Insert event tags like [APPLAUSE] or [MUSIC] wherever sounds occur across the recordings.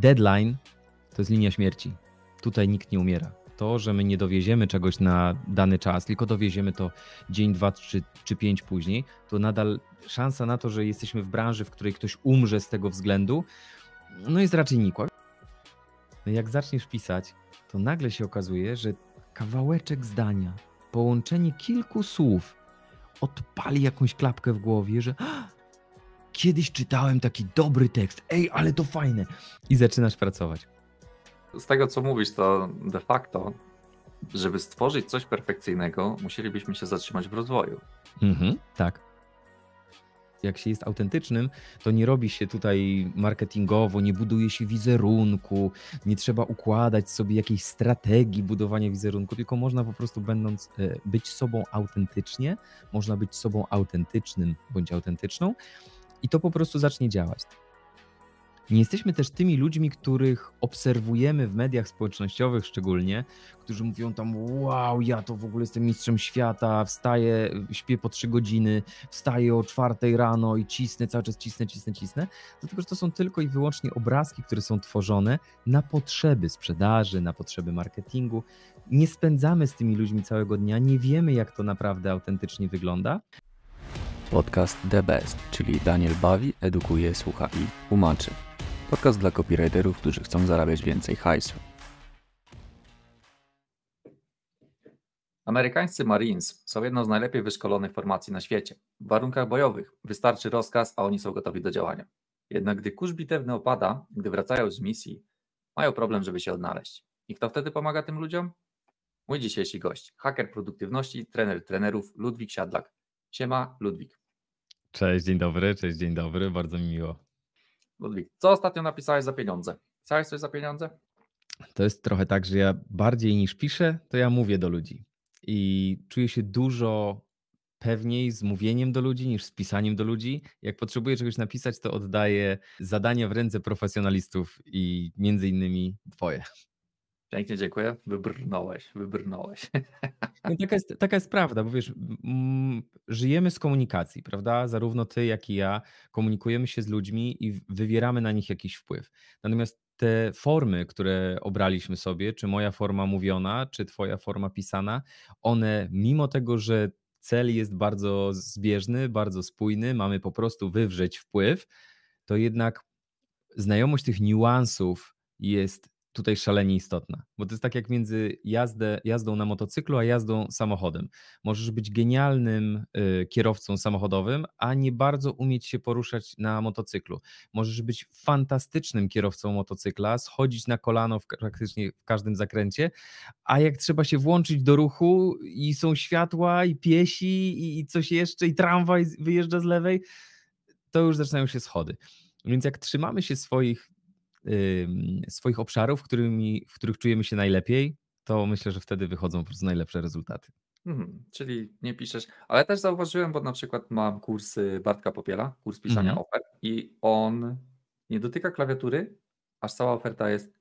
deadline to jest linia śmierci. Tutaj nikt nie umiera. To, że my nie dowieziemy czegoś na dany czas, tylko dowieziemy to dzień, dwa trzy, czy pięć później, to nadal szansa na to, że jesteśmy w branży, w której ktoś umrze z tego względu, no jest raczej nikła. No jak zaczniesz pisać, to nagle się okazuje, że kawałeczek zdania, połączenie kilku słów odpali jakąś klapkę w głowie, że kiedyś czytałem taki dobry tekst, ej, ale to fajne. I zaczynasz pracować. Z tego, co mówisz, to de facto, żeby stworzyć coś perfekcyjnego, musielibyśmy się zatrzymać w rozwoju. Mhm, tak jak się jest autentycznym, to nie robi się tutaj marketingowo, nie buduje się wizerunku, nie trzeba układać sobie jakiejś strategii budowania wizerunku, tylko można po prostu będąc e, być sobą autentycznie, można być sobą autentycznym bądź autentyczną i to po prostu zacznie działać. Nie jesteśmy też tymi ludźmi, których obserwujemy w mediach społecznościowych szczególnie, którzy mówią tam, wow, ja to w ogóle jestem mistrzem świata, wstaję, śpię po trzy godziny, wstaję o czwartej rano i cisnę, cały czas cisnę, cisnę, cisnę, dlatego że to są tylko i wyłącznie obrazki, które są tworzone na potrzeby sprzedaży, na potrzeby marketingu. Nie spędzamy z tymi ludźmi całego dnia, nie wiemy jak to naprawdę autentycznie wygląda. Podcast The Best, czyli Daniel bawi, edukuje, słucha i tłumaczy. Podcast dla copywriterów, którzy chcą zarabiać więcej hajsu. Amerykańscy Marines są jedną z najlepiej wyszkolonych formacji na świecie. W warunkach bojowych wystarczy rozkaz, a oni są gotowi do działania. Jednak gdy kurz bitewny opada, gdy wracają z misji, mają problem, żeby się odnaleźć. I kto wtedy pomaga tym ludziom? Mój dzisiejszy gość, haker produktywności, trener trenerów Ludwik Siadlak, Siema, Ludwik. Cześć, dzień dobry, cześć, dzień dobry, bardzo mi miło. Ludwik, co ostatnio napisałeś za pieniądze? Pisałeś coś za pieniądze? To jest trochę tak, że ja bardziej niż piszę, to ja mówię do ludzi. I czuję się dużo pewniej z mówieniem do ludzi niż z pisaniem do ludzi. Jak potrzebuję czegoś napisać, to oddaję zadanie w ręce profesjonalistów i między innymi twoje. Pięknie, dziękuję. Wybrnąłeś, wybrnąłeś. [LAUGHS] No, taka, jest, taka jest prawda, bo wiesz, m, mm, żyjemy z komunikacji, prawda? Zarówno ty, jak i ja komunikujemy się z ludźmi i wywieramy na nich jakiś wpływ. Natomiast te formy, które obraliśmy sobie, czy moja forma mówiona, czy twoja forma pisana, one mimo tego, że cel jest bardzo zbieżny, bardzo spójny, mamy po prostu wywrzeć wpływ, to jednak znajomość tych niuansów jest tutaj szalenie istotna, bo to jest tak jak między jazdę, jazdą na motocyklu, a jazdą samochodem. Możesz być genialnym y, kierowcą samochodowym, a nie bardzo umieć się poruszać na motocyklu. Możesz być fantastycznym kierowcą motocykla, schodzić na kolano w, praktycznie w każdym zakręcie, a jak trzeba się włączyć do ruchu i są światła i piesi i, i coś jeszcze i tramwaj wyjeżdża z lewej, to już zaczynają się schody. Więc jak trzymamy się swoich swoich obszarów, którymi, w których czujemy się najlepiej, to myślę, że wtedy wychodzą po prostu najlepsze rezultaty. Hmm, czyli nie piszesz, ale też zauważyłem, bo na przykład mam kurs Bartka Popiela, kurs pisania mhm. ofert i on nie dotyka klawiatury, aż cała oferta jest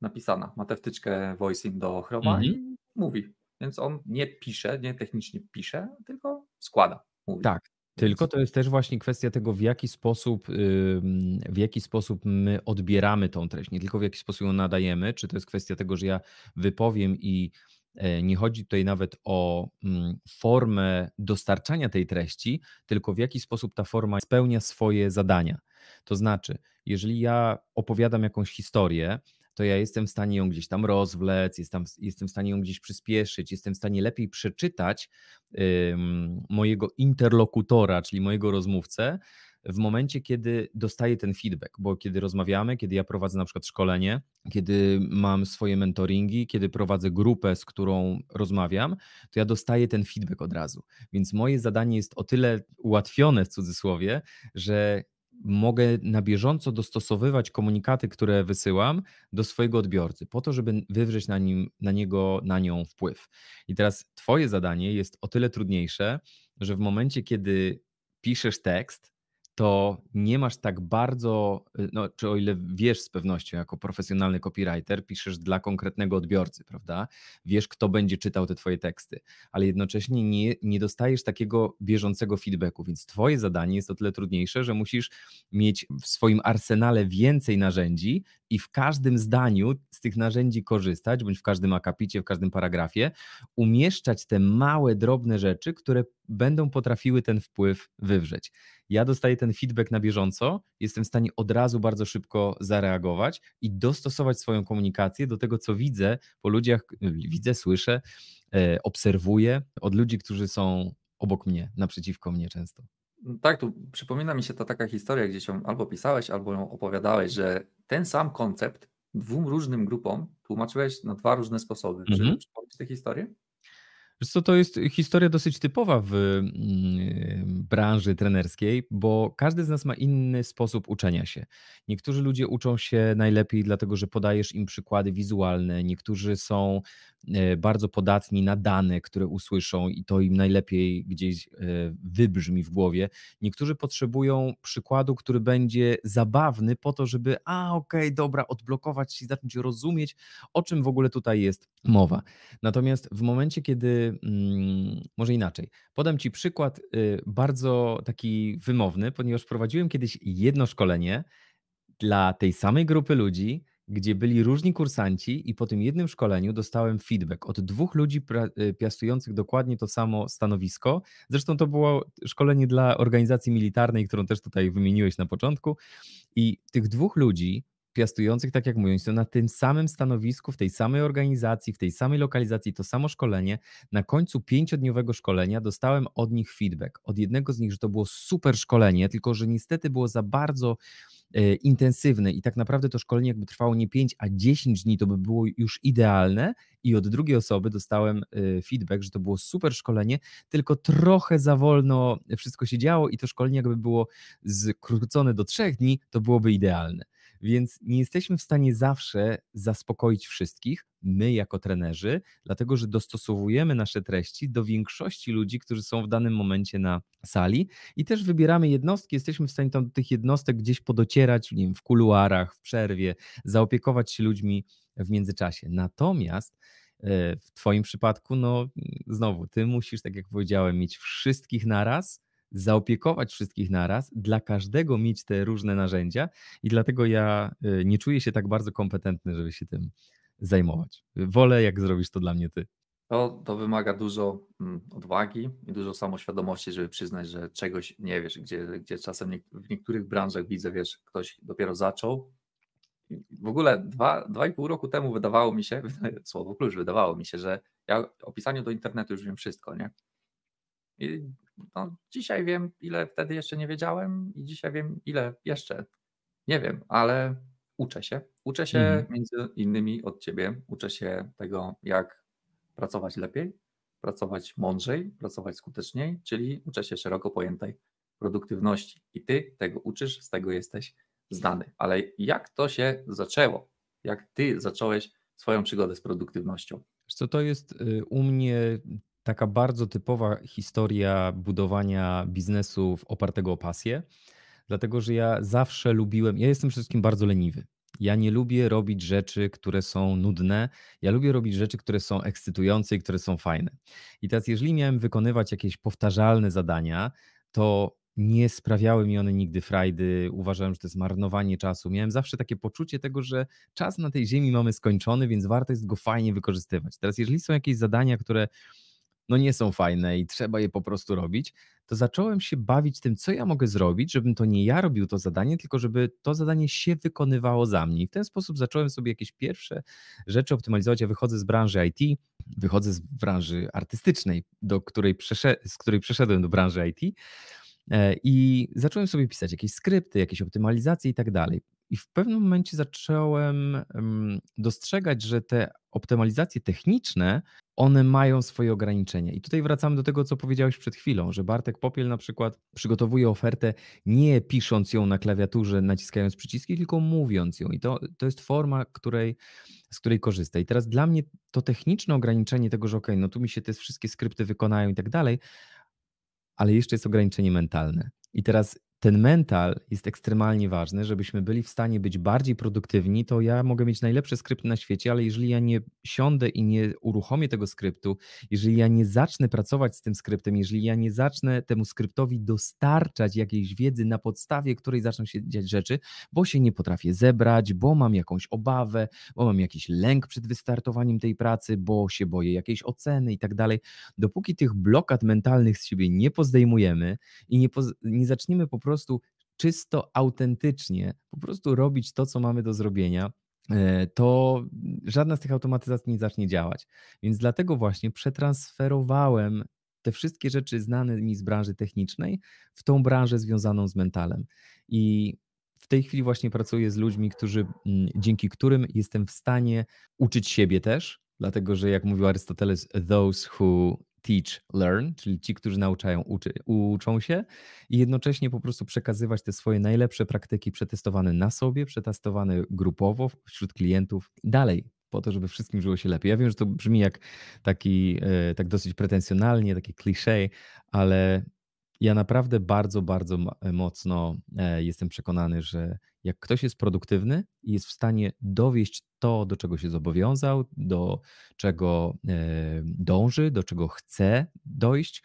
napisana. Ma tę wtyczkę voicing do Chroma i mhm. mówi. Więc on nie pisze, nie technicznie pisze, tylko składa. Mówi. Tak, tylko to jest też właśnie kwestia tego, w jaki sposób, w jaki sposób my odbieramy tą treść, nie tylko w jaki sposób ją nadajemy, czy to jest kwestia tego, że ja wypowiem i e, nie chodzi tutaj nawet o mm, formę dostarczania tej treści, tylko w jaki sposób ta forma spełnia swoje zadania. To znaczy, jeżeli ja opowiadam jakąś historię, to ja jestem w stanie ją gdzieś tam rozwlec, jestem, jestem w stanie ją gdzieś przyspieszyć, jestem w stanie lepiej przeczytać um, mojego interlokutora, czyli mojego rozmówcę, w momencie, kiedy dostaję ten feedback, bo kiedy rozmawiamy, kiedy ja prowadzę na przykład szkolenie, kiedy mam swoje mentoringi, kiedy prowadzę grupę, z którą rozmawiam, to ja dostaję ten feedback od razu. Więc moje zadanie jest o tyle ułatwione w cudzysłowie, że mogę na bieżąco dostosowywać komunikaty, które wysyłam do swojego odbiorcy, po to, żeby wywrzeć na, nim, na niego, na nią wpływ. I teraz Twoje zadanie jest o tyle trudniejsze, że w momencie, kiedy piszesz tekst, to nie masz tak bardzo, y, no, czy o ile wiesz z pewnością, jako profesjonalny copywriter, piszesz dla konkretnego odbiorcy, prawda? Wiesz, kto będzie czytał te Twoje teksty, ale jednocześnie nie, nie dostajesz takiego bieżącego feedbacku, więc Twoje zadanie jest o tyle trudniejsze, że musisz mieć w swoim arsenale więcej narzędzi i w każdym zdaniu z tych narzędzi korzystać, bądź w każdym akapicie, w każdym paragrafie, umieszczać te małe, drobne rzeczy, które będą potrafiły ten wpływ wywrzeć. Ja dostaję ten feedback na bieżąco, jestem w stanie od razu bardzo szybko zareagować i dostosować swoją komunikację do tego, co widzę po ludziach, widzę, słyszę, e, obserwuję od ludzi, którzy są obok mnie, naprzeciwko mnie często. Tak, tu przypomina mi się ta taka historia, gdzieś ją albo pisałeś, albo ją opowiadałeś, że ten sam koncept dwóm różnym grupom tłumaczyłeś na dwa różne sposoby. Czy mhm. przypomnisz tę historię? Wiesz co, to jest historia dosyć typowa w mm, branży trenerskiej, bo każdy z nas ma inny sposób uczenia się. Niektórzy ludzie uczą się najlepiej, dlatego że podajesz im przykłady wizualne, niektórzy są e, bardzo podatni na dane, które usłyszą i to im najlepiej gdzieś e, wybrzmi w głowie. Niektórzy potrzebują przykładu, który będzie zabawny po to, żeby a okej, okay, dobra, odblokować się i zacząć rozumieć, o czym w ogóle tutaj jest mowa. Natomiast w momencie, kiedy Mm, może inaczej, podam Ci przykład y, bardzo taki wymowny, ponieważ prowadziłem kiedyś jedno szkolenie dla tej samej grupy ludzi, gdzie byli różni kursanci, i po tym jednym szkoleniu dostałem feedback od dwóch ludzi y, piastujących dokładnie to samo stanowisko. Zresztą to było szkolenie dla organizacji militarnej, którą też tutaj wymieniłeś na początku. I tych dwóch ludzi piastujących, tak jak mówiąc, na tym samym stanowisku, w tej samej organizacji, w tej samej lokalizacji, to samo szkolenie. Na końcu pięciodniowego szkolenia dostałem od nich feedback, od jednego z nich, że to było super szkolenie, tylko że niestety było za bardzo e, intensywny i tak naprawdę to szkolenie jakby trwało nie 5, a 10 dni, to by było już idealne. I od drugiej osoby dostałem e, feedback, że to było super szkolenie, tylko trochę za wolno wszystko się działo i to szkolenie jakby było skrócone do 3 dni, to byłoby idealne. Więc nie jesteśmy w stanie zawsze zaspokoić wszystkich, my jako trenerzy, dlatego że dostosowujemy nasze treści do większości ludzi, którzy są w danym momencie na sali i też wybieramy jednostki, jesteśmy w stanie tam do tych jednostek gdzieś podocierać, nie wiem, w kuluarach, w przerwie, zaopiekować się ludźmi w międzyczasie. Natomiast e, w Twoim przypadku, no znowu, Ty musisz, tak jak powiedziałem, mieć wszystkich naraz zaopiekować wszystkich naraz, dla każdego mieć te różne narzędzia i dlatego ja y, nie czuję się tak bardzo kompetentny, żeby się tym zajmować. Wolę, jak zrobisz to dla mnie ty. To, to wymaga dużo mm, odwagi i dużo samoświadomości, żeby przyznać, że czegoś nie wiesz, gdzie, gdzie czasem nie, w niektórych branżach widzę, wiesz, ktoś dopiero zaczął. W ogóle dwa, dwa i pół roku temu wydawało mi się, [LAUGHS] słowo klucz, wydawało mi się, że ja o pisaniu do internetu już wiem wszystko, nie? I no, dzisiaj wiem, ile wtedy jeszcze nie wiedziałem, i dzisiaj wiem, ile jeszcze nie wiem, ale uczę się. Uczę się mhm. między innymi od ciebie, uczę się tego, jak pracować lepiej, pracować mądrzej, pracować skuteczniej, czyli uczę się szeroko pojętej produktywności. I ty tego uczysz, z tego jesteś znany. Ale jak to się zaczęło? Jak ty zacząłeś swoją przygodę z produktywnością? Co to jest y, u mnie taka bardzo typowa historia budowania biznesu opartego o pasję, dlatego że ja zawsze lubiłem, ja jestem przede wszystkim bardzo leniwy. Ja nie lubię robić rzeczy, które są nudne. Ja lubię robić rzeczy, które są ekscytujące i które są fajne. I teraz, jeżeli miałem wykonywać jakieś powtarzalne zadania, to nie sprawiały mi one nigdy frajdy. Uważałem, że to jest marnowanie czasu. Miałem zawsze takie poczucie tego, że czas na tej ziemi mamy skończony, więc warto jest go fajnie wykorzystywać. Teraz, jeżeli są jakieś zadania, które no nie są fajne i trzeba je po prostu robić, to zacząłem się bawić tym, co ja mogę zrobić, żebym to nie ja robił to zadanie, tylko żeby to zadanie się wykonywało za mnie. I w ten sposób zacząłem sobie jakieś pierwsze rzeczy optymalizować. Ja wychodzę z branży IT, wychodzę z branży artystycznej, do której z której przeszedłem do branży IT. E, I zacząłem sobie pisać jakieś skrypty, jakieś optymalizacje i tak dalej. I w pewnym momencie zacząłem mm, dostrzegać, że te optymalizacje techniczne one mają swoje ograniczenia. I tutaj wracamy do tego, co powiedziałeś przed chwilą, że Bartek Popiel na przykład przygotowuje ofertę nie pisząc ją na klawiaturze, naciskając przyciski, tylko mówiąc ją. I to, to jest forma, której, z której korzysta. I teraz dla mnie to techniczne ograniczenie tego, że ok, no tu mi się te wszystkie skrypty wykonają i tak dalej, ale jeszcze jest ograniczenie mentalne. I teraz ten mental jest ekstremalnie ważny, żebyśmy byli w stanie być bardziej produktywni, to ja mogę mieć najlepszy skrypt na świecie, ale jeżeli ja nie siądę i nie uruchomię tego skryptu, jeżeli ja nie zacznę pracować z tym skryptem, jeżeli ja nie zacznę temu skryptowi dostarczać jakiejś wiedzy, na podstawie której zaczną się dziać rzeczy, bo się nie potrafię zebrać, bo mam jakąś obawę, bo mam jakiś lęk przed wystartowaniem tej pracy, bo się boję jakiejś oceny i tak dalej. Dopóki tych blokad mentalnych z siebie nie pozdejmujemy i nie, poz- nie zaczniemy po prostu prostu czysto, autentycznie, po prostu robić to, co mamy do zrobienia, e, to żadna z tych automatyzacji nie zacznie działać. Więc dlatego właśnie przetransferowałem te wszystkie rzeczy znane mi z branży technicznej w tą branżę związaną z mentalem. I w tej chwili właśnie pracuję z ludźmi, którzy, mm, dzięki którym jestem w stanie uczyć siebie też, dlatego że jak mówił Arystoteles, those who teach, learn, czyli ci, którzy nauczają, uczy, uczą się i jednocześnie po prostu przekazywać te swoje najlepsze praktyki przetestowane na sobie, przetestowane grupowo wśród klientów dalej po to, żeby wszystkim żyło się lepiej. Ja wiem, że to brzmi jak taki, e, tak dosyć pretensjonalnie, taki klisze, ale ja naprawdę bardzo, bardzo mocno e, jestem przekonany, że jak ktoś jest produktywny i jest w stanie dowieść to, do czego się zobowiązał, do czego e, dąży, do czego chce dojść,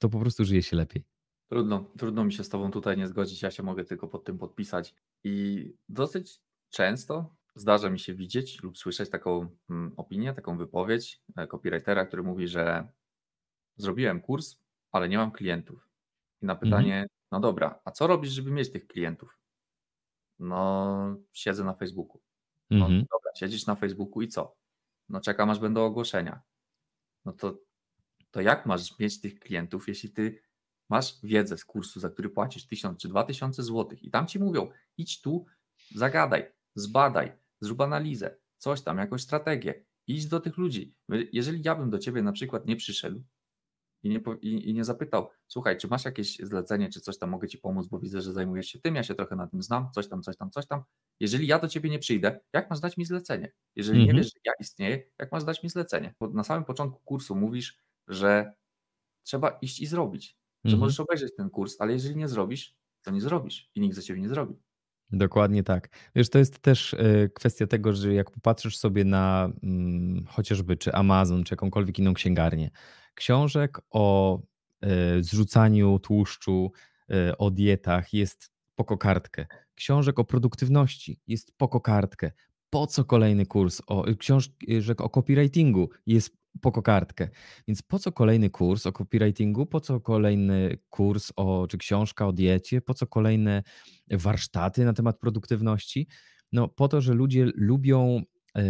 to po prostu żyje się lepiej. Trudno, trudno mi się z Tobą tutaj nie zgodzić. Ja się mogę tylko pod tym podpisać. I dosyć często zdarza mi się widzieć lub słyszeć taką mm, opinię, taką wypowiedź e, copywritera, który mówi, że zrobiłem kurs, ale nie mam klientów. I na mhm. pytanie, mhm. no dobra, a co robisz, żeby mieć tych klientów? No, siedzę na Facebooku. No, mhm. dobra, siedzisz na Facebooku i co? No, czekam aż będą ogłoszenia. No to, to jak masz mieć tych klientów, jeśli ty masz wiedzę z kursu, za który płacisz 1000 czy 2000 złotych i tam ci mówią, idź tu, zagadaj, zbadaj, zrób analizę, coś tam, jakąś strategię, idź do tych ludzi. Jeżeli ja bym do ciebie na przykład nie przyszedł, i nie, i, i nie zapytał, słuchaj, czy masz jakieś zlecenie, czy coś tam mogę ci pomóc, bo widzę, że zajmujesz się tym, ja się trochę na tym znam, coś tam, coś tam, coś tam. Jeżeli ja do ciebie nie przyjdę, jak masz dać mi zlecenie? Jeżeli mhm. nie wiesz, że ja istnieję, jak masz dać mi zlecenie? Bo na samym początku kursu mówisz, że trzeba iść i zrobić, że mhm. możesz obejrzeć ten kurs, ale jeżeli nie zrobisz, to nie zrobisz i nikt za ciebie nie zrobi. Dokładnie tak. Wiesz, to jest też e, kwestia tego, że jak popatrzysz sobie na mm, chociażby czy Amazon, czy jakąkolwiek inną księgarnię, książek o e, zrzucaniu tłuszczu, e, o dietach jest po kokardkę. Książek o produktywności jest po kokardkę. Po co kolejny kurs? O, książek o copywritingu jest po kokardkę. Więc po co kolejny kurs o copywritingu, po co kolejny kurs o, czy książka o diecie, po co kolejne warsztaty na temat produktywności? No po to, że ludzie lubią yy,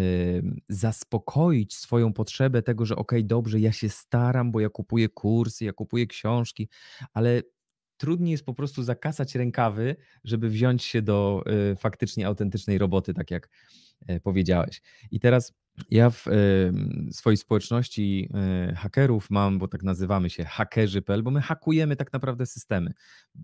zaspokoić swoją potrzebę tego, że okej, okay, dobrze, ja się staram, bo ja kupuję kursy, ja kupuję książki, ale trudniej jest po prostu zakasać rękawy, żeby wziąć się do yy, faktycznie autentycznej roboty, tak jak E, powiedziałeś. I teraz ja w e, swojej społeczności e, hakerów mam, bo tak nazywamy się hakerzy.pl, bo my hakujemy tak naprawdę systemy.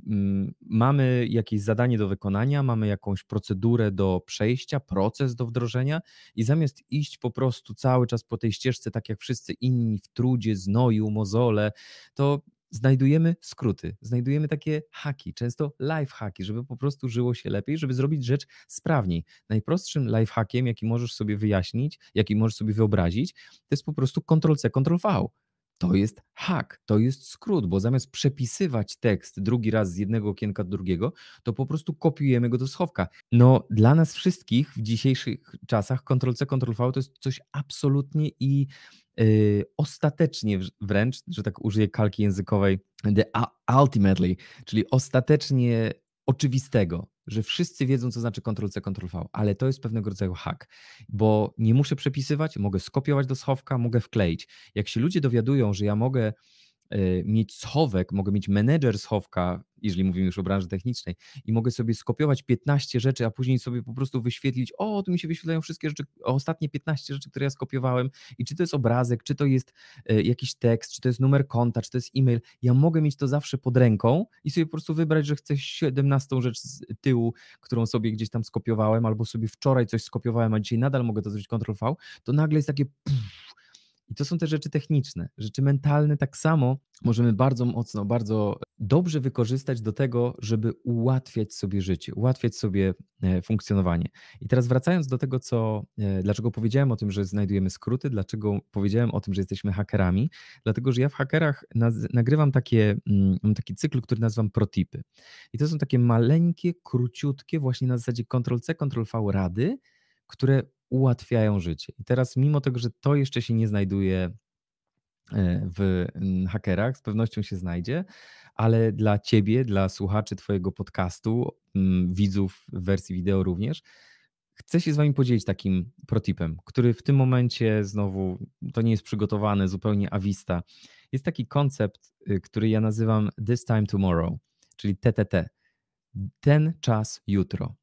Mm, mamy jakieś zadanie do wykonania, mamy jakąś procedurę do przejścia, proces do wdrożenia i zamiast iść po prostu cały czas po tej ścieżce, tak jak wszyscy inni, w trudzie, znoju, mozole, to znajdujemy skróty, znajdujemy takie haki, często life haki, żeby po prostu żyło się lepiej, żeby zrobić rzecz sprawniej. Najprostszym life hackiem, jaki możesz sobie wyjaśnić, jaki możesz sobie wyobrazić, to jest po prostu Ctrl-C, Ctrl-V. To jest hack, to jest skrót, bo zamiast przepisywać tekst drugi raz z jednego okienka do drugiego, to po prostu kopiujemy go do schowka. No, dla nas wszystkich w dzisiejszych czasach Ctrl-C, Ctrl-V to jest coś absolutnie i Y, ostatecznie wręcz, że tak użyję kalki językowej, the ultimately, czyli ostatecznie oczywistego, że wszyscy wiedzą, co znaczy Ctrl-C, Ctrl-V, ale to jest pewnego rodzaju hack, bo nie muszę przepisywać, mogę skopiować do schowka, mogę wkleić. Jak się ludzie dowiadują, że ja mogę Y, mieć schowek, mogę mieć menedżer schowka, jeżeli mówimy już o branży technicznej, i mogę sobie skopiować 15 rzeczy, a później sobie po prostu wyświetlić, o, tu mi się wyświetlają wszystkie rzeczy, ostatnie 15 rzeczy, które ja skopiowałem, i czy to jest obrazek, czy to jest y, jakiś tekst, czy to jest numer konta, czy to jest e-mail. Ja mogę mieć to zawsze pod ręką i sobie po prostu wybrać, że chcę 17 rzecz z tyłu, którą sobie gdzieś tam skopiowałem, albo sobie wczoraj coś skopiowałem, a dzisiaj nadal mogę to zrobić Ctrl V, to nagle jest takie. Pff, i to są te rzeczy techniczne. Rzeczy mentalne tak samo możemy bardzo mocno, bardzo dobrze wykorzystać do tego, żeby ułatwiać sobie życie, ułatwiać sobie e, funkcjonowanie. I teraz wracając do tego, co, e, dlaczego powiedziałem o tym, że znajdujemy skróty, dlaczego powiedziałem o tym, że jesteśmy hakerami, dlatego że ja w hakerach nagrywam takie, mm, mam taki cykl, który nazywam protipy. I to są takie maleńkie, króciutkie, właśnie na zasadzie Ctrl-C, Ctrl-V rady, które ułatwiają życie. I teraz, mimo tego, że to jeszcze się nie znajduje e, w hakerach, z pewnością się znajdzie, ale dla ciebie, dla słuchaczy Twojego podcastu, widzów w wersji wideo również, chcę się z Wami podzielić takim protipem, który w tym momencie znowu to nie jest przygotowane, zupełnie awista. Jest taki koncept, y, który ja nazywam This Time Tomorrow, czyli TTT. Ten czas jutro.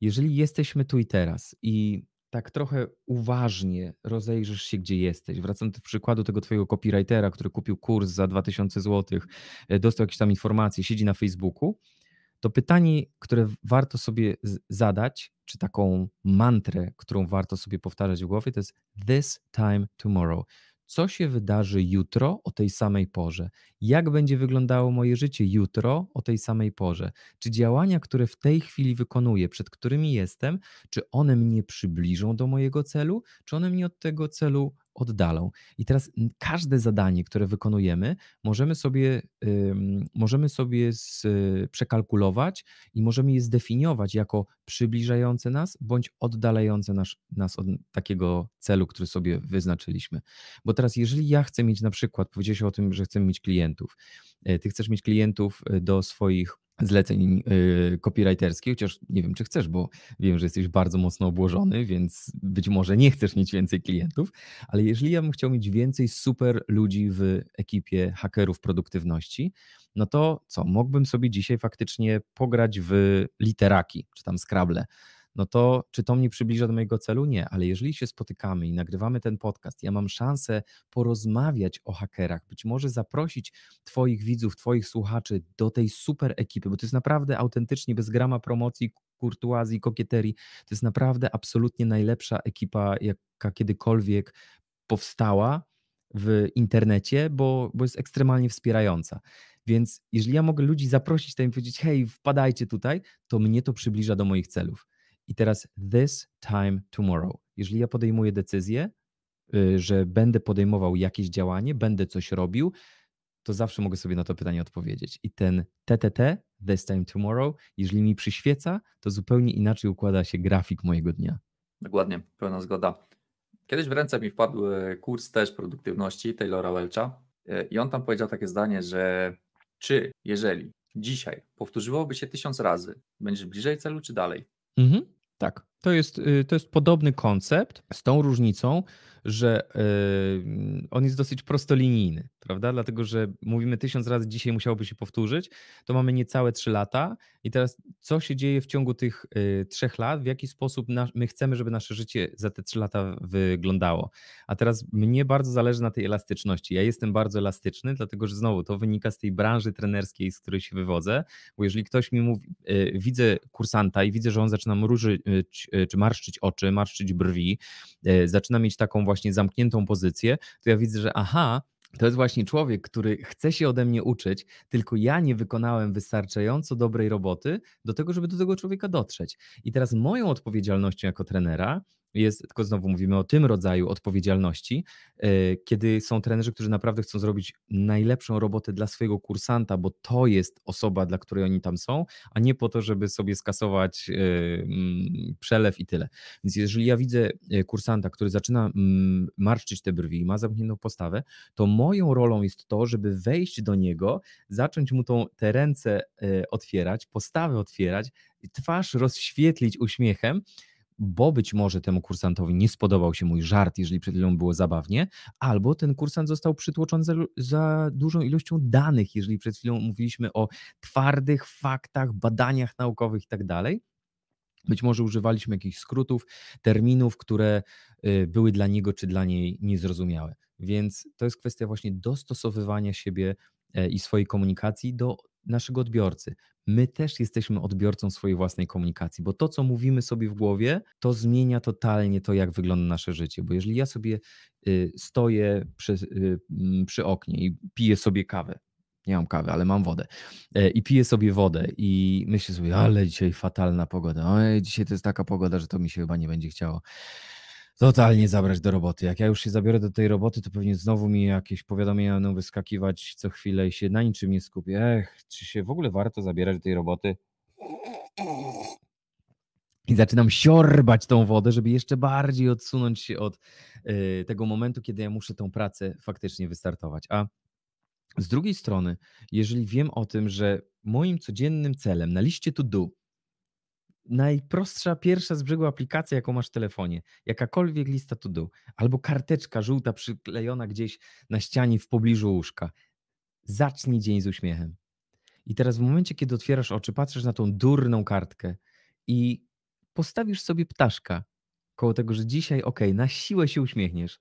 Jeżeli jesteśmy tu i teraz i tak trochę uważnie rozejrzysz się, gdzie jesteś. Wracam do przykładu tego twojego copywritera, który kupił kurs za 2000 zł, e, dostał jakieś tam informacje, siedzi na Facebooku. To pytanie, które warto sobie zadać, czy taką mantrę, którą warto sobie powtarzać w głowie, to jest this time tomorrow co się wydarzy jutro o tej samej porze, jak będzie wyglądało moje życie jutro o tej samej porze, czy działania, które w tej chwili wykonuję, przed którymi jestem, czy one mnie przybliżą do mojego celu, czy one mnie od tego celu oddalą. I teraz mm, każde zadanie, które wykonujemy, możemy sobie, możemy sobie y, przekalkulować i możemy je zdefiniować jako przybliżające nas bądź oddalające nas, nas od takiego celu, który sobie wyznaczyliśmy. Bo teraz, jeżeli ja chcę mieć na przykład, powiedziałeś o tym, że chcę mieć klientów, e, ty chcesz mieć klientów y, do swoich zleceń yy, copywriterskich, chociaż nie wiem, czy chcesz, bo wiem, że jesteś bardzo mocno obłożony, więc być może nie chcesz mieć więcej klientów, ale jeżeli ja bym chciał mieć więcej super ludzi w ekipie hakerów produktywności, no to co, mógłbym sobie dzisiaj faktycznie pograć w literaki, czy tam Scrabble, no to czy to mnie przybliża do mojego celu? Nie, ale jeżeli się spotykamy i nagrywamy ten podcast, ja mam szansę porozmawiać o hakerach, być może zaprosić Twoich widzów, Twoich słuchaczy do tej super ekipy, bo to jest naprawdę autentycznie bez grama promocji, kurtuazji, kokieterii. To jest naprawdę absolutnie najlepsza ekipa, jaka kiedykolwiek powstała w internecie, bo, bo jest ekstremalnie wspierająca. Więc jeżeli ja mogę ludzi zaprosić tam i powiedzieć, hej, wpadajcie tutaj, to mnie to przybliża do moich celów. I teraz this time tomorrow. Jeżeli ja podejmuję decyzję, y, że będę podejmował jakieś działanie, będę coś robił, to zawsze mogę sobie na to pytanie odpowiedzieć. I ten TTT, this time tomorrow, jeżeli mi przyświeca, to zupełnie inaczej układa się grafik mojego dnia. Dokładnie, pełna zgoda. Kiedyś w ręce mi wpadł y, kurs też produktywności Taylora Welcha y, i on tam powiedział takie zdanie, że czy, jeżeli dzisiaj powtórzyłoby się tysiąc razy, będziesz bliżej celu czy dalej? Mhm. Так. To jest, y, to jest podobny koncept z tą różnicą, że y, on jest dosyć prostolinijny, prawda? Dlatego, że mówimy tysiąc razy, dzisiaj musiałoby się powtórzyć, to mamy niecałe trzy lata i teraz co się dzieje w ciągu tych y, trzech lat, w jaki sposób my chcemy, żeby nasze życie za te trzy lata wyglądało. A teraz mnie bardzo zależy na tej elastyczności. Ja jestem bardzo elastyczny, dlatego, że znowu to wynika z tej branży trenerskiej, z której się wywodzę, bo jeżeli ktoś mi mówi, widzę kursanta i widzę, że on zaczyna mrużyć E, czy marszczyć oczy, marszczyć brwi, e, zaczyna mieć taką właśnie zamkniętą pozycję, to ja widzę, że aha, to jest właśnie człowiek, który chce się ode mnie uczyć, tylko ja nie wykonałem wystarczająco dobrej roboty do tego, żeby do tego człowieka dotrzeć. I teraz moją odpowiedzialnością jako trenera jest, tylko znowu mówimy o tym rodzaju odpowiedzialności, e, kiedy są trenerzy, którzy naprawdę chcą zrobić najlepszą robotę dla swojego kursanta, bo to jest osoba, dla której oni tam są, a nie po to, żeby sobie skasować e, mm, przelew i tyle. Więc jeżeli ja widzę e, kursanta, który zaczyna mm, marszczyć te brwi i ma zamkniętą postawę, to moją rolą jest to, żeby wejść do niego, zacząć mu tą, te ręce otwierać, postawę otwierać, twarz rozświetlić uśmiechem, bo być może temu kursantowi nie spodobał się mój żart, jeżeli przed chwilą było zabawnie, albo ten kursant został przytłoczony za, za, dużą ilością danych, jeżeli przed chwilą mówiliśmy o twardych faktach, badaniach naukowych i tak dalej. Być może używaliśmy jakichś skrótów, terminów, które y, były dla niego czy dla niej niezrozumiałe. Więc to jest kwestia właśnie dostosowywania siebie e, i swojej komunikacji do naszego odbiorcy. My też jesteśmy odbiorcą swojej własnej komunikacji, bo to, co mówimy sobie w głowie, to zmienia totalnie to, jak wygląda nasze życie. Bo jeżeli ja sobie y, stoję przy, y, przy oknie i piję sobie kawę, nie mam kawy, ale mam wodę. E, I piję sobie wodę i myślę sobie, ale dzisiaj fatalna pogoda. Oj, dzisiaj to jest taka pogoda, że to mi się chyba nie będzie chciało totalnie zabrać do roboty. Jak ja już się zabiorę do tej roboty, to pewnie znowu mi jakieś powiadomienia będą wyskakiwać co chwilę i się na niczym nie skupię. Ech, czy się w ogóle warto zabierać do tej roboty? I zaczynam siorbać tą wodę, żeby jeszcze bardziej odsunąć się od y, tego momentu, kiedy ja muszę tą pracę faktycznie wystartować. A z drugiej strony, jeżeli wiem o tym, że moim codziennym celem na liście to do najprostsza, pierwsza z brzegu aplikacja, jaką masz w telefonie, jakakolwiek lista to do, albo karteczka żółta przyklejona gdzieś na ścianie w pobliżu łóżka. Zacznij dzień z uśmiechem. I teraz w momencie, kiedy otwierasz oczy, patrzysz na tą durną kartkę i postawisz sobie ptaszka koło tego, że dzisiaj, ok, na siłę się uśmiechniesz,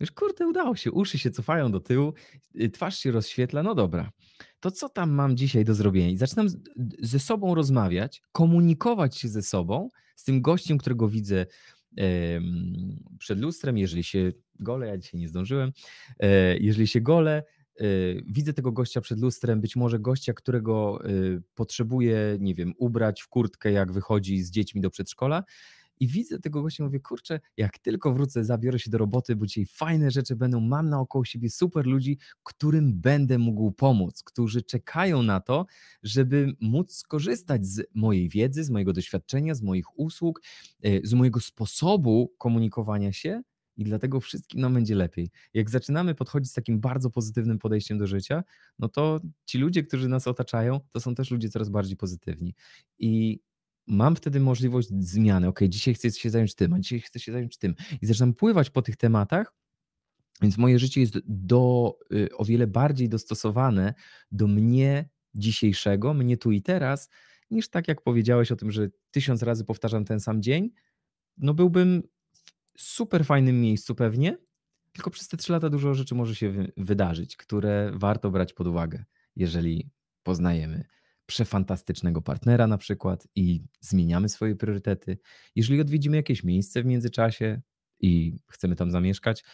już kurde, udało się. Uszy się cofają do tyłu, y, twarz się rozświetla. No dobra, to co tam mam dzisiaj do zrobienia? I zaczynam ze sobą rozmawiać, komunikować się ze sobą, z tym gościem, którego widzę przed lustrem, jeżeli się gole, ja dzisiaj nie zdążyłem, e, jeżeli się gole, e, widzę tego gościa przed lustrem, być może gościa, którego e, potrzebuję, nie wiem, ubrać w kurtkę, jak wychodzi z dziećmi do przedszkola i widzę tego gościa, mówię, kurczę, jak tylko wrócę, zabiorę się do roboty, bo dzisiaj fajne rzeczy będą, mam naokoło siebie super ludzi, którym będę mógł pomóc, którzy czekają na to, żeby móc skorzystać z mojej wiedzy, z mojego doświadczenia, z moich usług, e, z mojego sposobu komunikowania się, i dlatego wszystkim nam będzie lepiej. Jak zaczynamy podchodzić z takim bardzo pozytywnym podejściem do życia, no to ci ludzie, którzy nas otaczają, to są też ludzie coraz bardziej pozytywni. I mam wtedy możliwość zmiany. Ok, dzisiaj chcę się zająć tym, a dzisiaj chcę się zająć tym. I zaczynam pływać po tych tematach, więc moje życie jest do, y, o wiele bardziej dostosowane do mnie dzisiejszego, mnie tu i teraz, niż tak jak powiedziałeś o tym, że tysiąc razy powtarzam ten sam dzień. No byłbym w super fajnym miejscu pewnie, tylko przez te trzy lata dużo rzeczy może się wydarzyć, które warto brać pod uwagę, jeżeli poznajemy przefantastycznego partnera na przykład i zmieniamy swoje priorytety. Jeżeli odwiedzimy jakieś miejsce w międzyczasie i chcemy tam zamieszkać,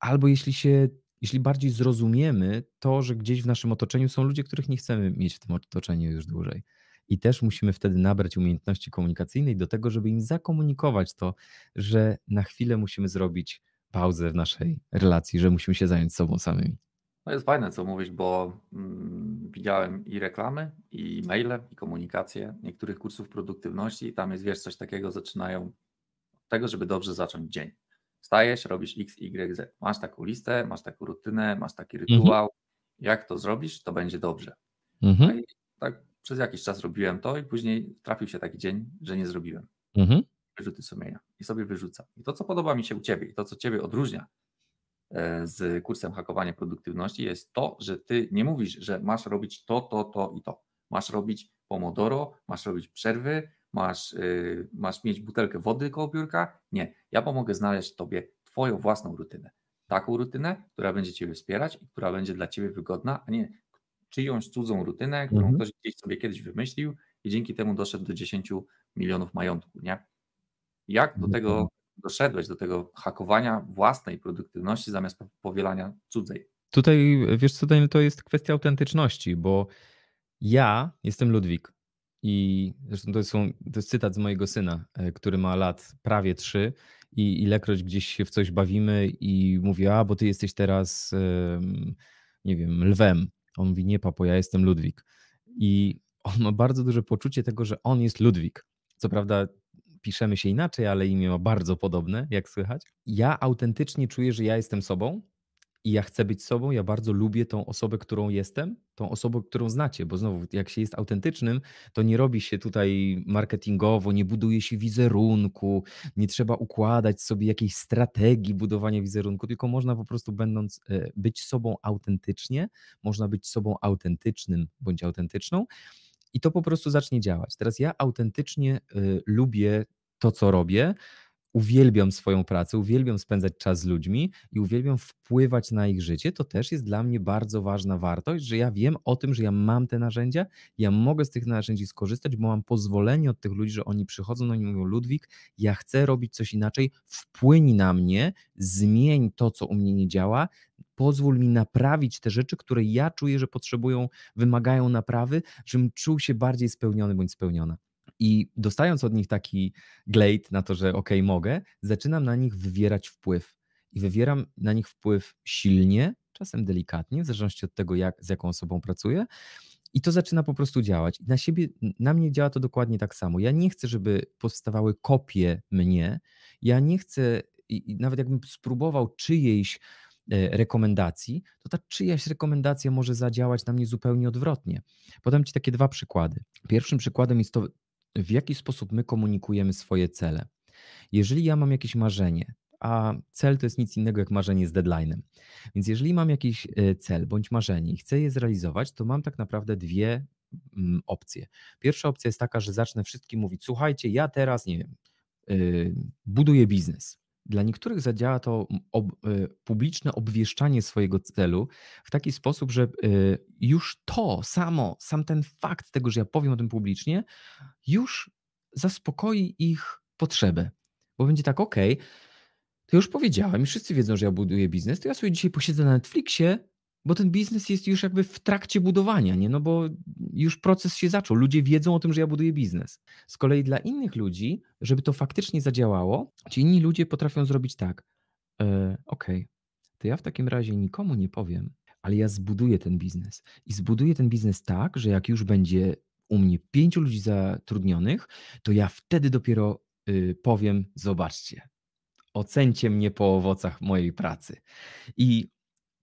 albo jeśli się jeśli bardziej zrozumiemy to, że gdzieś w naszym otoczeniu są ludzie, których nie chcemy mieć w tym otoczeniu już dłużej. I też musimy wtedy nabrać umiejętności komunikacyjnej do tego, żeby im zakomunikować to, że na chwilę musimy zrobić pauzę w naszej relacji, że musimy się zająć sobą samymi. No jest fajne, co mówisz, bo mm, widziałem i reklamy, i maile, i komunikację niektórych kursów produktywności. Tam jest, wiesz, coś takiego, zaczynają od tego, żeby dobrze zacząć dzień. Wstajesz, robisz X, Y, Z. Masz taką listę, masz taką rutynę, masz taki mhm. rytuał. Mhm. Jak to zrobisz, to będzie dobrze. No mhm. No i tak przez jakiś czas robiłem to i później trafił się taki dzień, że nie zrobiłem. Mhm. Wyrzuty sumienia. I sobie wyrzucam. I to, co podoba mi się u Ciebie i to, co Ciebie odróżnia E, z kursem hakowania produktywności jest to, że ty nie mówisz, że masz robić to, to, to i to. Masz robić pomodoro, masz robić przerwy, masz, e, masz mieć butelkę wody koło biurka. Nie, ja pomogę znaleźć tobie twoją własną rutynę. Taką rutynę, która będzie ciebie wspierać i która będzie dla ciebie wygodna, a nie czyjąś cudzą rutynę, którą mhm. ktoś gdzieś sobie kiedyś wymyślił i dzięki temu doszedł do 10 milionów majątku, nie? Jak do tego doszedłeś do tego hakowania własnej produktywności zamiast powielania cudzej. Tutaj, wiesz co, Daniel, to jest kwestia autentyczności, bo ja jestem Ludwik i zresztą to, to jest cytat z mojego syna, e, który ma lat prawie trzy i ilekroć gdzieś się w coś bawimy i mówi, a bo ty jesteś teraz, nie wiem, lwem. On mówi, nie papo, ja jestem Ludwik. I on ma bardzo duże poczucie tego, że on jest Ludwik. Co prawda piszemy się inaczej, ale imię ma bardzo podobne, jak słychać. Ja autentycznie czuję, że ja jestem sobą i ja chcę być sobą, ja bardzo lubię tą osobę, którą jestem, tą osobę, którą znacie, bo znowu, jak się jest autentycznym, to nie robi się tutaj marketingowo, nie buduje się wizerunku, nie trzeba układać sobie jakiejś strategii budowania wizerunku, tylko można po prostu będąc, e, być sobą autentycznie, można być sobą autentycznym bądź autentyczną i to po prostu zacznie działać. Teraz ja autentycznie y, lubię to, co robię. Uwielbiam swoją pracę, uwielbiam spędzać czas z ludźmi i uwielbiam wpływać na ich życie. To też jest dla mnie bardzo ważna wartość, że ja wiem o tym, że ja mam te narzędzia, ja mogę z tych narzędzi skorzystać, bo mam pozwolenie od tych ludzi, że oni przychodzą no i mówią: Ludwik, ja chcę robić coś inaczej, wpłyń na mnie, zmień to, co u mnie nie działa, pozwól mi naprawić te rzeczy, które ja czuję, że potrzebują, wymagają naprawy, żebym czuł się bardziej spełniony bądź spełniona. I dostając od nich taki glade na to, że okej, okay, mogę, zaczynam na nich wywierać wpływ. I wywieram na nich wpływ silnie, czasem delikatnie, w zależności od tego, jak, z jaką osobą pracuję. I to zaczyna po prostu działać. Na siebie, na mnie działa to dokładnie tak samo. Ja nie chcę, żeby powstawały kopie mnie. Ja nie chcę, i nawet jakbym spróbował czyjejś Y, rekomendacji, to ta czyjaś rekomendacja może zadziałać na mnie zupełnie odwrotnie. Podam Ci takie dwa przykłady. Pierwszym przykładem jest to, w jaki sposób my komunikujemy swoje cele. Jeżeli ja mam jakieś marzenie, a cel to jest nic innego jak marzenie z deadline'em. Więc jeżeli mam jakiś y, cel bądź marzenie i chcę je zrealizować, to mam tak naprawdę dwie mm, opcje. Pierwsza opcja jest taka, że zacznę wszystkim mówić: Słuchajcie, ja teraz nie wiem, yy, buduję biznes. Dla niektórych zadziała to ob, y, publiczne obwieszczanie swojego celu w taki sposób, że y, już to samo, sam ten fakt tego, że ja powiem o tym publicznie, już zaspokoi ich potrzebę. Bo będzie tak, ok, to już powiedziałem i wszyscy wiedzą, że ja buduję biznes, to ja sobie dzisiaj posiedzę na Netflixie bo ten biznes jest już jakby w trakcie budowania, nie? No bo już proces się zaczął. Ludzie wiedzą o tym, że ja buduję biznes. Z kolei dla innych ludzi, żeby to faktycznie zadziałało, ci inni ludzie potrafią zrobić tak. E, Okej, okay, to ja w takim razie nikomu nie powiem, ale ja zbuduję ten biznes. I zbuduję ten biznes tak, że jak już będzie u mnie pięciu ludzi zatrudnionych, to ja wtedy dopiero y, powiem: zobaczcie, ocencie mnie po owocach mojej pracy. I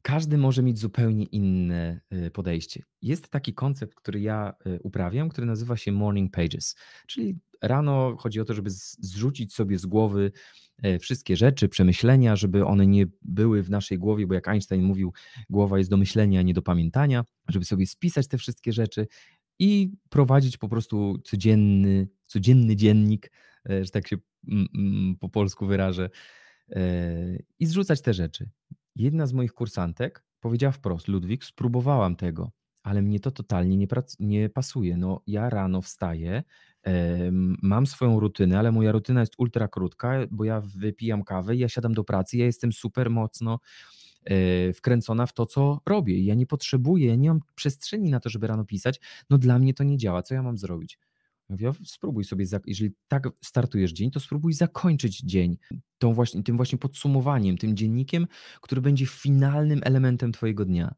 każdy może mieć zupełnie inne y, podejście. Jest taki koncept, który ja y, uprawiam, który nazywa się morning pages, czyli rano chodzi o to, żeby zrzucić sobie z głowy e, wszystkie rzeczy, przemyślenia, żeby one nie były w naszej głowie, bo jak Einstein mówił, głowa jest do myślenia, nie do pamiętania, żeby sobie spisać te wszystkie rzeczy i prowadzić po prostu codzienny, codzienny dziennik, e, że tak się mm, mm, po polsku wyrażę, e, i zrzucać te rzeczy. Jedna z moich kursantek powiedziała wprost: Ludwik, spróbowałam tego, ale mnie to totalnie nie, nie pasuje. No, ja rano wstaję, mam swoją rutynę, ale moja rutyna jest ultra krótka, bo ja wypijam kawę, ja siadam do pracy, ja jestem super mocno e, wkręcona w to, co robię. Ja nie potrzebuję, ja nie mam przestrzeni na to, żeby rano pisać. No dla mnie to nie działa. Co ja mam zrobić? Mówię, spróbuj sobie, jeżeli tak startujesz dzień, to spróbuj zakończyć dzień tą właśnie, tym właśnie podsumowaniem, tym dziennikiem, który będzie finalnym elementem Twojego dnia.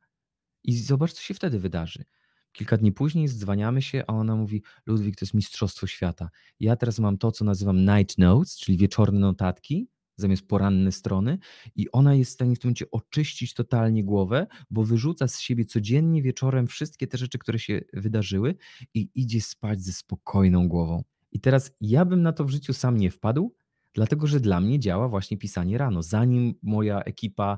I zobacz, co się wtedy wydarzy. Kilka dni później zdzwaniamy się, a ona mówi: Ludwik, to jest mistrzostwo świata. Ja teraz mam to, co nazywam night notes, czyli wieczorne notatki, zamiast poranne strony i ona jest w stanie w tym momencie oczyścić totalnie głowę, bo wyrzuca z siebie codziennie wieczorem wszystkie te rzeczy, które się wydarzyły i idzie spać ze spokojną głową. I teraz ja bym na to w życiu sam nie wpadł, dlatego że dla mnie działa właśnie pisanie rano. Zanim moja ekipa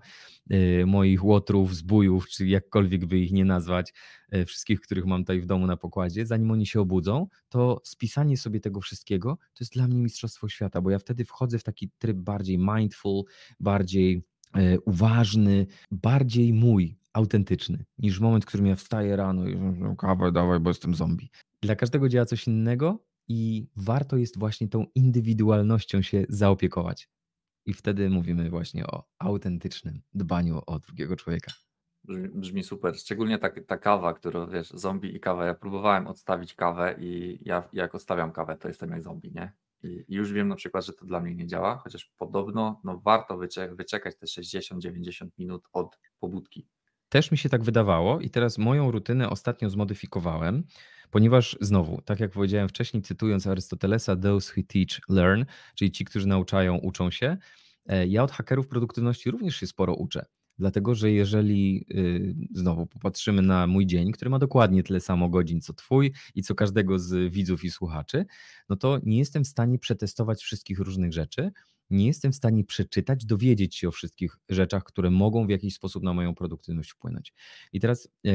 e, moich łotrów, zbójów, czy jakkolwiek by ich nie nazwać, e, wszystkich, których mam tutaj w domu na pokładzie, zanim oni się obudzą, to spisanie sobie tego wszystkiego to jest dla mnie mistrzostwo świata, bo ja wtedy wchodzę w taki tryb bardziej mindful, bardziej e, uważny, bardziej mój, autentyczny, niż moment, w którym ja wstaję rano i no, kawę dawaj, bo jestem zombie. Dla każdego działa coś innego, i warto jest właśnie tą indywidualnością się zaopiekować. I wtedy mówimy właśnie o autentycznym dbaniu o drugiego człowieka. Brzmi, brzmi super. Szczególnie ta, ta, kawa, którą wiesz, zombie i kawa. Ja próbowałem odstawić kawę i ja jak odstawiam kawę, to jestem jak zombie, nie? I, i już wiem na przykład, że to dla mnie nie działa, chociaż podobno no, warto wycie te 60-90 minut od pobudki. Też mi się tak wydawało i teraz moją rutynę ostatnio zmodyfikowałem. Ponieważ znowu, tak jak powiedziałem wcześniej, cytując Arystotelesa, those who teach learn, czyli ci, którzy nauczają, uczą się. E, ja od hakerów produktywności również się sporo uczę. Dlatego, że jeżeli yy, znowu popatrzymy na mój dzień, który ma dokładnie tyle samo godzin co Twój i co każdego z widzów i słuchaczy, no to nie jestem w stanie przetestować wszystkich różnych rzeczy, nie jestem w stanie przeczytać, dowiedzieć się o wszystkich rzeczach, które mogą w jakiś sposób na moją produktywność wpłynąć. I teraz e,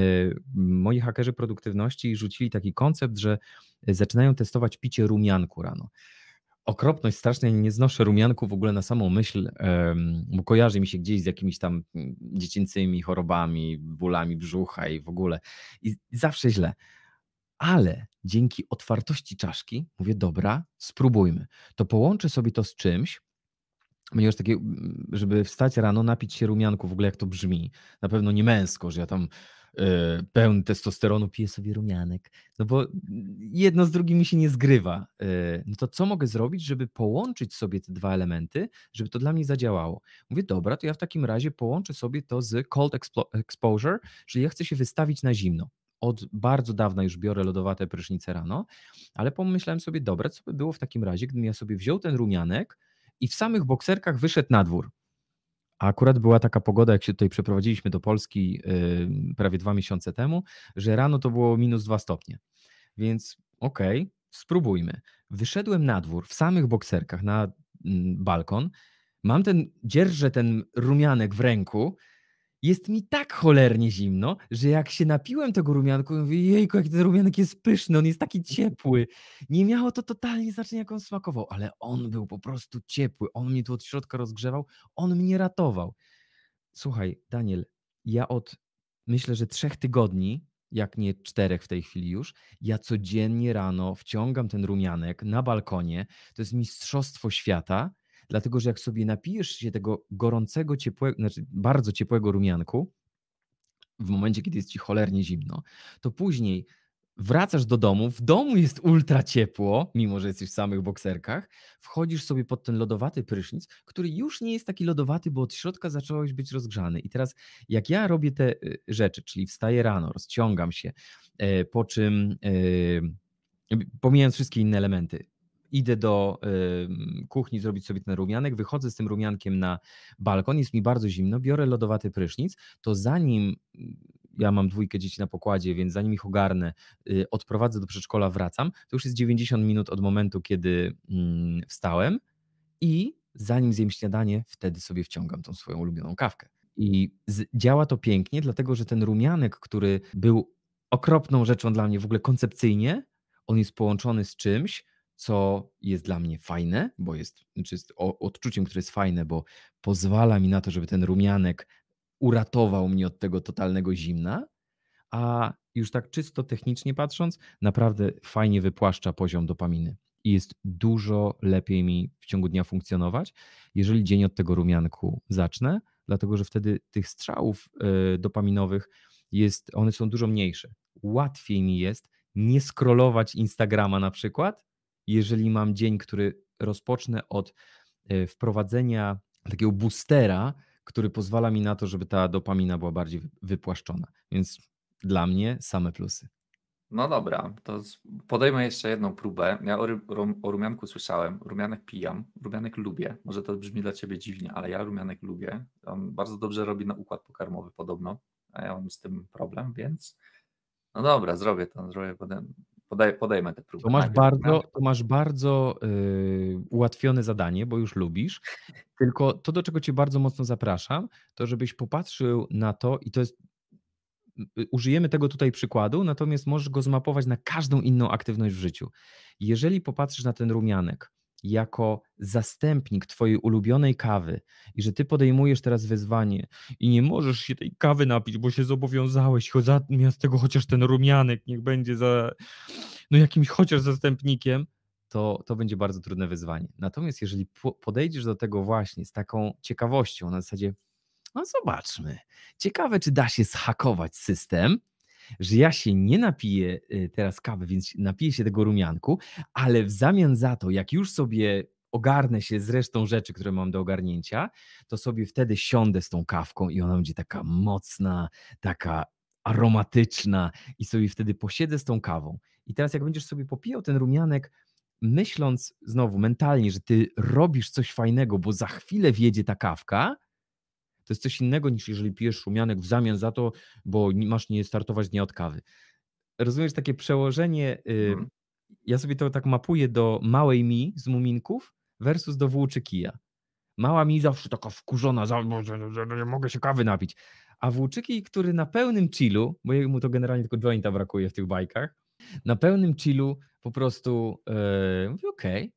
moi hakerzy produktywności rzucili taki koncept, że e, zaczynają testować picie rumianku rano. Okropność strasznie nie znoszę rumianku w ogóle na samą myśl, bo kojarzy mi się gdzieś z jakimiś tam mm, dziecięcymi chorobami, bólami brzucha i w ogóle. I zawsze źle ale dzięki otwartości czaszki mówię, dobra, spróbujmy. To połączę sobie to z czymś, mnie już takie, żeby wstać rano, napić się rumianku, w ogóle jak to brzmi, na pewno nie męsko, że ja tam yy, e, pełny testosteronu piję sobie rumianek, no bo jedno z drugim mi się nie zgrywa. Yy, no to co mogę zrobić, żeby połączyć sobie te dwa elementy, żeby to dla mnie zadziałało? Mówię, dobra, to ja w takim razie połączę sobie to z cold exposure, czyli ja chcę się wystawić na zimno od bardzo dawna już biorę lodowate prysznice rano, ale pomyślałem sobie, dobra, co by było w takim razie, gdybym ja sobie wziął ten rumianek, i w samych bokserkach wyszedł na dwór. A akurat była taka pogoda, jak się tutaj przeprowadziliśmy do Polski yy, prawie dwa miesiące temu, że rano to było minus dwa stopnie. Więc okej, okay, spróbujmy. Wyszedłem na dwór w samych bokserkach na mm, balkon. Mam ten, dzierżę ten rumianek w ręku jest mi tak cholernie zimno, że jak się napiłem tego rumianku, mówię, jejku, jaki ten rumianek jest pyszny, on jest taki ciepły. Nie miało to totalnie znaczenia, jak on smakował, ale on był po prostu ciepły. On mnie tu od środka rozgrzewał, on mnie ratował. Słuchaj, Daniel, ja od myślę, że trzech tygodni, jak nie czterech w tej chwili już, ja codziennie rano wciągam ten rumianek na balkonie. To jest mistrzostwo świata Dlatego, że jak sobie napijesz się tego gorącego, ciepłego, znaczy bardzo ciepłego rumianku, w momencie, kiedy jest ci cholernie zimno, to później wracasz do domu, w domu jest ultra ciepło, mimo że jesteś w samych bokserkach, wchodzisz sobie pod ten lodowaty prysznic, który już nie jest taki lodowaty, bo od środka zacząłeś być rozgrzany. I teraz jak ja robię te y, rzeczy, czyli wstaję rano, rozciągam się, e, po czym e, pomijając wszystkie inne elementy, idę do kuchni zrobić sobie ten rumianek, wychodzę z tym rumiankiem na balkon, jest mi bardzo zimno, biorę lodowaty prysznic, to zanim mm, ja mam dwójkę dzieci na pokładzie, więc zanim ich ogarnę, y, odprowadzę do przedszkola, wracam, to już jest 90 minut od momentu, kiedy mm, wstałem i zanim zjem śniadanie, wtedy sobie wciągam tą swoją ulubioną kawkę. I działa to pięknie, dlatego że ten rumianek, który był okropną rzeczą dla mnie w ogóle koncepcyjnie, on jest połączony z czymś, co jest dla mnie fajne, bo jest, znaczy jest odczuciem, które jest fajne, bo pozwala mi na to, żeby ten rumianek uratował mnie od tego totalnego zimna, a już tak czysto technicznie patrząc, naprawdę fajnie wypłaszcza poziom dopaminy i jest dużo lepiej mi w ciągu dnia funkcjonować, jeżeli dzień od tego rumianku zacznę, dlatego że wtedy tych strzałów y, dopaminowych jest, one są dużo mniejsze. Łatwiej mi jest nie scrollować Instagrama na przykład, jeżeli mam dzień, który rozpocznę od e, wprowadzenia takiego boostera, który pozwala mi na to, żeby ta dopamina była bardziej wypłaszczona. Więc dla mnie same plusy. No dobra, to podejmę jeszcze jedną próbę. Ja o, rum, o rumianku słyszałem, rumianek pijam, rumianek lubię. Może to brzmi dla ciebie dziwnie, ale ja rumianek lubię. On bardzo dobrze robi na układ pokarmowy podobno, a ja mam z tym problem, więc no dobra, zrobię to, zrobię potem podaj, podejmę te próby. To masz bardzo, to masz bardzo yy, ułatwione zadanie, bo już lubisz. Tylko to, do czego cię bardzo mocno zapraszam, to żebyś popatrzył na to i to jest y, y, użyjemy tego tutaj przykładu, natomiast możesz go zmapować na każdą inną aktywność w życiu. Jeżeli popatrzysz na ten rumianek, jako zastępnik Twojej ulubionej kawy i że Ty podejmujesz teraz wyzwanie i nie możesz się tej kawy napić, bo się zobowiązałeś, zamiast tego chociaż ten rumianek niech będzie za no jakimś chociaż zastępnikiem, to, to będzie bardzo trudne wyzwanie. Natomiast jeżeli podejdziesz do tego właśnie z taką ciekawością, na zasadzie, no zobaczmy, ciekawe, czy da się zhakować system, że ja się nie napiję y, teraz kawy, więc napiję się tego rumianku, ale w zamian za to, jak już sobie ogarnę się z resztą rzeczy, które mam do ogarnięcia, to sobie wtedy siądę z tą kawką i ona będzie taka mocna, taka aromatyczna i sobie wtedy posiedzę z tą kawą. I teraz jak będziesz sobie popijał ten rumianek, myśląc znowu mentalnie, że ty robisz coś fajnego, bo za chwilę wjedzie ta kawka, to jest coś innego niż jeżeli pijesz szumianek w zamian za to, bo masz nie startować dnia od kawy. Rozumiesz takie przełożenie? Hmm. Ja sobie to tak mapuję do małej mi z muminków versus do włóczy kija. Mała mi zawsze taka wkurzona, że nie mogę się kawy napić. A włóczyki, który na pełnym chillu, bo mu to generalnie tylko jointa brakuje w tych bajkach, na pełnym chillu po prostu yy, e, mówi okej,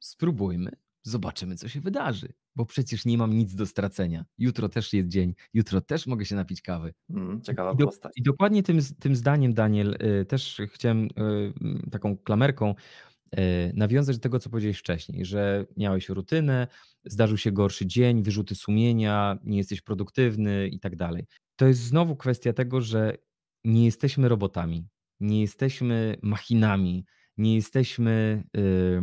spróbujmy, zobaczymy co się wydarzy bo przecież nie mam nic do stracenia. Jutro też jest dzień, jutro też mogę się napić kawy. Mm, ciekawa I, do, postać. I dokładnie tym, tym zdaniem, Daniel, y, też chciałem y, mm, taką klamerką y, nawiązać do tego, co powiedziałeś wcześniej, że miałeś rutynę, zdarzył się gorszy dzień, wyrzuty sumienia, nie jesteś produktywny i tak dalej. To jest znowu kwestia tego, że nie jesteśmy robotami, nie jesteśmy machinami, nie jesteśmy. Yy,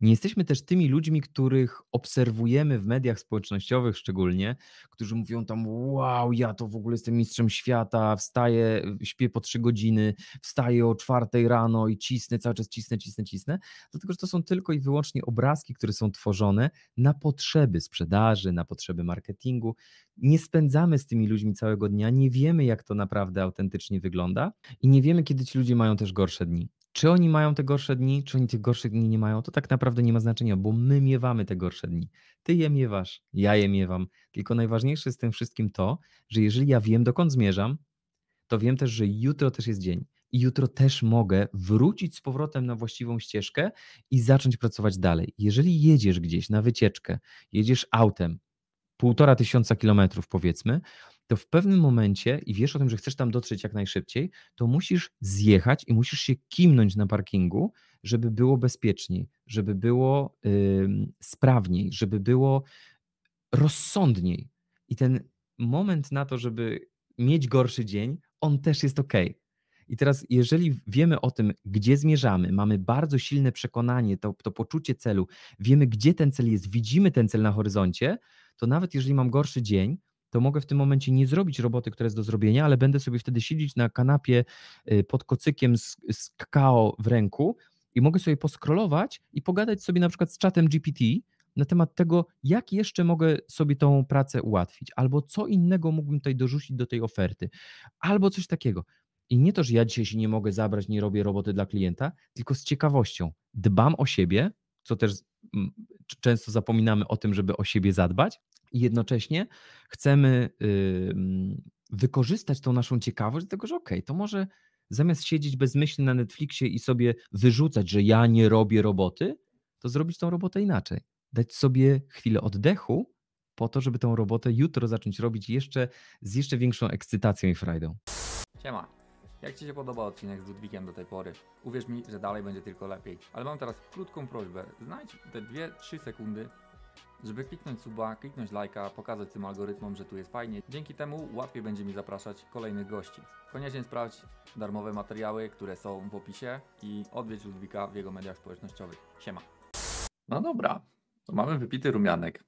nie jesteśmy też tymi ludźmi, których obserwujemy w mediach społecznościowych szczególnie, którzy mówią tam: Wow, ja to w ogóle jestem mistrzem świata, wstaję, śpię po trzy godziny, wstaję o czwartej rano i cisnę, cały czas cisnę, cisnę, cisnę. Dlatego, że to są tylko i wyłącznie obrazki, które są tworzone na potrzeby sprzedaży, na potrzeby marketingu. Nie spędzamy z tymi ludźmi całego dnia, nie wiemy, jak to naprawdę autentycznie wygląda i nie wiemy, kiedy ci ludzie mają też gorsze dni. Czy oni mają te gorsze dni, czy oni tych gorszych dni nie mają, to tak naprawdę nie ma znaczenia, bo my miewamy te gorsze dni. Ty je miewasz, ja je miewam. Tylko najważniejsze z tym wszystkim to, że jeżeli ja wiem, dokąd zmierzam, to wiem też, że jutro też jest dzień. I jutro też mogę wrócić z powrotem na właściwą ścieżkę i zacząć pracować dalej. Jeżeli jedziesz gdzieś na wycieczkę, jedziesz autem, półtora tysiąca kilometrów powiedzmy, to w pewnym momencie i wiesz o tym, że chcesz tam dotrzeć jak najszybciej, to musisz zjechać i musisz się kimnąć na parkingu, żeby było bezpieczniej, żeby było sprawniej, żeby było rozsądniej. I ten moment na to, żeby mieć gorszy dzień, on też jest ok. I teraz, jeżeli wiemy o tym, gdzie zmierzamy, mamy bardzo silne przekonanie, to, to poczucie celu, wiemy, gdzie ten cel jest, widzimy ten cel na horyzoncie, to nawet jeżeli mam gorszy dzień, to mogę w tym momencie nie zrobić roboty, która jest do zrobienia, ale będę sobie wtedy siedzieć na kanapie y, pod kocykiem z, z kakao w ręku i mogę sobie poskrolować i pogadać sobie na przykład z czatem GPT na temat tego, jak jeszcze mogę sobie tą pracę ułatwić, albo co innego mógłbym tutaj dorzucić do tej oferty, albo coś takiego. I nie to, że ja dzisiaj się nie mogę zabrać, nie robię roboty dla klienta, tylko z ciekawością dbam o siebie, co też często zapominamy o tym, żeby o siebie zadbać i jednocześnie chcemy wykorzystać tą naszą ciekawość do tego, że okej, okay, to może zamiast siedzieć bezmyślnie na Netflixie i sobie wyrzucać, że ja nie robię roboty, to zrobić tą robotę inaczej. Dać sobie chwilę oddechu po to, żeby tą robotę jutro zacząć robić jeszcze z jeszcze większą ekscytacją i frajdą. Siema. Jak Ci się podoba odcinek z Ludwikiem do tej pory? Uwierz mi, że dalej będzie tylko lepiej. Ale mam teraz krótką prośbę. Znajdź te 2-3 sekundy, żeby kliknąć suba, kliknąć lajka, pokazać tym algorytmom, że tu jest fajnie. Dzięki temu łatwiej będzie mi zapraszać kolejnych gości. Koniecznie sprawdź darmowe materiały, które są w opisie i odwiedź Ludwika w jego mediach społecznościowych. Siema. No dobra, to mamy wypity rumianek,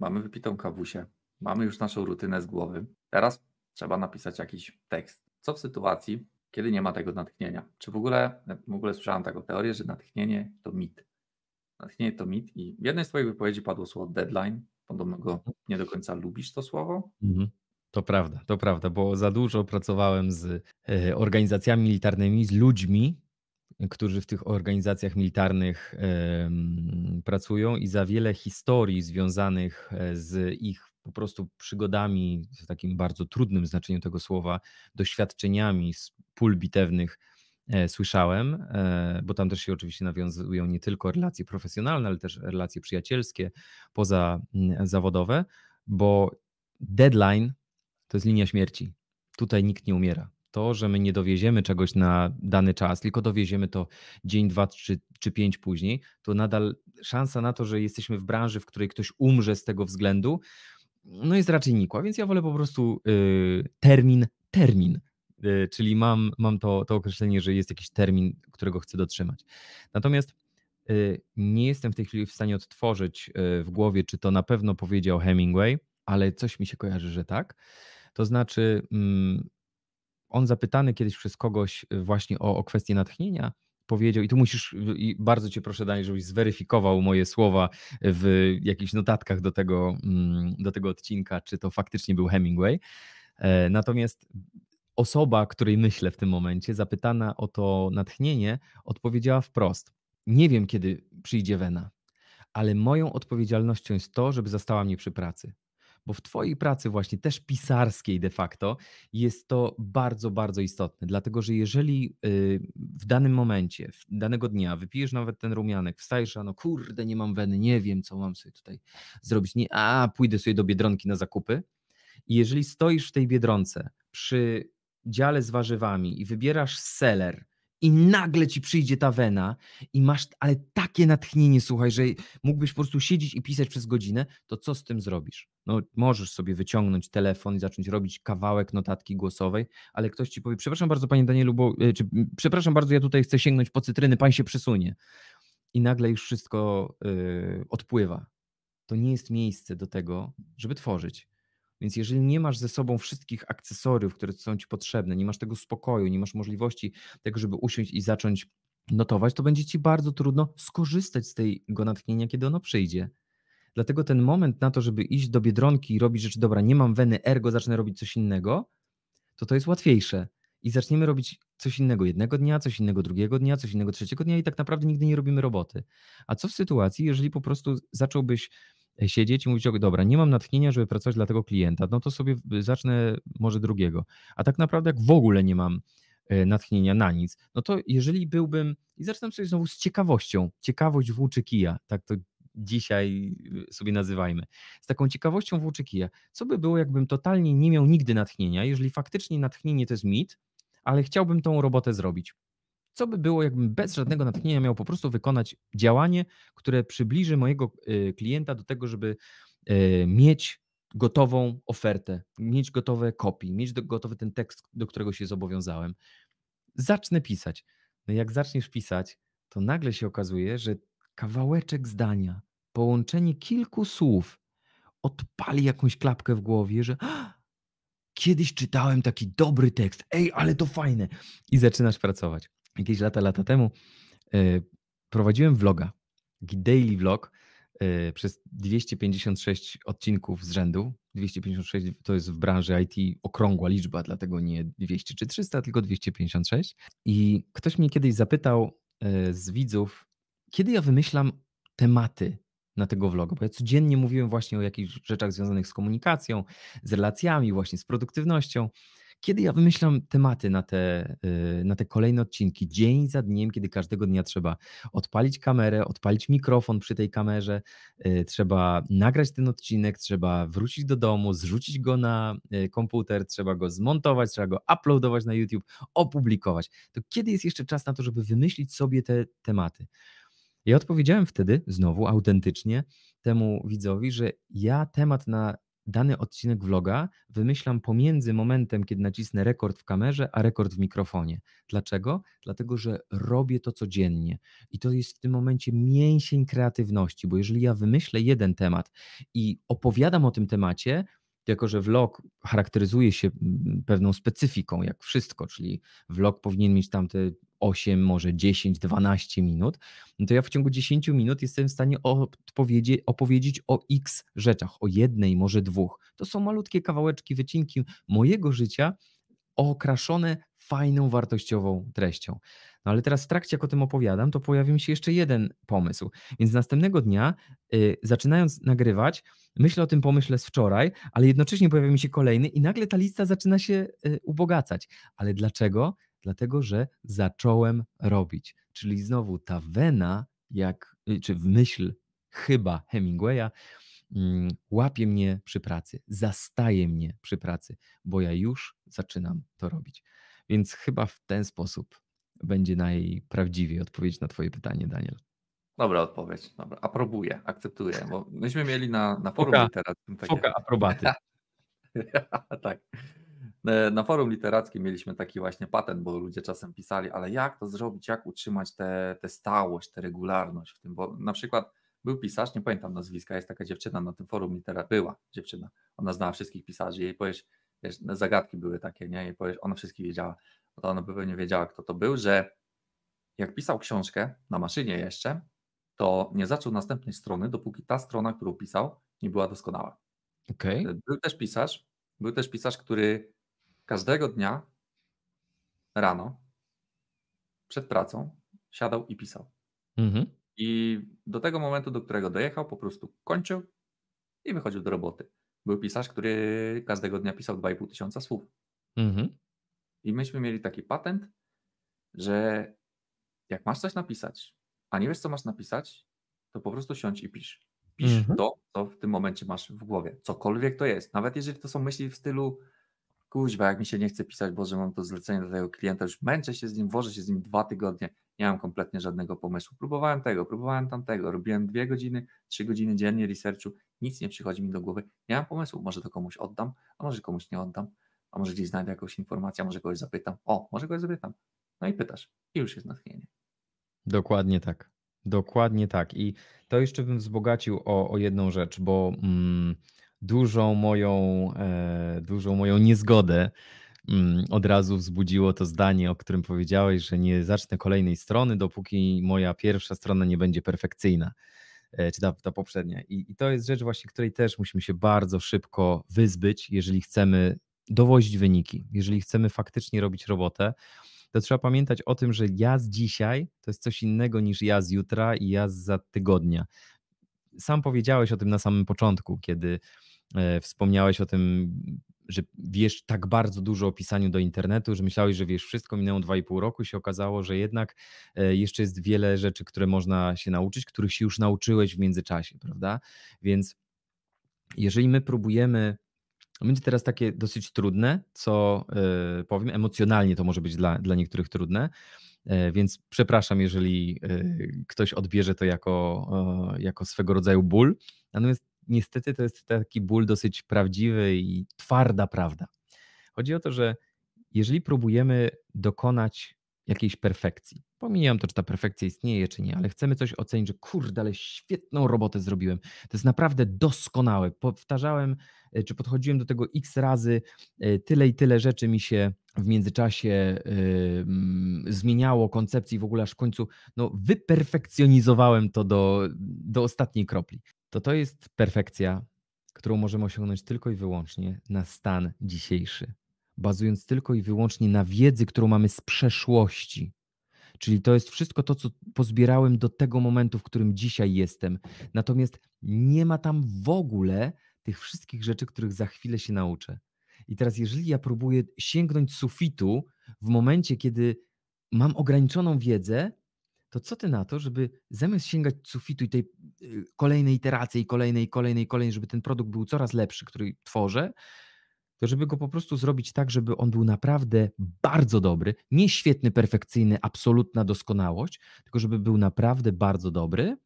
mamy wypitą kawusię, mamy już naszą rutynę z głowy. Teraz trzeba napisać jakiś tekst. Co w sytuacji, kiedy nie ma tego natchnienia. Czy w ogóle, w ogóle słyszałem taką teorię, że natchnienie to mit. Natchnienie to mit i w jednej z Twoich wypowiedzi padło słowo deadline. Podobno go nie do końca lubisz to słowo. Mhm. To prawda, to prawda, bo za dużo pracowałem z e, organizacjami militarnymi, z ludźmi, którzy w tych organizacjach militarnych pracują i za wiele historii związanych e, z ich po prostu przygodami, w takim bardzo trudnym znaczeniu tego słowa, doświadczeniami z pól bitewnych e, słyszałem, e, bo tam też się oczywiście nawiązują nie tylko relacje profesjonalne, ale też relacje przyjacielskie, mm, zawodowe, bo deadline to jest linia śmierci. Tutaj nikt nie umiera. To, że my nie dowieziemy czegoś na dany czas, tylko dowieziemy to dzień, dwa czy, czy pięć później, to nadal szansa na to, że jesteśmy w branży, w której ktoś umrze z tego względu, no jest raczej nikła, więc ja wolę po prostu y, termin, termin. Y, czyli mam, mam to, to określenie, że jest jakiś termin, którego chcę dotrzymać. Natomiast y, nie jestem w tej chwili w stanie odtworzyć w głowie, czy to na pewno powiedział Hemingway, ale coś mi się kojarzy, że tak. To znaczy, mm, on zapytany kiedyś przez kogoś właśnie o, o kwestię natchnienia, powiedział, i tu musisz, i bardzo Cię proszę, Daniel, żebyś zweryfikował moje słowa w jakichś notatkach do tego, mm, do tego odcinka, czy to faktycznie był Hemingway. E, natomiast osoba, której myślę w tym momencie, zapytana o to natchnienie, odpowiedziała wprost: Nie wiem, kiedy przyjdzie wena, ale moją odpowiedzialnością jest to, żeby zastała mnie przy pracy bo w Twojej pracy, właśnie też pisarskiej de facto, jest to bardzo, bardzo istotne. Dlatego, że jeżeli y, w danym momencie, w danego dnia wypijesz nawet ten rumianek, wstajesz a no kurde, nie mam weny, nie wiem, co mam sobie tutaj zrobić, nie, a pójdę sobie do biedronki na zakupy. I jeżeli stoisz w tej biedronce przy dziale z warzywami i wybierasz seller, i nagle ci przyjdzie ta wena i masz, ale takie natchnienie, słuchaj, że mógłbyś po prostu siedzieć i pisać przez godzinę, to co z tym zrobisz? no, możesz sobie wyciągnąć telefon i zacząć robić kawałek notatki głosowej, ale ktoś ci powie, przepraszam bardzo panie Danielu, bo, e, czy, przepraszam bardzo, ja tutaj chcę sięgnąć po cytryny, pan się przesunie. I nagle już wszystko e, odpływa. To nie jest miejsce do tego, żeby tworzyć. Więc jeżeli nie masz ze sobą wszystkich akcesoriów, które są ci potrzebne, nie masz tego spokoju, nie masz możliwości tego, żeby usiąść i zacząć notować, to będzie ci bardzo trudno skorzystać z tego natchnienia, kiedy ono przyjdzie. Dlatego ten moment na to, żeby iść do biedronki i robić rzeczy, dobra, nie mam weny, ergo zacznę robić coś innego, to to jest łatwiejsze. I zaczniemy robić coś innego jednego dnia, coś innego drugiego dnia, coś innego trzeciego dnia i tak naprawdę nigdy nie robimy roboty. A co w sytuacji, jeżeli po prostu zacząłbyś e, siedzieć i mówić, o, dobra, nie mam natchnienia, żeby pracować dla tego klienta, no to sobie zacznę może drugiego. A tak naprawdę jak w ogóle nie mam e, natchnienia na nic, no to jeżeli byłbym, i zacznę sobie znowu z ciekawością, ciekawość włóczy kija, tak to dzisiaj y, sobie nazywajmy. Z taką ciekawością włóczy kija. Co by było, jakbym totalnie nie miał nigdy natchnienia, jeżeli faktycznie natchnienie to jest mit, ale chciałbym tą robotę zrobić? Co by było, jakbym bez żadnego natchnienia miał po prostu wykonać działanie, które przybliży mojego y, klienta do tego, żeby y, mieć gotową ofertę, mieć gotowe kopii, mieć gotowy ten tekst, do którego się zobowiązałem. Zacznę pisać. No jak zaczniesz pisać, to nagle się okazuje, że kawałeczek zdania, połączenie kilku słów odpali jakąś klapkę w głowie, że kiedyś czytałem taki dobry tekst, ej, ale to fajne. I zaczynasz pracować. Jakieś lata, lata temu yy, prowadziłem vloga, daily vlog yy, przez 256 odcinków z rzędu. 256 to jest w branży IT okrągła liczba, dlatego nie 200 czy 300, tylko 256. I ktoś mnie kiedyś zapytał yy, z widzów, kiedy ja wymyślam tematy na tego vloga, bo ja codziennie mówiłem właśnie o jakichś rzeczach związanych z komunikacją, z relacjami, właśnie z produktywnością. Kiedy ja wymyślam tematy na te, y, na te kolejne odcinki, dzień za dniem, kiedy każdego dnia trzeba odpalić kamerę, odpalić mikrofon przy tej kamerze, y, trzeba nagrać ten odcinek, trzeba wrócić do domu, zrzucić go na y, komputer, trzeba go zmontować, trzeba go uploadować na YouTube, opublikować, to kiedy jest jeszcze czas na to, żeby wymyślić sobie te tematy? Ja odpowiedziałem wtedy, znowu autentycznie, temu widzowi, że ja temat na dany odcinek vloga wymyślam pomiędzy momentem, kiedy nacisnę rekord w kamerze, a rekord w mikrofonie. Dlaczego? Dlatego, że robię to codziennie i to jest w tym momencie mięsień kreatywności, bo jeżeli ja wymyślę jeden temat i opowiadam o tym temacie, jako, że vlog charakteryzuje się pewną specyfiką, jak wszystko, czyli vlog powinien mieć tam te 8, może 10, 12 minut, no to ja w ciągu 10 minut jestem w stanie opowiedzieć o x rzeczach, o jednej, może dwóch. To są malutkie kawałeczki, wycinki mojego życia, okraszone fajną, wartościową treścią. No ale teraz w trakcie, jak o tym opowiadam, to pojawił mi się jeszcze jeden pomysł. Więc następnego dnia, yy, zaczynając nagrywać, myślę o tym pomyśle z wczoraj, ale jednocześnie pojawia mi się kolejny i nagle ta lista zaczyna się yy, ubogacać. Ale dlaczego? Dlatego, że zacząłem robić. Czyli znowu ta wena, jak, yy, czy w myśl chyba Hemingwaya, mm, łapie mnie przy pracy, zastaje mnie przy pracy, bo ja już zaczynam to robić. Więc chyba w ten sposób będzie najprawdziwiej odpowiedź na Twoje pytanie, Daniel. Dobra odpowiedź, dobra. Aprobuję, akceptuję, bo myśmy mieli na, na forum foka, literackim takie... Foka aprobaty. [LAUGHS] tak. E, na forum literackim mieliśmy taki właśnie patent, bo ludzie czasem pisali, ale jak to zrobić, jak utrzymać tę stałość, tę regularność w tym, bo na przykład był pisarz, nie pamiętam nazwiska, jest taka dziewczyna na tym forum literackim była dziewczyna, ona znała wszystkich pisarzy, jej powiesz, wiesz, no, zagadki były takie, nie? I powiesz, ona wszystkich wiedziała, no to ona by pewnie wiedziała, kto to był, że jak pisał książkę na maszynie jeszcze, to nie zaczął następnej strony, dopóki ta strona, którą pisał, nie była doskonała. Okay. E, był też pisarz, był też pisarz, który każdego dnia rano przed pracą siadał i pisał. Mhm. I do tego momentu, do którego dojechał, po prostu kończył i wychodził do roboty był pisarz, który każdego dnia pisał 2,5 tysiąca słów. Mhm. I myśmy mieli taki patent, że jak masz coś napisać, a nie wiesz, co masz napisać, to po prostu siądź i pisz. Pisz mhm. to, co w tym momencie masz w głowie. Cokolwiek to jest. Nawet jeżeli to są myśli w stylu kuźba, jak mi się nie chce pisać, Boże, mam to zlecenie dla tego klienta, już męczę się z nim, wożę się z nim dwa tygodnie, nie mam kompletnie żadnego pomysłu. Próbowałem tego, próbowałem tamtego, robiłem dwie godziny, trzy godziny dziennie researchu, nic nie przychodzi mi do głowy. Nie mam pomysłu, może to komuś oddam, a może komuś nie oddam, a może gdzieś znajdę jakąś informację, a może kogoś zapytam. O, może kogoś zapytam. No i pytasz. I już jest natchnienie. Dokładnie tak. Dokładnie tak. I to jeszcze bym wzbogacił o, o jedną rzecz, bo mm, dużą, moją, e, dużą moją niezgodę mm, od razu wzbudziło to zdanie, o którym powiedziałeś, że nie zacznę kolejnej strony, dopóki moja pierwsza strona nie będzie perfekcyjna. E, czy ta, ta poprzednia. I, I to jest rzecz właśnie, której też musimy się bardzo szybko wyzbyć, jeżeli chcemy dowozić wyniki, jeżeli chcemy faktycznie robić robotę, to trzeba pamiętać o tym, że ja z dzisiaj to jest coś innego niż ja z jutra i ja za tygodnia. Sam powiedziałeś o tym na samym początku, kiedy e, wspomniałeś o tym, że wiesz tak bardzo dużo o pisaniu do internetu, że myślałeś, że wiesz wszystko, minęło 2,5 roku i się okazało, że jednak e, jeszcze jest wiele rzeczy, które można się nauczyć, których się już nauczyłeś w międzyczasie, prawda? Więc jeżeli my próbujemy będzie teraz takie dosyć trudne, co e, powiem. Emocjonalnie to może być dla, dla niektórych trudne, e, więc przepraszam, jeżeli ktoś odbierze to jako, jako swego rodzaju ból. Natomiast niestety to jest taki ból dosyć prawdziwy i twarda prawda. Chodzi o to, że jeżeli próbujemy dokonać jakiejś perfekcji, pomijam to, czy ta perfekcja istnieje, czy nie, ale chcemy coś ocenić, że kurde, ale świetną robotę zrobiłem, to jest naprawdę doskonałe, powtarzałem, e, czy podchodziłem do tego x razy, e, tyle i tyle rzeczy mi się w międzyczasie yy, zmieniało koncepcji w ogóle aż w końcu no, wyperfekcjonizowałem to do, do ostatniej kropli to to jest perfekcja, którą możemy osiągnąć tylko i wyłącznie na stan dzisiejszy, bazując tylko i wyłącznie na wiedzy, którą mamy z przeszłości. Czyli to jest wszystko to, co pozbierałem do tego momentu, w którym dzisiaj jestem. Natomiast nie ma tam w ogóle tych wszystkich rzeczy, których za chwilę się nauczę. I teraz, jeżeli ja próbuję sięgnąć sufitu w momencie, kiedy mam ograniczoną wiedzę, to co ty na to, żeby zamiast sięgać sufitu i tej y, kolejnej iteracji, i kolejnej, kolejnej, kolejnej, żeby ten produkt był coraz lepszy, który tworzę, to żeby go po prostu zrobić tak, żeby on był naprawdę bardzo dobry, nie świetny, perfekcyjny, absolutna doskonałość, tylko żeby był naprawdę bardzo dobry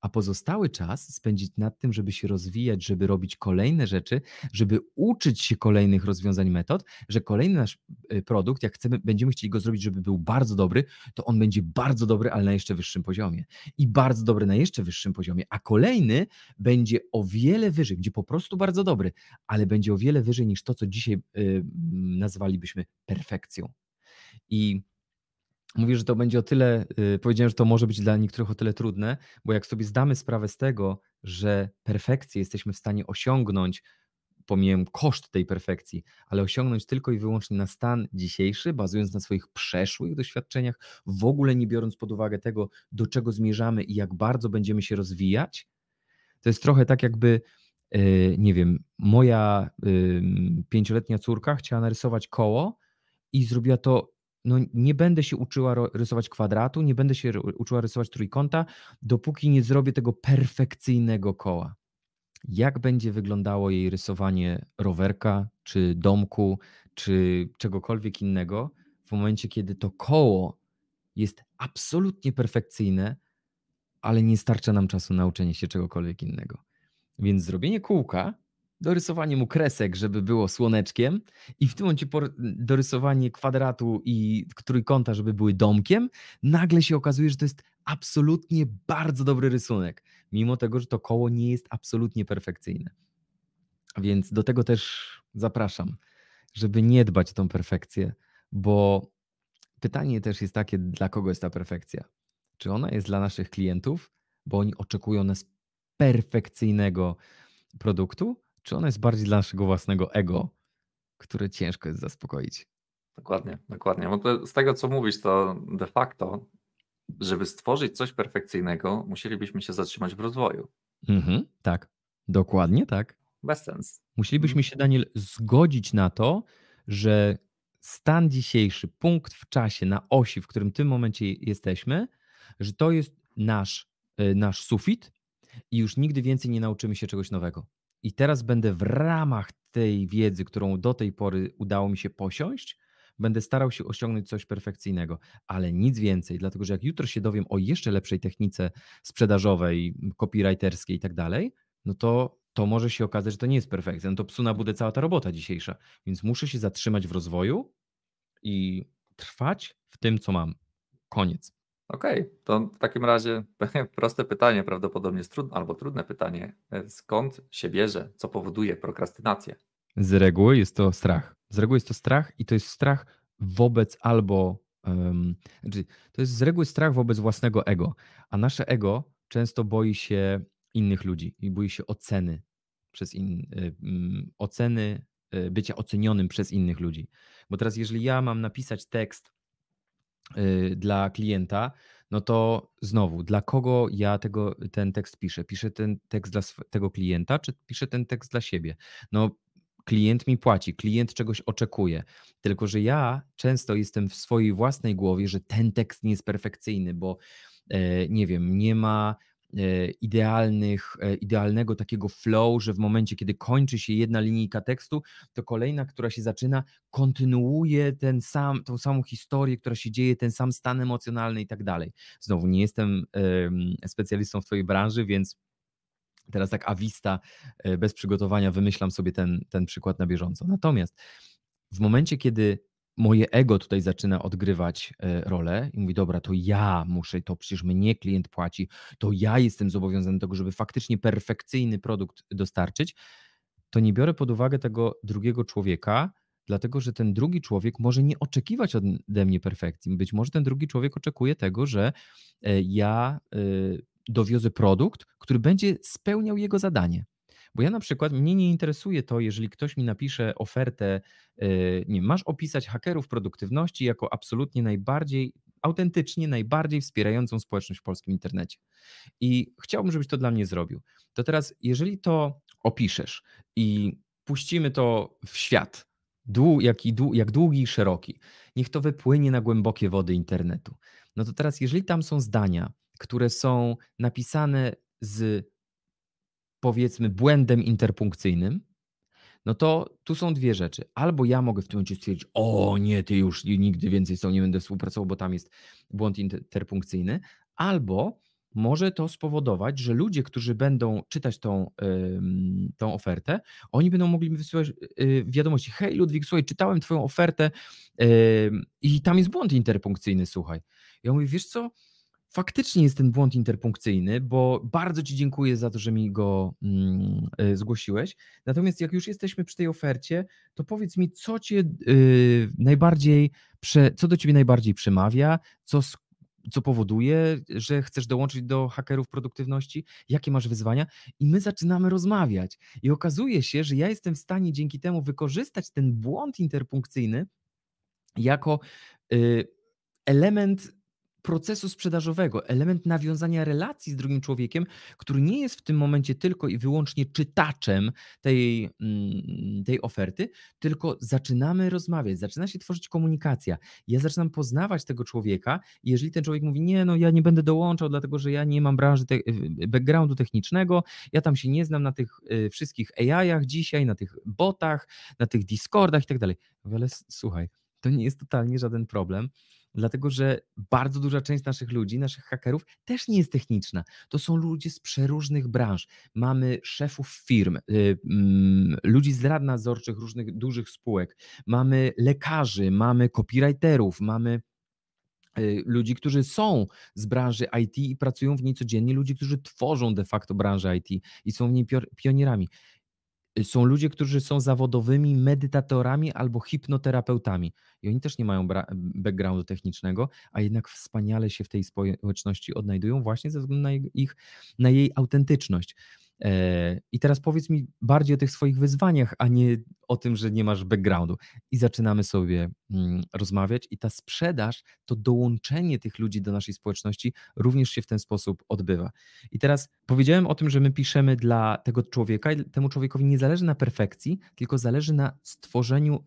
a pozostały czas spędzić nad tym, żeby się rozwijać, żeby robić kolejne rzeczy, żeby uczyć się kolejnych rozwiązań, metod, że kolejny nasz y, produkt, jak chcemy, będziemy chcieli go zrobić, żeby był bardzo dobry, to on będzie bardzo dobry, ale na jeszcze wyższym poziomie i bardzo dobry na jeszcze wyższym poziomie, a kolejny będzie o wiele wyżej, będzie po prostu bardzo dobry, ale będzie o wiele wyżej niż to, co dzisiaj y, nazwalibyśmy perfekcją. I Mówię, że to będzie o tyle, y, powiedziałem, że to może być dla niektórych o tyle trudne, bo jak sobie zdamy sprawę z tego, że perfekcję jesteśmy w stanie osiągnąć, pomijam koszt tej perfekcji, ale osiągnąć tylko i wyłącznie na stan dzisiejszy, bazując na swoich przeszłych doświadczeniach, w ogóle nie biorąc pod uwagę tego, do czego zmierzamy i jak bardzo będziemy się rozwijać, to jest trochę tak, jakby, y, nie wiem, moja pięcioletnia córka chciała narysować koło i zrobiła to no nie będę się uczyła rysować kwadratu, nie będę się uczyła rysować trójkąta, dopóki nie zrobię tego perfekcyjnego koła. Jak będzie wyglądało jej rysowanie rowerka, czy domku, czy czegokolwiek innego, w momencie, kiedy to koło jest absolutnie perfekcyjne, ale nie starcza nam czasu na uczenie się czegokolwiek innego. Więc zrobienie kółka dorysowanie mu kresek, żeby było słoneczkiem i w tym momencie dorysowanie kwadratu i trójkąta, żeby były domkiem, nagle się okazuje, że to jest absolutnie bardzo dobry rysunek, mimo tego, że to koło nie jest absolutnie perfekcyjne. Więc do tego też zapraszam, żeby nie dbać o tą perfekcję, bo pytanie też jest takie, dla kogo jest ta perfekcja? Czy ona jest dla naszych klientów, bo oni oczekują nas perfekcyjnego produktu, czy ona jest bardziej dla naszego własnego ego, które ciężko jest zaspokoić. Dokładnie, dokładnie. Bo z tego, co mówisz, to de facto, żeby stworzyć coś perfekcyjnego, musielibyśmy się zatrzymać w rozwoju. Mhm, tak, dokładnie tak. Bez sens. Musielibyśmy mhm. się, Daniel, zgodzić na to, że stan dzisiejszy, punkt w czasie, na osi, w którym w tym momencie jesteśmy, że to jest nasz, y, nasz sufit i już nigdy więcej nie nauczymy się czegoś nowego. I teraz będę w ramach tej wiedzy, którą do tej pory udało mi się posiąść, będę starał się osiągnąć coś perfekcyjnego, ale nic więcej, dlatego że jak jutro się dowiem o jeszcze lepszej technice sprzedażowej, copywriterskiej i tak dalej, no to to może się okazać, że to nie jest perfekcja. No to psu na budę cała ta robota dzisiejsza. Więc muszę się zatrzymać w rozwoju i trwać w tym, co mam. Koniec. Okej, okay, to w takim razie [LAUGHS] proste pytanie, prawdopodobnie trudne, albo trudne pytanie. E, skąd się bierze, co powoduje prokrastynację? Z reguły jest to strach. Z reguły jest to strach i to jest strach wobec albo. Um, to jest z reguły strach wobec własnego ego, a nasze ego często boi się innych ludzi i boi się oceny przez in, um, oceny e, bycia ocenionym przez innych ludzi. Bo teraz, jeżeli ja mam napisać tekst Y, dla klienta, no to znowu, dla kogo ja tego, ten tekst piszę? Piszę ten tekst dla tego klienta, czy piszę ten tekst dla siebie? No, klient mi płaci, klient czegoś oczekuje. Tylko, że ja często jestem w swojej własnej głowie, że ten tekst nie jest perfekcyjny, bo e, nie wiem, nie ma E, idealnych, e, idealnego takiego flow, że w momencie, kiedy kończy się jedna linijka tekstu, to kolejna, która się zaczyna, kontynuuje ten sam, tą samą historię, która się dzieje, ten sam stan emocjonalny i tak dalej. Znowu nie jestem specjalistą w Twojej branży, więc teraz tak awista, e, bez przygotowania wymyślam sobie ten, ten przykład na bieżąco. Natomiast w momencie, kiedy moje ego tutaj zaczyna odgrywać e, rolę i mówi, dobra, to ja muszę, to przecież mnie klient płaci, to ja jestem zobowiązany do tego, żeby faktycznie perfekcyjny produkt dostarczyć, to nie biorę pod uwagę tego drugiego człowieka, dlatego że ten drugi człowiek może nie oczekiwać ode mnie perfekcji. Być może ten drugi człowiek oczekuje tego, że e, ja e, dowiozę produkt, który będzie spełniał jego zadanie. Bo ja na przykład mnie nie interesuje to, jeżeli ktoś mi napisze ofertę, e, nie, masz opisać hakerów produktywności jako absolutnie najbardziej autentycznie najbardziej wspierającą społeczność w polskim internecie. I chciałbym, żebyś to dla mnie zrobił. To teraz, jeżeli to opiszesz i puścimy to w świat, jak, i dłu, jak długi i szeroki, niech to wypłynie na głębokie wody internetu. No to teraz, jeżeli tam są zdania, które są napisane z powiedzmy błędem interpunkcyjnym, no to tu są dwie rzeczy. Albo ja mogę w tym momencie stwierdzić, o nie, ty już nigdy więcej z tą nie będę współpracował, bo tam jest błąd interpunkcyjny, albo może to spowodować, że ludzie, którzy będą czytać tą, yy, tą ofertę, oni będą mogli wysyłać yy, wiadomości, hej Ludwik, słuchaj, czytałem twoją ofertę yy, i tam jest błąd interpunkcyjny, słuchaj. Ja mówię, wiesz co, faktycznie jest ten błąd interpunkcyjny, bo bardzo Ci dziękuję za to, że mi go mm, y, zgłosiłeś. Natomiast jak już jesteśmy przy tej ofercie, to powiedz mi, co Cię y, najbardziej, co do Ciebie najbardziej przemawia, co, co powoduje, że chcesz dołączyć do hakerów produktywności, jakie masz wyzwania i my zaczynamy rozmawiać. I okazuje się, że ja jestem w stanie dzięki temu wykorzystać ten błąd interpunkcyjny jako y, element procesu sprzedażowego, element nawiązania relacji z drugim człowiekiem, który nie jest w tym momencie tylko i wyłącznie czytaczem tej, mm, tej oferty, tylko zaczynamy rozmawiać, zaczyna się tworzyć komunikacja. Ja zaczynam poznawać tego człowieka i jeżeli ten człowiek mówi, nie, no ja nie będę dołączał, dlatego że ja nie mam branży te- backgroundu technicznego, ja tam się nie znam na tych y, wszystkich AI-ach dzisiaj, na tych botach, na tych Discordach i tak dalej. Ale słuchaj, to nie jest totalnie żaden problem Dlatego, że bardzo duża część naszych ludzi, naszych hakerów też nie jest techniczna. To są ludzie z przeróżnych branż. Mamy szefów firm, y, mm, ludzi z rad nadzorczych różnych dużych spółek, mamy lekarzy, mamy copywriterów, mamy y, ludzi, którzy są z branży IT i pracują w niej codziennie, ludzi, którzy tworzą de facto branżę IT i są w niej pionierami. Y, są ludzie, którzy są zawodowymi medytatorami albo hipnoterapeutami i oni też nie mają backgroundu technicznego, a jednak wspaniale się w tej społeczności odnajdują właśnie ze względu na ich na jej autentyczność. I teraz powiedz mi bardziej o tych swoich wyzwaniach, a nie o tym, że nie masz backgroundu. I zaczynamy sobie mm, rozmawiać, i ta sprzedaż, to dołączenie tych ludzi do naszej społeczności również się w ten sposób odbywa. I teraz powiedziałem o tym, że my piszemy dla tego człowieka, i temu człowiekowi nie zależy na perfekcji, tylko zależy na stworzeniu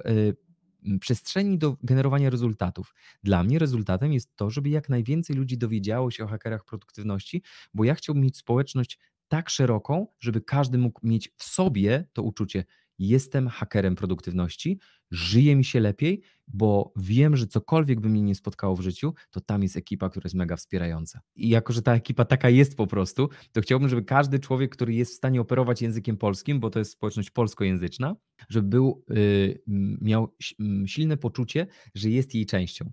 y, przestrzeni do generowania rezultatów. Dla mnie rezultatem jest to, żeby jak najwięcej ludzi dowiedziało się o hakerach produktywności, bo ja chciałbym mieć społeczność tak szeroką, żeby każdy mógł mieć w sobie to uczucie: jestem hakerem produktywności, żyje mi się lepiej, bo wiem, że cokolwiek by mnie nie spotkało w życiu, to tam jest ekipa, która jest mega wspierająca. I jako, że ta ekipa taka jest po prostu, to chciałbym, żeby każdy człowiek, który jest w stanie operować językiem polskim, bo to jest społeczność polskojęzyczna, żeby był, y, miał silne poczucie, że jest jej częścią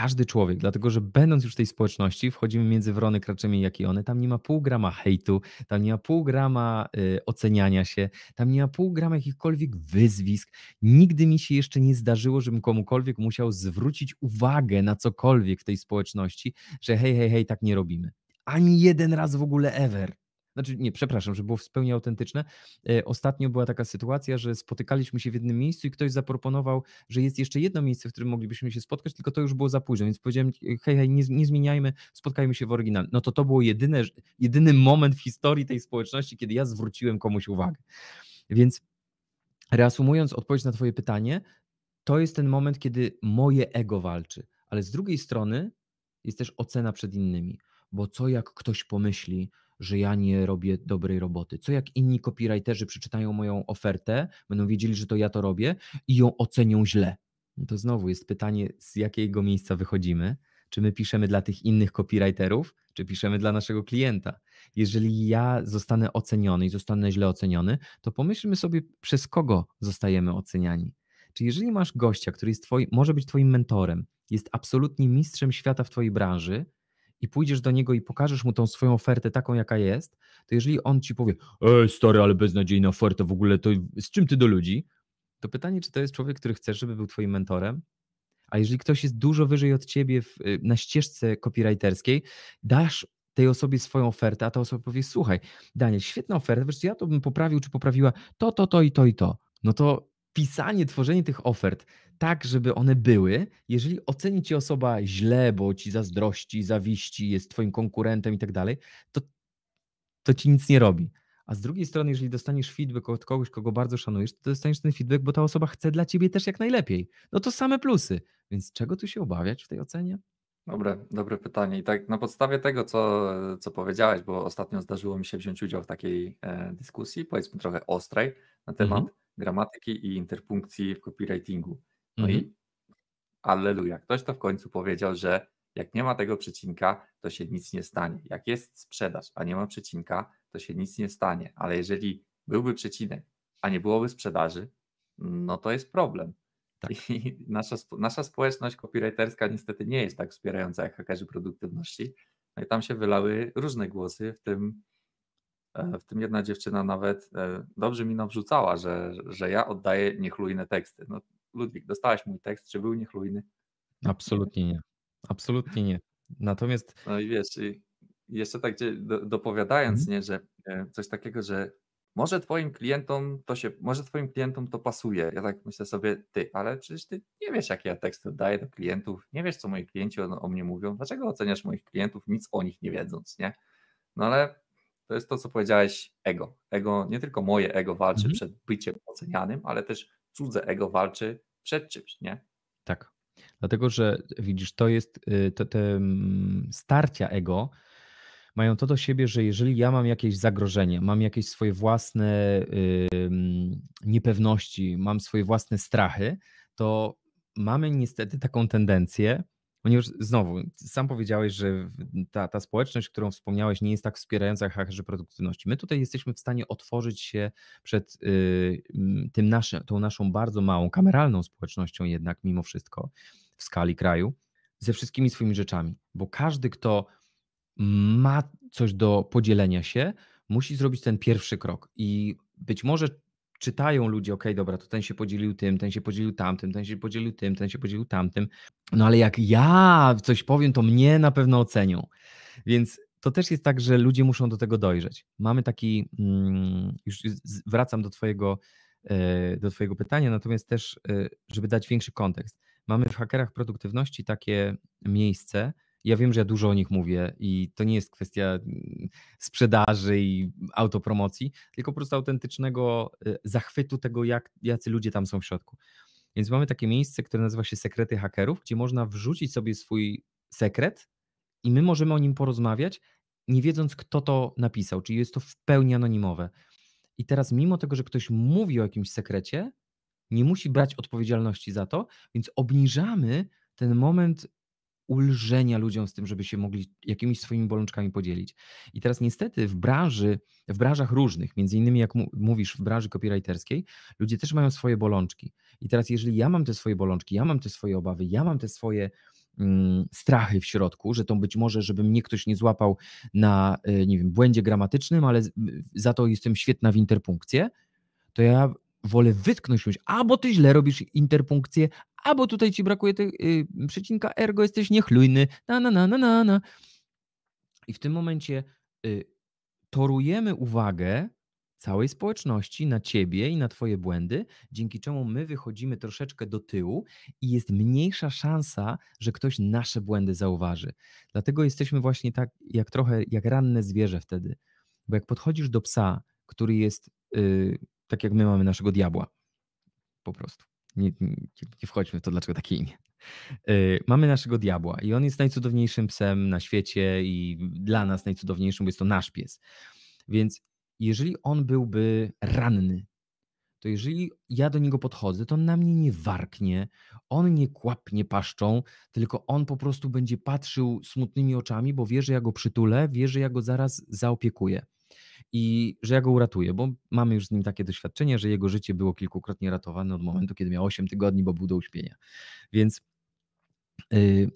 każdy człowiek, dlatego że będąc już w tej społeczności, wchodzimy między wrony kraczymi, jak i one, tam nie ma pół grama hejtu, tam nie ma pół grama y, oceniania się, tam nie ma pół grama jakichkolwiek wyzwisk. Nigdy mi się jeszcze nie zdarzyło, żebym komukolwiek musiał zwrócić uwagę na cokolwiek w tej społeczności, że hej, hej, hej, tak nie robimy. Ani jeden raz w ogóle ever znaczy nie, przepraszam, że było w pełni autentyczne. E, ostatnio była taka sytuacja, że spotykaliśmy się w jednym miejscu i ktoś zaproponował, że jest jeszcze jedno miejsce, w którym moglibyśmy się spotkać, tylko to już było za późno, więc powiedziałem, hej, hej, nie, nie zmieniajmy, spotkajmy się w oryginalnym. No to to było jedyny moment w historii tej społeczności, kiedy ja zwróciłem komuś uwagę. Więc reasumując odpowiedź na Twoje pytanie, to jest ten moment, kiedy moje ego walczy, ale z drugiej strony jest też ocena przed innymi, bo co jak ktoś pomyśli, że ja nie robię dobrej roboty? Co jak inni copywriterzy przeczytają moją ofertę, będą wiedzieli, że to ja to robię i ją ocenią źle? No to znowu jest pytanie, z jakiego miejsca wychodzimy? Czy my piszemy dla tych innych copywriterów, czy piszemy dla naszego klienta? Jeżeli ja zostanę oceniony i zostanę źle oceniony, to pomyślmy sobie, przez kogo zostajemy oceniani. Czy jeżeli masz gościa, który jest twoi, może być Twoim mentorem, jest absolutnie mistrzem świata w Twojej branży, i pójdziesz do niego i pokażesz mu tą swoją ofertę taką, jaka jest, to jeżeli on ci powie, ej stary, ale beznadziejna oferta, w ogóle to z czym ty do ludzi? To pytanie, czy to jest człowiek, który chcesz, żeby był twoim mentorem? A jeżeli ktoś jest dużo wyżej od ciebie w, y, na ścieżce copywriterskiej, dasz tej osobie swoją ofertę, a ta osoba powie, słuchaj, Daniel, świetna oferta, wiesz, ja to bym poprawił czy poprawiła to, to, to i to i to. No to pisanie, tworzenie tych ofert tak, żeby one były, jeżeli oceni cię osoba źle, bo ci zazdrości, zawiści, jest twoim konkurentem i tak dalej, to, to ci nic nie robi. A z drugiej strony, jeżeli dostaniesz feedback od kogoś, kogo bardzo szanujesz, to dostaniesz ten feedback, bo ta osoba chce dla ciebie też jak najlepiej. No to same plusy. Więc czego tu się obawiać w tej ocenie? Dobre, dobre pytanie. I tak na podstawie tego, co, co powiedziałeś, bo ostatnio zdarzyło mi się wziąć udział w takiej e, dyskusji, powiedzmy trochę ostrej na temat. Mhm gramatyki i interpunkcji w copywritingu. No mhm. i alleluja, ktoś to w końcu powiedział, że jak nie ma tego przecinka, to się nic nie stanie. Jak jest sprzedaż, a nie ma przecinka, to się nic nie stanie. Ale jeżeli byłby przecinek, a nie byłoby sprzedaży, no to jest problem. Tak. I [LAUGHS] nasza, nasza społeczność copywriterska niestety nie jest tak wspierająca jak hakerzy produktywności. No i tam się wylały różne głosy, w tym E, w tym jedna dziewczyna nawet e, dobrze mi nawrzucała, że, że ja oddaję niechlujne teksty. No, Ludwik, dostałaś mój tekst, czy był niechlujny? Absolutnie nie. Absolutnie nie. Natomiast. No i wiesz, i jeszcze tak dopowiadając, mhm. nie, że e, coś takiego, że może twoim klientom to się, może twoim klientom to pasuje. Ja tak myślę sobie, ty, ale przecież ty nie wiesz, jakie ja teksty oddaję do klientów, nie wiesz, co moi klienci o, o mnie mówią, dlaczego oceniasz moich klientów, nic o nich nie wiedząc, nie? No ale to jest to, co powiedziałeś, ego. Ego, nie tylko moje ego walczy mhm. przed byciem ocenianym, ale też cudze ego walczy przed czymś, nie? Tak. Dlatego, że widzisz, to jest y, te mm, starcia ego mają to do siebie, że jeżeli ja mam jakieś zagrożenie, mam jakieś swoje własne y, mm, niepewności, mam swoje własne strachy, to mamy niestety taką tendencję, Ponieważ znowu, sam powiedziałeś, że ta, ta społeczność, którą wspomniałeś, nie jest tak wspierająca charakterze produktywności. My tutaj jesteśmy w stanie otworzyć się przed y, tym nasze, tą naszą bardzo małą, kameralną społecznością jednak mimo wszystko w skali kraju, ze wszystkimi swoimi rzeczami. Bo każdy, kto ma coś do podzielenia się, musi zrobić ten pierwszy krok. I być może czytają ludzie, ok, dobra, to ten się podzielił tym, ten się podzielił tamtym, ten się podzielił tym, ten się podzielił tamtym. No ale jak ja coś powiem, to mnie na pewno ocenią. Więc to też jest tak, że ludzie muszą do tego dojrzeć. Mamy taki, mm, już wracam do Twojego, e, do twojego pytania, natomiast też, e, żeby dać większy kontekst. Mamy w hakerach produktywności takie miejsce, ja wiem, że ja dużo o nich mówię i to nie jest kwestia mm, sprzedaży i autopromocji, tylko po prostu autentycznego y, zachwytu tego, jak, jacy ludzie tam są w środku. Więc mamy takie miejsce, które nazywa się Sekrety Hakerów, gdzie można wrzucić sobie swój sekret i my możemy o nim porozmawiać, nie wiedząc, kto to napisał, czyli jest to w pełni anonimowe. I teraz, mimo tego, że ktoś mówi o jakimś sekrecie, nie musi brać odpowiedzialności za to, więc obniżamy ten moment ulżenia ludziom z tym, żeby się mogli jakimiś swoimi bolączkami podzielić. I teraz niestety w branży, w branżach różnych, między innymi jak mówisz w branży copywriterskiej, ludzie też mają swoje bolączki. I teraz jeżeli ja mam te swoje bolączki, ja mam te swoje obawy, ja mam te swoje mm, strachy w środku, że to być może, żeby mnie ktoś nie złapał na, e, nie wiem, błędzie gramatycznym, ale za to jestem świetna w interpunkcję, to ja wolę wytknąć komuś, albo ty źle robisz interpunkcję, albo tutaj ci brakuje te, y, przecinka, ergo jesteś niechlujny, na, na, na, na, na, na. I w tym momencie y, torujemy uwagę całej społeczności na ciebie i na twoje błędy, dzięki czemu my wychodzimy troszeczkę do tyłu i jest mniejsza szansa, że ktoś nasze błędy zauważy. Dlatego jesteśmy właśnie tak jak trochę jak ranne zwierzę wtedy. Bo jak podchodzisz do psa, który jest yy, tak jak my mamy naszego diabła, po prostu nie, nie wchodźmy w to, dlaczego takie imię. E, mamy naszego diabła i on jest najcudowniejszym psem na świecie i dla nas najcudowniejszym, bo jest to nasz pies. Więc jeżeli on byłby ranny, to jeżeli ja do niego podchodzę, to on na mnie nie warknie, on nie kłapnie paszczą, tylko on po prostu będzie patrzył smutnymi oczami, bo wie, że ja go przytulę, wie, że ja go zaraz zaopiekuję i że ja go uratuję, bo mamy już z nim takie doświadczenie, że jego życie było kilkukrotnie ratowane od momentu, kiedy miał 8 tygodni, bo był do uśpienia. Więc yy,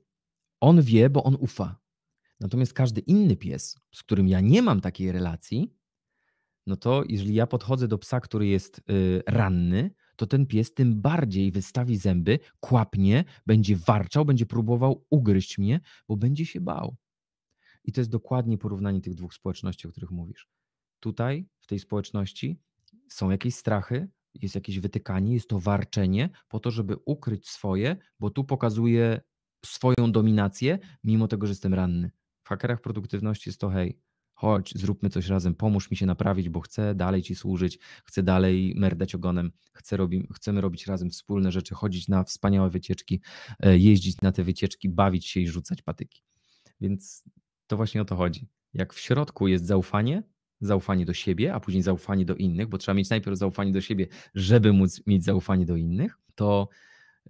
on wie, bo on ufa. Natomiast każdy inny pies, z którym ja nie mam takiej relacji, no to jeżeli ja podchodzę do psa, który jest yy, ranny, to ten pies tym bardziej wystawi zęby, kłapnie, będzie warczał, będzie próbował ugryźć mnie, bo będzie się bał. I to jest dokładnie porównanie tych dwóch społeczności, o których mówisz tutaj, w tej społeczności, są jakieś strachy, jest jakieś wytykanie, jest to warczenie po to, żeby ukryć swoje, bo tu pokazuje swoją dominację, mimo tego, że jestem ranny. W hakerach produktywności jest to hej, chodź, zróbmy coś razem, pomóż mi się naprawić, bo chcę dalej ci służyć, chcę dalej merdać ogonem, chcę robi, chcemy robić razem wspólne rzeczy, chodzić na wspaniałe wycieczki, e, jeździć na te wycieczki, bawić się i rzucać patyki. Więc to właśnie o to chodzi. Jak w środku jest zaufanie, zaufanie do siebie, a później zaufanie do innych, bo trzeba mieć najpierw zaufanie do siebie, żeby móc mieć zaufanie do innych, to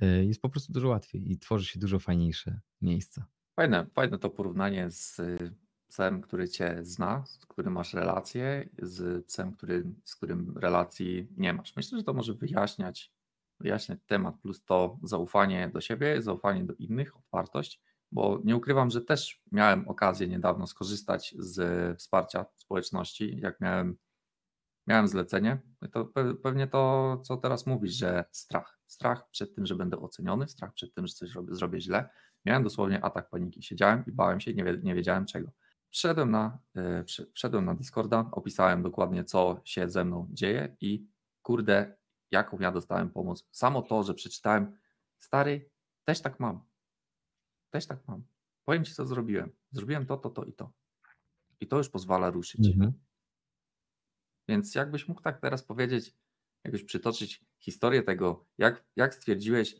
y, jest po prostu dużo łatwiej i tworzy się dużo fajniejsze miejsca. Fajne, fajne to porównanie z y, psem, który cię zna, z którym masz relacje, z psem, który, z którym relacji nie masz. Myślę, że to może wyjaśniać, wyjaśniać temat, plus to zaufanie do siebie, zaufanie do innych, otwartość bo nie ukrywam, że też miałem okazję niedawno skorzystać z wsparcia społeczności, jak miałem, miałem zlecenie. To pewnie to, co teraz mówisz, że strach. Strach przed tym, że będę oceniony, strach przed tym, że coś zrobię zrobię źle. Miałem dosłownie atak paniki. Siedziałem i bałem się, nie, nie wiedziałem czego. Wszedłem na, e, wszedłem na Discorda, opisałem dokładnie, co się ze mną dzieje i kurde, jaką ja dostałem pomoc. Samo to, że przeczytałem, stary, też tak mam też tak mam. Powiem ci, co zrobiłem. Zrobiłem to, to, to i to. I to już pozwala ruszyć. Mhm. Więc jakbyś mógł tak teraz powiedzieć, jakbyś przytoczyć historię tego, jak, jak stwierdziłeś,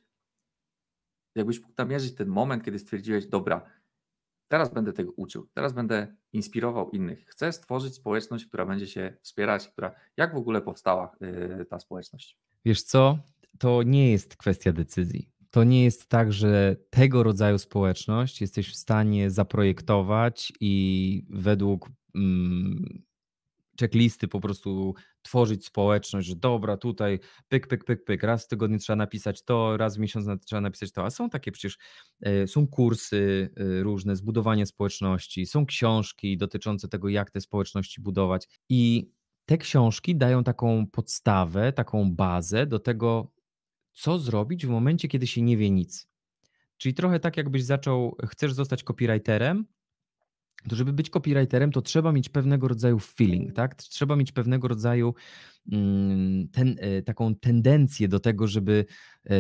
jakbyś mógł namierzyć ten moment, kiedy stwierdziłeś, dobra, teraz będę tego uczył, teraz będę inspirował innych. Chcę stworzyć społeczność, która będzie się wspierać, która jak w ogóle powstała yy, ta społeczność? Wiesz co, to nie jest kwestia decyzji to nie jest tak, że tego rodzaju społeczność jesteś w stanie zaprojektować i według mm, checklisty po prostu tworzyć społeczność, że dobra, tutaj pyk, pyk, pyk, pyk, raz w tygodniu trzeba napisać to, raz w miesiącu trzeba napisać to, a są takie przecież, e, są kursy e, różne, zbudowanie społeczności, są książki dotyczące tego, jak te społeczności budować i te książki dają taką podstawę, taką bazę do tego, co zrobić w momencie, kiedy się nie wie nic. Czyli trochę tak, jakbyś zaczął, chcesz zostać copywriterem, to żeby być copywriterem, to trzeba mieć pewnego rodzaju feeling, tak? Trzeba mieć pewnego rodzaju mm, ten, e, taką tendencję do tego, żeby e,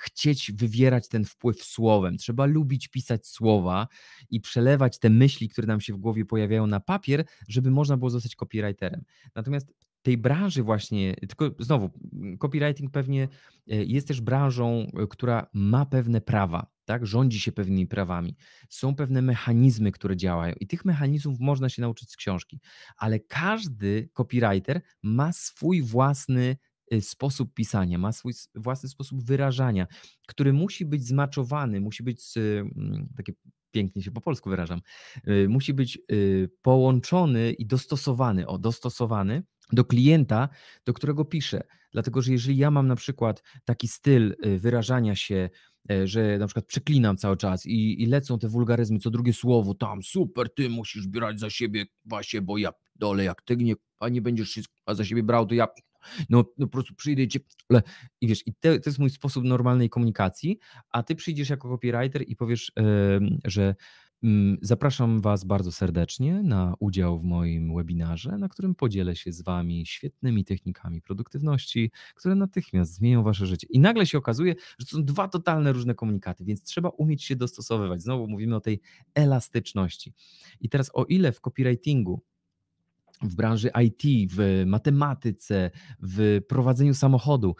chcieć wywierać ten wpływ słowem. Trzeba lubić pisać słowa i przelewać te myśli, które nam się w głowie pojawiają na papier, żeby można było zostać copywriterem. Natomiast tej branży właśnie, tylko znowu, copywriting pewnie e, jest też branżą, e, która ma pewne prawa, tak? Rządzi się pewnymi prawami. Są pewne mechanizmy, które działają i tych mechanizmów można się nauczyć z książki, ale każdy copywriter ma swój własny e, sposób pisania, ma swój własny sposób wyrażania, który musi być zmaczowany, musi być mm, takie pięknie się po polsku wyrażam, y, musi być y, połączony i dostosowany, o, dostosowany do klienta, do którego piszę. Dlatego, że jeżeli ja mam na przykład taki styl y, wyrażania się, e, że na przykład przeklinam cały czas i, i lecą te wulgaryzmy, co drugie słowo, tam super, ty musisz brać za siebie, właśnie, bo ja dole jak ty nie, a nie będziesz się za siebie brał, to ja no, no po prostu przyjdę ci... I wiesz, i to jest mój sposób normalnej komunikacji, a ty przyjdziesz jako copywriter i powiesz, że. Mm, zapraszam Was bardzo serdecznie na udział w moim webinarze, na którym podzielę się z Wami świetnymi technikami produktywności, które natychmiast zmienią Wasze życie. I nagle się okazuje, że to są dwa totalne różne komunikaty, więc trzeba umieć się dostosowywać. Znowu mówimy o tej elastyczności. I teraz, o ile w copywritingu w branży IT, w matematyce, w prowadzeniu samochodu.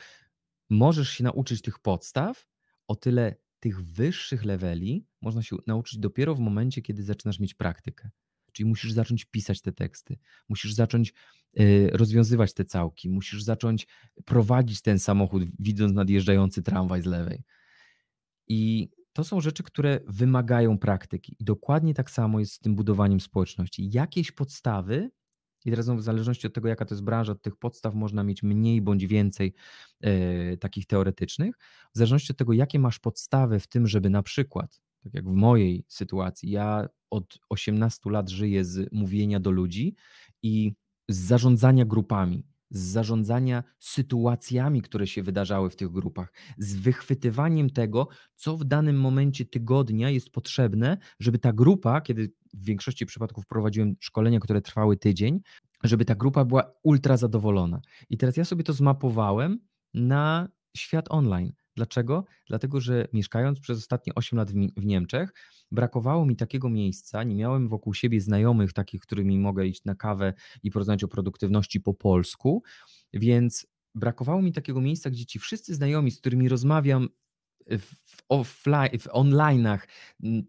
Możesz się nauczyć tych podstaw, o tyle tych wyższych leveli można się nauczyć dopiero w momencie, kiedy zaczynasz mieć praktykę. Czyli musisz zacząć pisać te teksty, musisz zacząć e, rozwiązywać te całki, musisz zacząć prowadzić ten samochód, widząc nadjeżdżający tramwaj z lewej. I to są rzeczy, które wymagają praktyki. I dokładnie tak samo jest z tym budowaniem społeczności. Jakieś podstawy i teraz w zależności od tego, jaka to jest branża, od tych podstaw można mieć mniej bądź więcej e, takich teoretycznych. W zależności od tego, jakie masz podstawy w tym, żeby na przykład, tak jak w mojej sytuacji, ja od 18 lat żyję z mówienia do ludzi i z zarządzania grupami z zarządzania sytuacjami, które się wydarzały w tych grupach, z wychwytywaniem tego, co w danym momencie tygodnia jest potrzebne, żeby ta grupa, kiedy w większości przypadków prowadziłem szkolenia, które trwały tydzień, żeby ta grupa była ultra zadowolona. I teraz ja sobie to zmapowałem na świat online. Dlaczego? Dlatego, że mieszkając przez ostatnie 8 lat w Niemczech, brakowało mi takiego miejsca, nie miałem wokół siebie znajomych takich, którymi mogę iść na kawę i porozmawiać o produktywności po polsku, więc brakowało mi takiego miejsca, gdzie ci wszyscy znajomi, z którymi rozmawiam w, offline, w online'ach,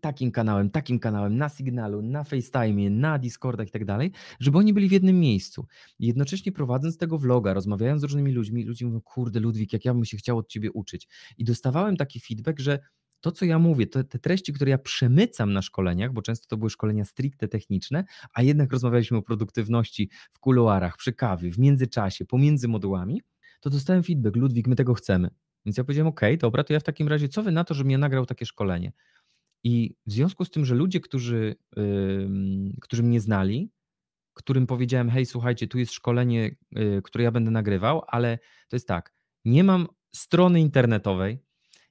takim kanałem, takim kanałem, na Signalu, na FaceTime'ie, na Discordach i tak dalej, żeby oni byli w jednym miejscu. Jednocześnie prowadząc tego vloga, rozmawiając z różnymi ludźmi, ludzie mówią, kurde Ludwik, jak ja bym się chciał od Ciebie uczyć. I dostawałem taki feedback, że to, co ja mówię, to, te treści, które ja przemycam na szkoleniach, bo często to były szkolenia stricte techniczne, a jednak rozmawialiśmy o produktywności w kuluarach, przy kawie, w międzyczasie, pomiędzy modułami, to dostałem feedback, Ludwik, my tego chcemy. Więc ja powiedziałem, OK, dobra, to ja w takim razie, co wy na to, żebym ja nagrał takie szkolenie? I w związku z tym, że ludzie, którzy, yy, którzy mnie znali, którym powiedziałem, hej, słuchajcie, tu jest szkolenie, yy, które ja będę nagrywał, ale to jest tak, nie mam strony internetowej,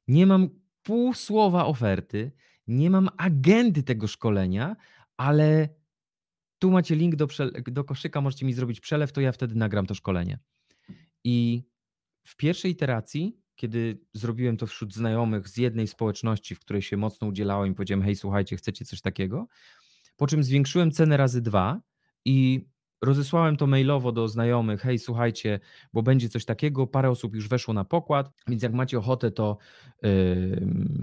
nie mam pół słowa oferty, nie mam agendy tego szkolenia, ale tu macie link do, do koszyka, możecie mi zrobić przelew, to ja wtedy nagram to szkolenie. I w pierwszej iteracji kiedy zrobiłem to wśród znajomych z jednej społeczności, w której się mocno udzielałem i powiedziałem, hej, słuchajcie, chcecie coś takiego? Po czym zwiększyłem cenę razy dwa i rozesłałem to mailowo do znajomych, hej, słuchajcie, bo będzie coś takiego, parę osób już weszło na pokład, więc jak macie ochotę, to yy,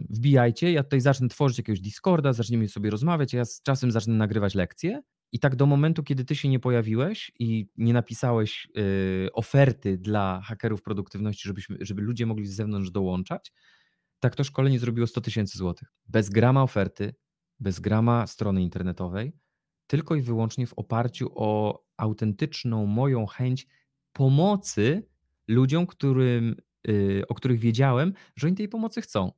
wbijajcie, ja tutaj zacznę tworzyć jakiegoś Discorda, zaczniemy sobie rozmawiać, ja z czasem zacznę nagrywać lekcje i tak do momentu, kiedy ty się nie pojawiłeś i nie napisałeś yy, oferty dla hakerów produktywności, żebyśmy, żeby ludzie mogli z zewnątrz dołączać, tak to szkolenie zrobiło 100 tysięcy złotych. Bez grama oferty, bez grama strony internetowej, tylko i wyłącznie w oparciu o autentyczną moją chęć pomocy ludziom, którym, yy, o których wiedziałem, że oni tej pomocy chcą.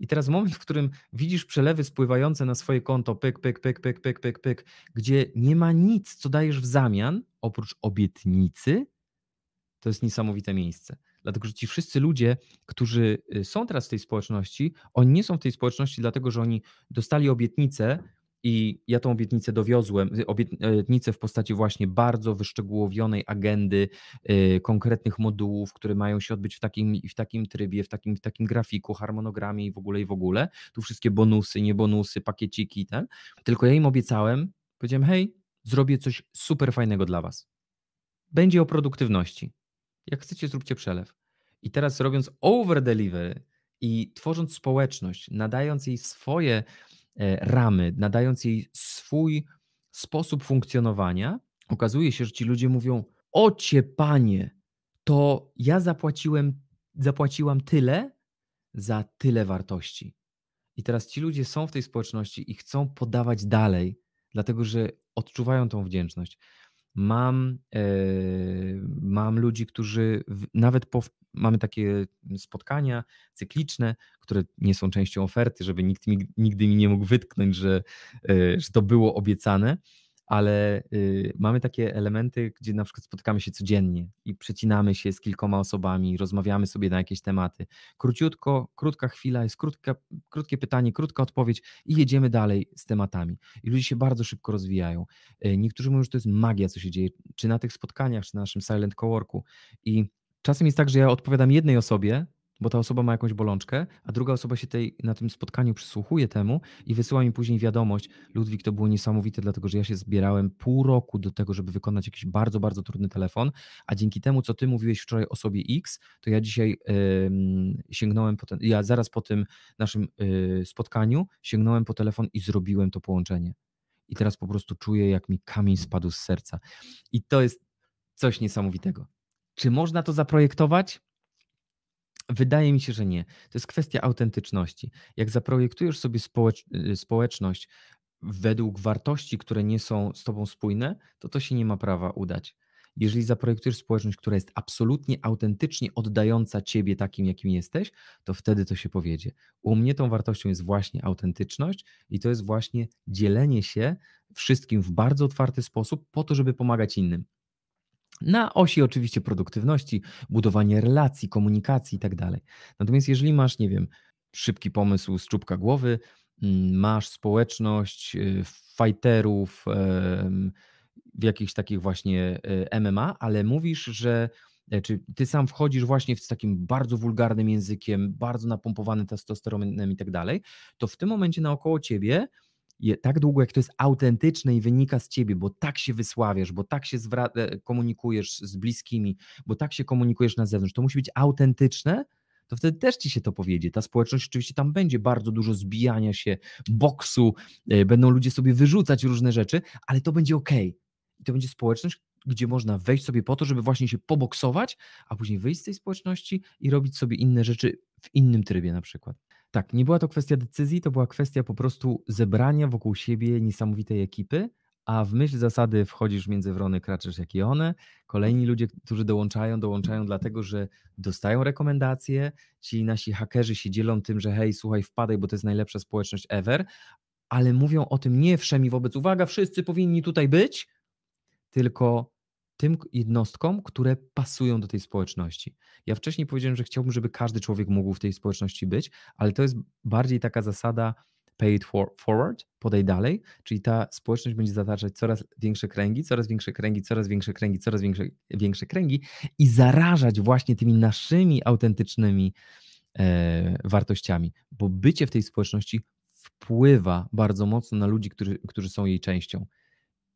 I teraz moment, w którym widzisz przelewy spływające na swoje konto, pyk, pyk, pyk, pyk, pyk, pyk, pyk, gdzie nie ma nic, co dajesz w zamian, oprócz obietnicy, to jest niesamowite miejsce. Dlatego, że ci wszyscy ludzie, którzy y, są teraz w tej społeczności, oni nie są w tej społeczności dlatego, że oni dostali obietnicę, i ja tą obietnicę dowiozłem, obietnicę w postaci właśnie bardzo wyszczegółowionej agendy, y, konkretnych modułów, które mają się odbyć w takim i w takim trybie, w takim, w takim grafiku, harmonogramie i w ogóle i w ogóle. Tu wszystkie bonusy, niebonusy, pakieciki, ten. Tak? Tylko ja im obiecałem, powiedziałem, hej, zrobię coś super fajnego dla was. Będzie o produktywności. Jak chcecie, zróbcie przelew. I teraz robiąc over delivery i tworząc społeczność, nadając jej swoje E, ramy, nadając jej swój sposób funkcjonowania, okazuje się, że ci ludzie mówią: Ocie, panie, to ja zapłaciłem, zapłaciłam tyle za tyle wartości. I teraz ci ludzie są w tej społeczności i chcą podawać dalej, dlatego że odczuwają tą wdzięczność mam, e, mam ludzi, którzy nawet po, mamy takie spotkania cykliczne, które nie są częścią oferty, żeby nikt mi, nigdy mi nie mógł wytknąć, że, e, że to było obiecane ale y, mamy takie elementy, gdzie na przykład spotykamy się codziennie i przecinamy się z kilkoma osobami, rozmawiamy sobie na jakieś tematy. Króciutko, krótka chwila, jest krótka, krótkie pytanie, krótka odpowiedź i jedziemy dalej z tematami. I ludzie się bardzo szybko rozwijają. Y, niektórzy mówią, że to jest magia, co się dzieje, czy na tych spotkaniach, czy na naszym silent coworku. I czasem jest tak, że ja odpowiadam jednej osobie, bo ta osoba ma jakąś bolączkę, a druga osoba się tej, na tym spotkaniu przysłuchuje temu i wysyła mi później wiadomość, Ludwik, to było niesamowite, dlatego że ja się zbierałem pół roku do tego, żeby wykonać jakiś bardzo, bardzo trudny telefon, a dzięki temu, co ty mówiłeś wczoraj o sobie X, to ja dzisiaj yy, sięgnąłem po ten, ja zaraz po tym naszym yy, spotkaniu sięgnąłem po telefon i zrobiłem to połączenie. I teraz po prostu czuję, jak mi kamień spadł z serca. I to jest coś niesamowitego. Czy można to zaprojektować? Wydaje mi się, że nie. To jest kwestia autentyczności. Jak zaprojektujesz sobie społecz y, społeczność według wartości, które nie są z tobą spójne, to to się nie ma prawa udać. Jeżeli zaprojektujesz społeczność, która jest absolutnie autentycznie oddająca ciebie takim, jakim jesteś, to wtedy to się powiedzie. U mnie tą wartością jest właśnie autentyczność i to jest właśnie dzielenie się wszystkim w bardzo otwarty sposób po to, żeby pomagać innym. Na osi oczywiście produktywności, budowanie relacji, komunikacji i tak dalej. Natomiast jeżeli masz, nie wiem, szybki pomysł z czubka głowy, mm, masz społeczność y, fighterów w jakichś takich właśnie y, MMA, ale mówisz, że e, czy ty sam wchodzisz właśnie z takim bardzo wulgarnym językiem, bardzo napompowany testosteronem i tak dalej, to w tym momencie naokoło ciebie tak długo jak to jest autentyczne i wynika z ciebie, bo tak się wysławiasz, bo tak się e, komunikujesz z bliskimi, bo tak się komunikujesz na zewnątrz, to musi być autentyczne, to wtedy też ci się to powiedzie. Ta społeczność oczywiście tam będzie bardzo dużo zbijania się, boksu, e, będą ludzie sobie wyrzucać różne rzeczy, ale to będzie ok. I to będzie społeczność, gdzie można wejść sobie po to, żeby właśnie się poboksować, a później wyjść z tej społeczności i robić sobie inne rzeczy w innym trybie na przykład. Tak, nie była to kwestia decyzji, to była kwestia po prostu zebrania wokół siebie niesamowitej ekipy, a w myśl zasady wchodzisz między wrony, kraczesz jak i one. Kolejni ludzie, którzy dołączają, dołączają dlatego, że dostają rekomendacje. Ci nasi hakerzy się dzielą tym, że hej, słuchaj, wpadaj, bo to jest najlepsza społeczność ever, ale mówią o tym nie wszemi wobec uwaga, wszyscy powinni tutaj być, tylko tym jednostkom, które pasują do tej społeczności. Ja wcześniej powiedziałem, że chciałbym, żeby każdy człowiek mógł w tej społeczności być, ale to jest bardziej taka zasada pay it for, forward, podaj dalej, czyli ta społeczność będzie zataczać coraz większe kręgi, coraz większe kręgi, coraz większe kręgi, coraz większe, większe kręgi i zarażać właśnie tymi naszymi autentycznymi e, wartościami, bo bycie w tej społeczności wpływa bardzo mocno na ludzi, którzy, którzy są jej częścią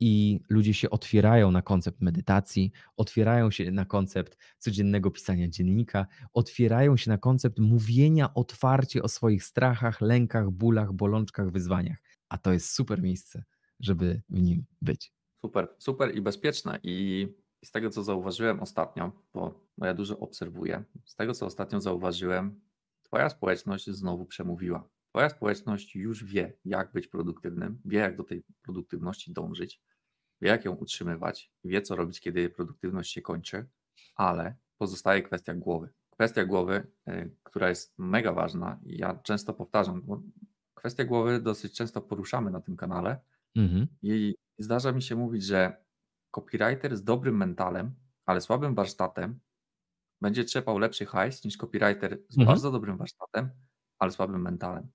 i ludzie się otwierają na koncept medytacji, otwierają się na koncept codziennego pisania dziennika, otwierają się na koncept mówienia otwarcie o swoich strachach, lękach, bólach, bolączkach, wyzwaniach. A to jest super miejsce, żeby w nim być. Super, super i bezpieczne. I z tego, co zauważyłem ostatnio, bo ja dużo obserwuję, z tego, co ostatnio zauważyłem, Twoja społeczność znowu przemówiła. Twoja społeczność już wie, jak być produktywnym, wie, jak do tej produktywności dążyć jak ją utrzymywać, wie co robić, kiedy produktywność się kończy, ale pozostaje kwestia głowy. Kwestia głowy, e, która jest mega ważna, ja często powtarzam, bo kwestia głowy dosyć często poruszamy na tym kanale mhm. i zdarza mi się mówić, że copywriter z dobrym mentalem, ale słabym warsztatem będzie trzepał lepszy hajs niż copywriter z mhm. bardzo dobrym warsztatem, ale słabym mentalem.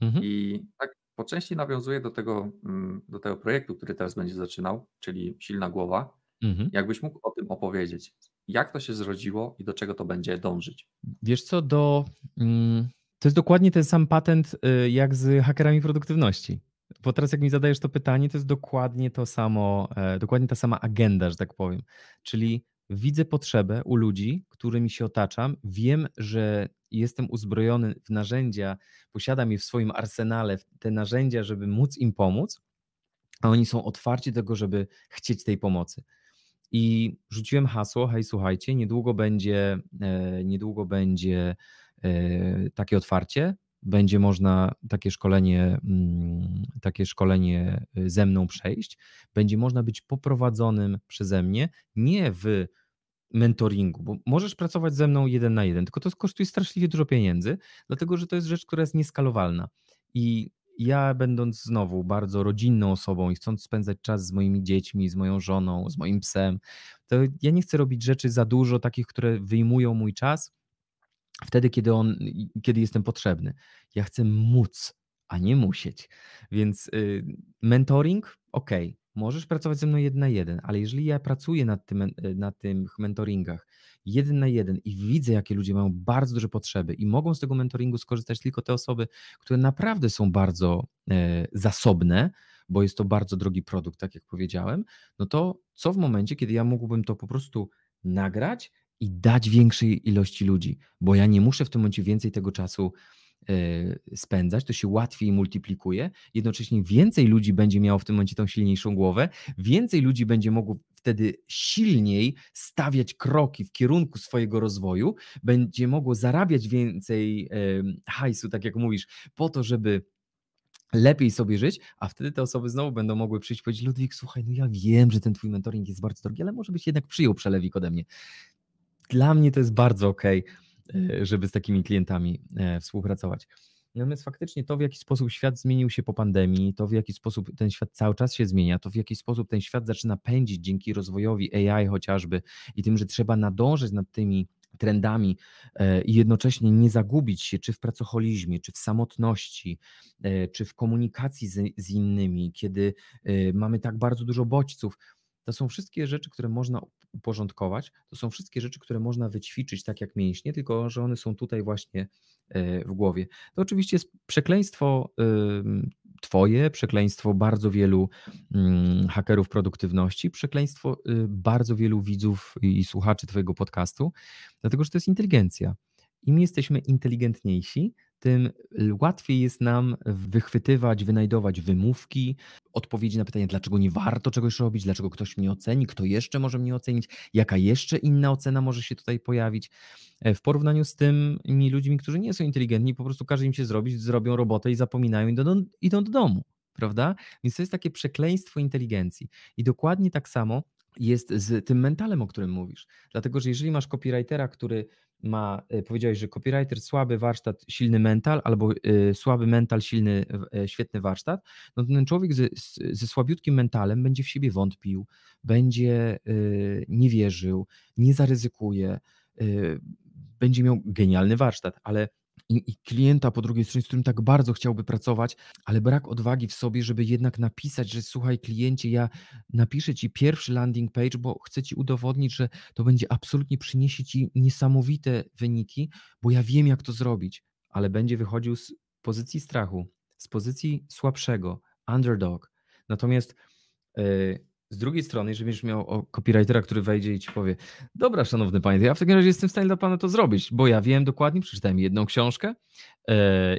Mhm. I tak po części nawiązuje do tego, mm, do tego projektu, który teraz będzie zaczynał, czyli Silna Głowa. Mhm. Jakbyś mógł o tym opowiedzieć? Jak to się zrodziło i do czego to będzie dążyć? Wiesz co, do. Mm, to jest dokładnie ten sam patent y, jak z hakerami produktywności. Bo teraz, jak mi zadajesz to pytanie, to jest dokładnie to samo, e, dokładnie ta sama agenda, że tak powiem. Czyli widzę potrzebę u ludzi, którymi się otaczam, wiem, że jestem uzbrojony w narzędzia, posiadam je w swoim arsenale, te narzędzia, żeby móc im pomóc, a oni są otwarci do tego, żeby chcieć tej pomocy. I rzuciłem hasło, hej, słuchajcie, niedługo będzie, e, niedługo będzie e, takie otwarcie będzie można takie szkolenie, mm, takie szkolenie y, ze mną przejść, będzie można być poprowadzonym przeze mnie, nie w mentoringu, bo możesz pracować ze mną jeden na jeden, tylko to kosztuje straszliwie dużo pieniędzy, dlatego że to jest rzecz, która jest nieskalowalna. I ja, będąc znowu bardzo rodzinną osobą i chcąc spędzać czas z moimi dziećmi, z moją żoną, z moim psem, to ja nie chcę robić rzeczy za dużo, takich, które wyjmują mój czas, wtedy, kiedy, on, kiedy jestem potrzebny. Ja chcę móc, a nie musieć. Więc y, mentoring, ok, możesz pracować ze mną jeden na jeden, ale jeżeli ja pracuję nad, tym, e, na tych mentoringach jeden na jeden i widzę, jakie ludzie mają bardzo duże potrzeby i mogą z tego mentoringu skorzystać tylko te osoby, które naprawdę są bardzo y, zasobne, bo jest to bardzo drogi produkt, tak jak powiedziałem, no to co w momencie, kiedy ja mógłbym to po prostu nagrać i dać większej ilości ludzi, bo ja nie muszę w tym momencie więcej tego czasu e, spędzać, to się łatwiej multiplikuje. Jednocześnie więcej ludzi będzie miało w tym momencie tą silniejszą głowę, więcej ludzi będzie mogło wtedy silniej stawiać kroki w kierunku swojego rozwoju, będzie mogło zarabiać więcej e, hajsu, tak jak mówisz, po to, żeby lepiej sobie żyć, a wtedy te osoby znowu będą mogły przyjść i powiedzieć, Ludwik, słuchaj, no ja wiem, że ten twój mentoring jest bardzo drogi, ale może byś jednak przyjął przelewik ode mnie dla mnie to jest bardzo ok, e, mhm. żeby z takimi klientami e, współpracować. Natomiast faktycznie to, w jaki sposób świat zmienił się po pandemii, to w jaki sposób ten świat cały czas się zmienia, to w jaki sposób ten świat zaczyna pędzić dzięki rozwojowi AI chociażby i tym, że trzeba nadążyć nad tymi trendami e, i jednocześnie nie zagubić się czy w pracocholizmie, czy w samotności, czy w komunikacji z, innymi, kiedy mamy tak bardzo dużo bodźców. To są wszystkie rzeczy, które można uporządkować, to są wszystkie rzeczy, które można wyćwiczyć tak jak mięśnie, tylko że one są tutaj właśnie e, w głowie. To oczywiście jest przekleństwo Twoje, przekleństwo bardzo wielu mm, hakerów produktywności, przekleństwo y, bardzo wielu widzów i słuchaczy Twojego podcastu, dlatego że to jest inteligencja. Im jesteśmy inteligentniejsi, tym łatwiej jest nam wychwytywać, wynajdować wymówki, odpowiedzi na pytanie, dlaczego nie warto czegoś robić, dlaczego ktoś mnie oceni, kto jeszcze może mnie ocenić, jaka jeszcze inna ocena może się tutaj pojawić. E, w porównaniu z tymi ludźmi, którzy nie są inteligentni, po prostu każe im się zrobić, zrobią robotę i zapominają i idą, idą do domu, prawda? Więc to jest takie przekleństwo inteligencji. I dokładnie tak samo jest z tym mentalem, o którym mówisz. Dlatego, że jeżeli masz copywritera, który ma, y, powiedziałeś, że copywriter słaby warsztat, silny mental, albo y, słaby mental, silny, e, świetny warsztat, no ten człowiek ze, ze słabiutkim mentalem będzie w siebie wątpił, będzie y, nie wierzył, nie zaryzykuje, będzie miał genialny warsztat, ale i, i, klienta po drugiej stronie, z którym tak bardzo chciałby pracować, ale brak odwagi w sobie, żeby jednak napisać, że słuchaj, kliencie, ja napiszę ci pierwszy landing page, bo chcę ci udowodnić, że to będzie absolutnie przyniesie ci niesamowite wyniki, bo ja wiem, jak to zrobić, ale będzie wychodził z pozycji strachu, z pozycji słabszego, underdog. Natomiast yy, z drugiej strony, jeżeli będziesz miał copywritera, który wejdzie i ci powie, dobra, szanowny panie, ja w takim razie jestem w stanie dla pana to zrobić, bo ja wiem dokładnie, przeczytałem jedną książkę yy,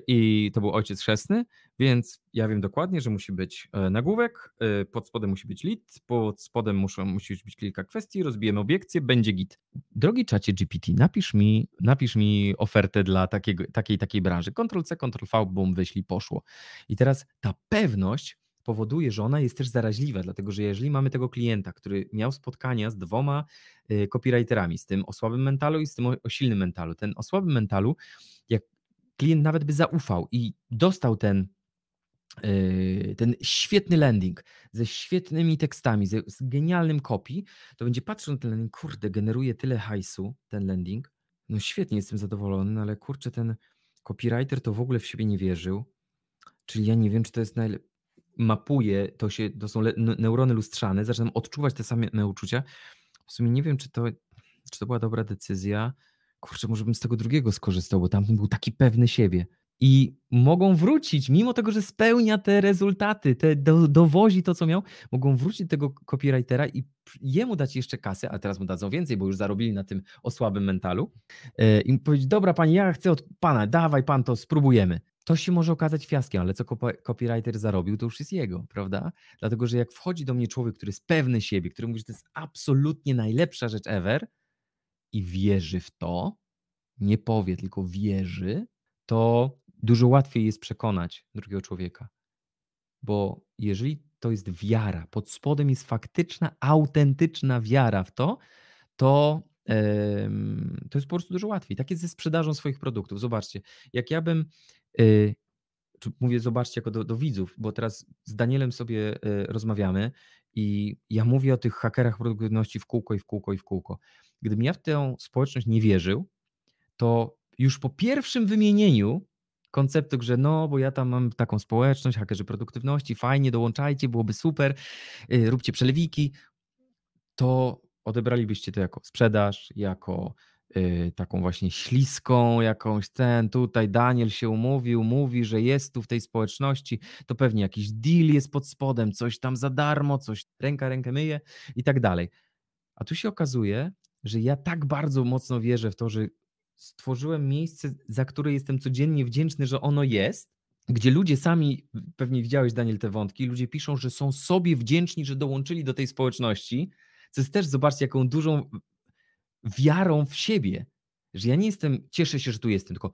i to był ojciec chrzestny, więc ja wiem dokładnie, że musi być e, nagłówek, yy, pod spodem musi być lit, pod spodem muszą, musi być kilka kwestii, rozbijemy obiekcje, będzie git. Drogi czacie GPT, napisz mi, napisz mi ofertę dla takiego, takiej takiej branży. Ctrl-C, Ctrl-V, bum, wyślij, poszło. I teraz ta pewność, powoduje, że ona jest też zaraźliwa, dlatego że jeżeli mamy tego klienta, który miał spotkania z dwoma y, copywriterami, z tym o słabym mentalu i z tym o silnym mentalu, ten o słabym mentalu, jak klient nawet by zaufał i dostał ten y, ten świetny landing ze świetnymi tekstami, ze, z genialnym copy, to będzie patrzył na ten landing, kurde, generuje tyle hajsu ten landing, no świetnie, jestem zadowolony, no ale kurczę, ten copywriter to w ogóle w siebie nie wierzył, czyli ja nie wiem, czy to jest najlepsze, mapuje, to, się, to są neurony lustrzane, zaczynam odczuwać te same uczucia. W sumie nie wiem, czy to, czy to była dobra decyzja. Kurczę, może bym z tego drugiego skorzystał, bo tamten był taki pewny siebie. I mogą wrócić, mimo tego, że spełnia te rezultaty, te do, dowozi to, co miał, mogą wrócić do tego copywritera i jemu dać jeszcze kasę, a teraz mu dadzą więcej, bo już zarobili na tym o słabym mentalu. Yy, I powiedzieć, dobra pani, ja chcę od pana, dawaj pan to, spróbujemy. To się może okazać fiaskiem, ale co copywriter zarobił, to już jest jego, prawda? Dlatego, że jak wchodzi do mnie człowiek, który jest pewny siebie, który mówi, że to jest absolutnie najlepsza rzecz ever i wierzy w to, nie powie, tylko wierzy, to dużo łatwiej jest przekonać drugiego człowieka. Bo jeżeli to jest wiara, pod spodem jest faktyczna, autentyczna wiara w to, to, to jest po prostu dużo łatwiej. Tak jest ze sprzedażą swoich produktów. Zobaczcie, jak ja bym Y, mówię, zobaczcie, jako do, do, widzów, bo teraz z Danielem sobie y, rozmawiamy i ja mówię o tych hakerach produktywności w kółko i w kółko i w kółko. Gdybym ja w tę społeczność nie wierzył, to już po pierwszym wymienieniu konceptu, że no, bo ja tam mam taką społeczność, hakerzy produktywności, fajnie, dołączajcie, byłoby super, y, róbcie przelewiki, to odebralibyście to jako sprzedaż, jako Y, taką właśnie śliską jakąś ten, tutaj Daniel się umówił, mówi, że jest tu w tej społeczności, to pewnie jakiś deal jest pod spodem, coś tam za darmo, coś ręka rękę myje i tak dalej. A tu się okazuje, że ja tak bardzo mocno wierzę w to, że stworzyłem miejsce, za które jestem codziennie wdzięczny, że ono jest, gdzie ludzie sami, pewnie widziałeś Daniel te wątki, ludzie piszą, że są sobie wdzięczni, że dołączyli do tej społeczności, co jest też, zobaczcie, jaką dużą wiarą w siebie, że ja nie jestem, cieszę się, że tu jestem, tylko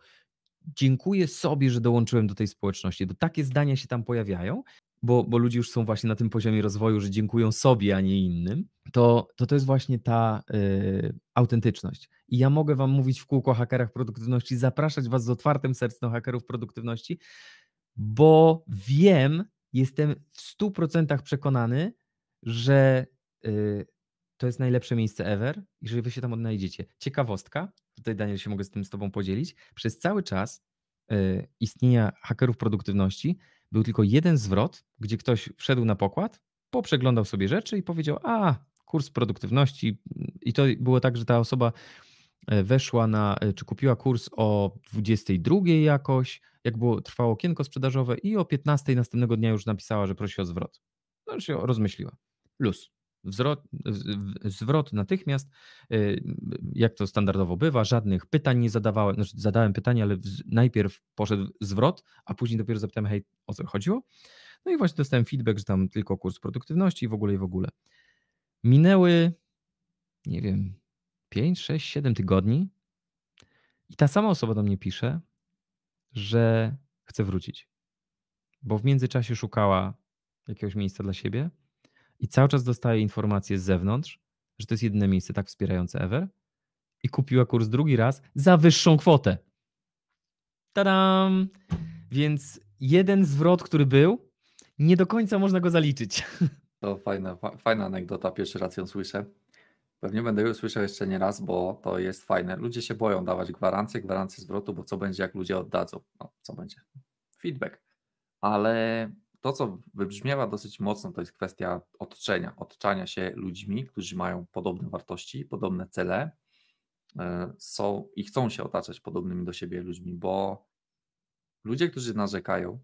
dziękuję sobie, że dołączyłem do tej społeczności. Bo takie zdania się tam pojawiają, bo, bo ludzie już są właśnie na tym poziomie rozwoju, że dziękują sobie, a nie innym, to to, to jest właśnie ta y, autentyczność. I ja mogę Wam mówić w kółko o hakerach produktywności, zapraszać Was z otwartym sercem hakerów produktywności, bo wiem, jestem w 100% przekonany, że y, to jest najlepsze miejsce ever i wy się tam odnajdziecie. Ciekawostka, tutaj Daniel się mogę z tym z tobą podzielić, przez cały czas e, istnienia hakerów produktywności był tylko jeden zwrot, gdzie ktoś wszedł na pokład, poprzeglądał sobie rzeczy i powiedział, a, kurs produktywności i to było tak, że ta osoba e, weszła na, e, czy kupiła kurs o 22 jakoś, jak było, trwało okienko sprzedażowe i o 15 następnego dnia już napisała, że prosi o zwrot. No, się rozmyśliła. Plus. Wzrot, zwrot natychmiast, y, jak to standardowo bywa, żadnych pytań nie zadawałem, znaczy zadałem pytanie, ale najpierw poszedł zwrot, a później dopiero zapytałem, hej, o co chodziło? No i właśnie dostałem feedback, że tam tylko kurs produktywności i w ogóle i w ogóle. Minęły, nie wiem, 5, 6, 7 tygodni i ta sama osoba do mnie pisze, że chce wrócić, bo w międzyczasie szukała jakiegoś miejsca dla siebie, i cały czas dostaje informacje z zewnątrz, że to jest jedyne miejsce tak wspierające ever i kupiła kurs drugi raz za wyższą kwotę. Tadam! Więc jeden zwrot, który był, nie do końca można go zaliczyć. [LAUGHS] To fajna, fajna anegdota, pierwszy raz ją słyszę. Pewnie będę ją słyszał jeszcze nie raz, bo to jest fajne. Ludzie się boją dawać gwarancję, gwarancję zwrotu, bo co będzie, jak ludzie oddadzą? No, co będzie? Feedback. Ale to, co wybrzmiewa dosyć mocno, to jest kwestia otoczenia, otaczania się ludźmi, którzy mają podobne wartości, podobne cele e, są i chcą się otaczać podobnymi do siebie ludźmi, bo ludzie, którzy narzekają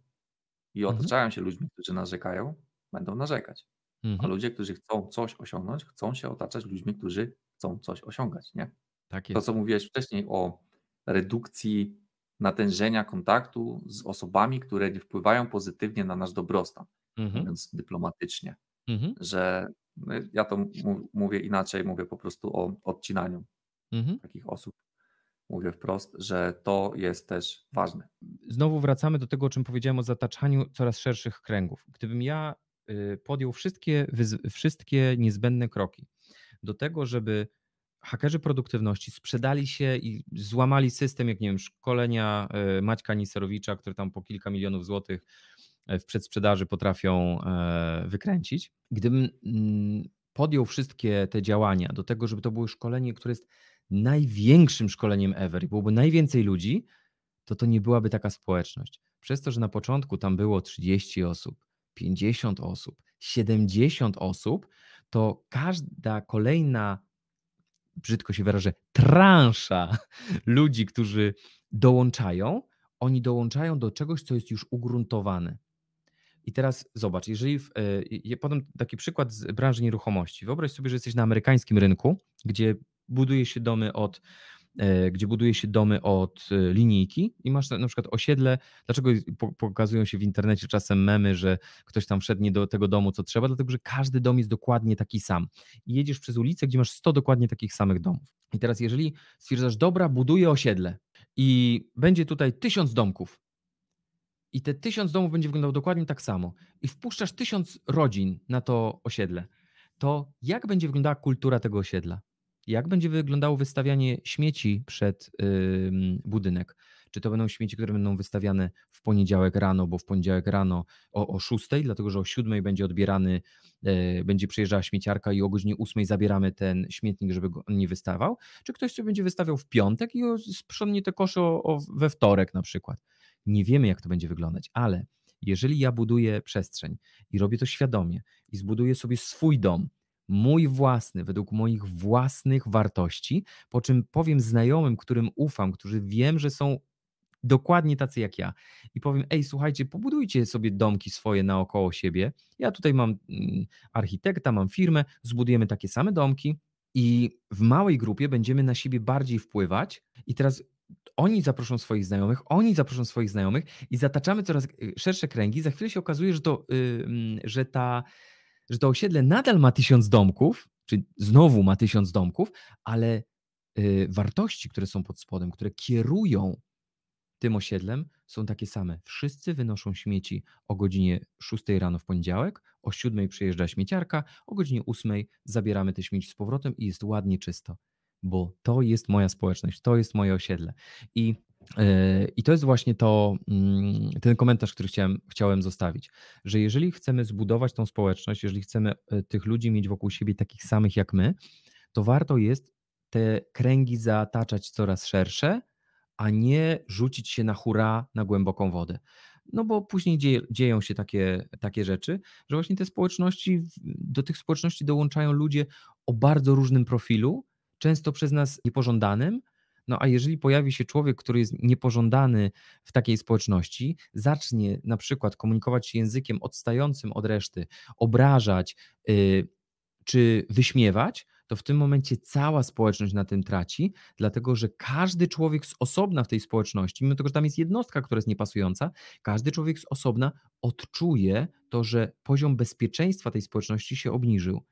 i mhm. otaczają mhm. się ludźmi, którzy narzekają, będą narzekać. Mhm. A ludzie, którzy chcą coś osiągnąć, chcą się otaczać ludźmi, którzy chcą coś osiągać, nie? Tak to, co mówiłeś wcześniej o redukcji natężenia kontaktu z osobami, które nie wpływają pozytywnie na nasz dobrostan, mhm. mówiąc dyplomatycznie, mhm. że no, ja to mówię inaczej, mówię po prostu o odcinaniu mhm. takich osób. Mówię wprost, że to jest też ważne. Znowu wracamy do tego, o czym powiedziałem o zataczaniu coraz szerszych kręgów. Gdybym ja y, podjął wszystkie, wszystkie niezbędne kroki do tego, żeby hakerzy produktywności sprzedali się i złamali system, jak nie wiem, szkolenia e, Maćka Niserowicza, który tam po kilka milionów złotych e, w przedsprzedaży potrafią e, wykręcić. Gdybym mm, podjął wszystkie te działania do tego, żeby to było szkolenie, które jest największym szkoleniem ever i byłoby najwięcej ludzi, to to nie byłaby taka społeczność. Przez to, że na początku tam było 30 osób, 50 osób, 70 osób, to każda kolejna brzydko się wyrażę, transza ludzi, którzy dołączają, oni dołączają do czegoś, co jest już ugruntowane. I teraz zobacz, jeżeli w, e, podam taki przykład z branży nieruchomości. Wyobraź sobie, że jesteś na amerykańskim rynku, gdzie buduje się domy od E, gdzie buduje się domy od e, linijki i masz na przykład osiedle. Dlaczego pokazują się w internecie czasem memy, że ktoś tam wszedł nie do tego domu, co trzeba? Dlatego, że każdy dom jest dokładnie taki sam. I jedziesz przez ulicę, gdzie masz 100 dokładnie takich samych domów. I teraz, jeżeli stwierdzasz, dobra, buduję osiedle i będzie tutaj tysiąc domków, i te tysiąc domów będzie wyglądało dokładnie tak samo, i wpuszczasz tysiąc rodzin na to osiedle, to jak będzie wyglądała kultura tego osiedla? Jak będzie wyglądało wystawianie śmieci przed budynek? Czy to będą śmieci, które będą wystawiane w poniedziałek rano, bo w poniedziałek rano o, o 6, dlatego że o 7 będzie odbierany, e, będzie przyjeżdżała śmieciarka i o godzinie 8 zabieramy ten śmietnik, żeby go on nie wystawał? Czy ktoś sobie będzie wystawiał w piątek i sprzątnie te kosze o, o, we wtorek na przykład? Nie wiemy, jak to będzie wyglądać, ale jeżeli ja buduję przestrzeń i robię to świadomie i zbuduję sobie swój dom, mój własny, według moich własnych wartości, po czym powiem znajomym, którym ufam, którzy wiem, że są dokładnie tacy jak ja i powiem, ej, słuchajcie, pobudujcie sobie domki swoje naokoło siebie. Ja tutaj mam mm, architekta, mam firmę, zbudujemy takie same domki i w małej grupie będziemy na siebie bardziej wpływać i teraz oni zaproszą swoich znajomych, oni zaproszą swoich znajomych i zataczamy coraz y, szersze kręgi. Za chwilę się okazuje, że to, yy, że ta że to osiedle nadal ma tysiąc domków, czy znowu ma tysiąc domków, ale y, wartości, które są pod spodem, które kierują tym osiedlem, są takie same. Wszyscy wynoszą śmieci o godzinie 6 rano w poniedziałek, o 7 przyjeżdża śmieciarka, o godzinie 8 zabieramy te śmieci z powrotem i jest ładnie czysto, bo to jest moja społeczność, to jest moje osiedle. I E, I to jest właśnie to, mm, ten komentarz, który chciałem, chciałem zostawić, że jeżeli chcemy zbudować tą społeczność, jeżeli chcemy e, tych ludzi mieć wokół siebie takich samych jak my, to warto jest te kręgi zataczać coraz szersze, a nie rzucić się na hura na głęboką wodę. No bo później dzieje, dzieją się takie, takie rzeczy, że właśnie te społeczności, do tych społeczności dołączają ludzie o bardzo różnym profilu, często przez nas niepożądanym, no a jeżeli pojawi się człowiek, który jest niepożądany w takiej społeczności, zacznie na przykład komunikować się językiem odstającym od reszty, obrażać y, czy wyśmiewać, to w tym momencie cała społeczność na tym traci, dlatego że każdy człowiek z osobna w tej społeczności, mimo tego, że tam jest jednostka, która jest niepasująca, każdy człowiek z osobna odczuje to, że poziom bezpieczeństwa tej społeczności się obniżył,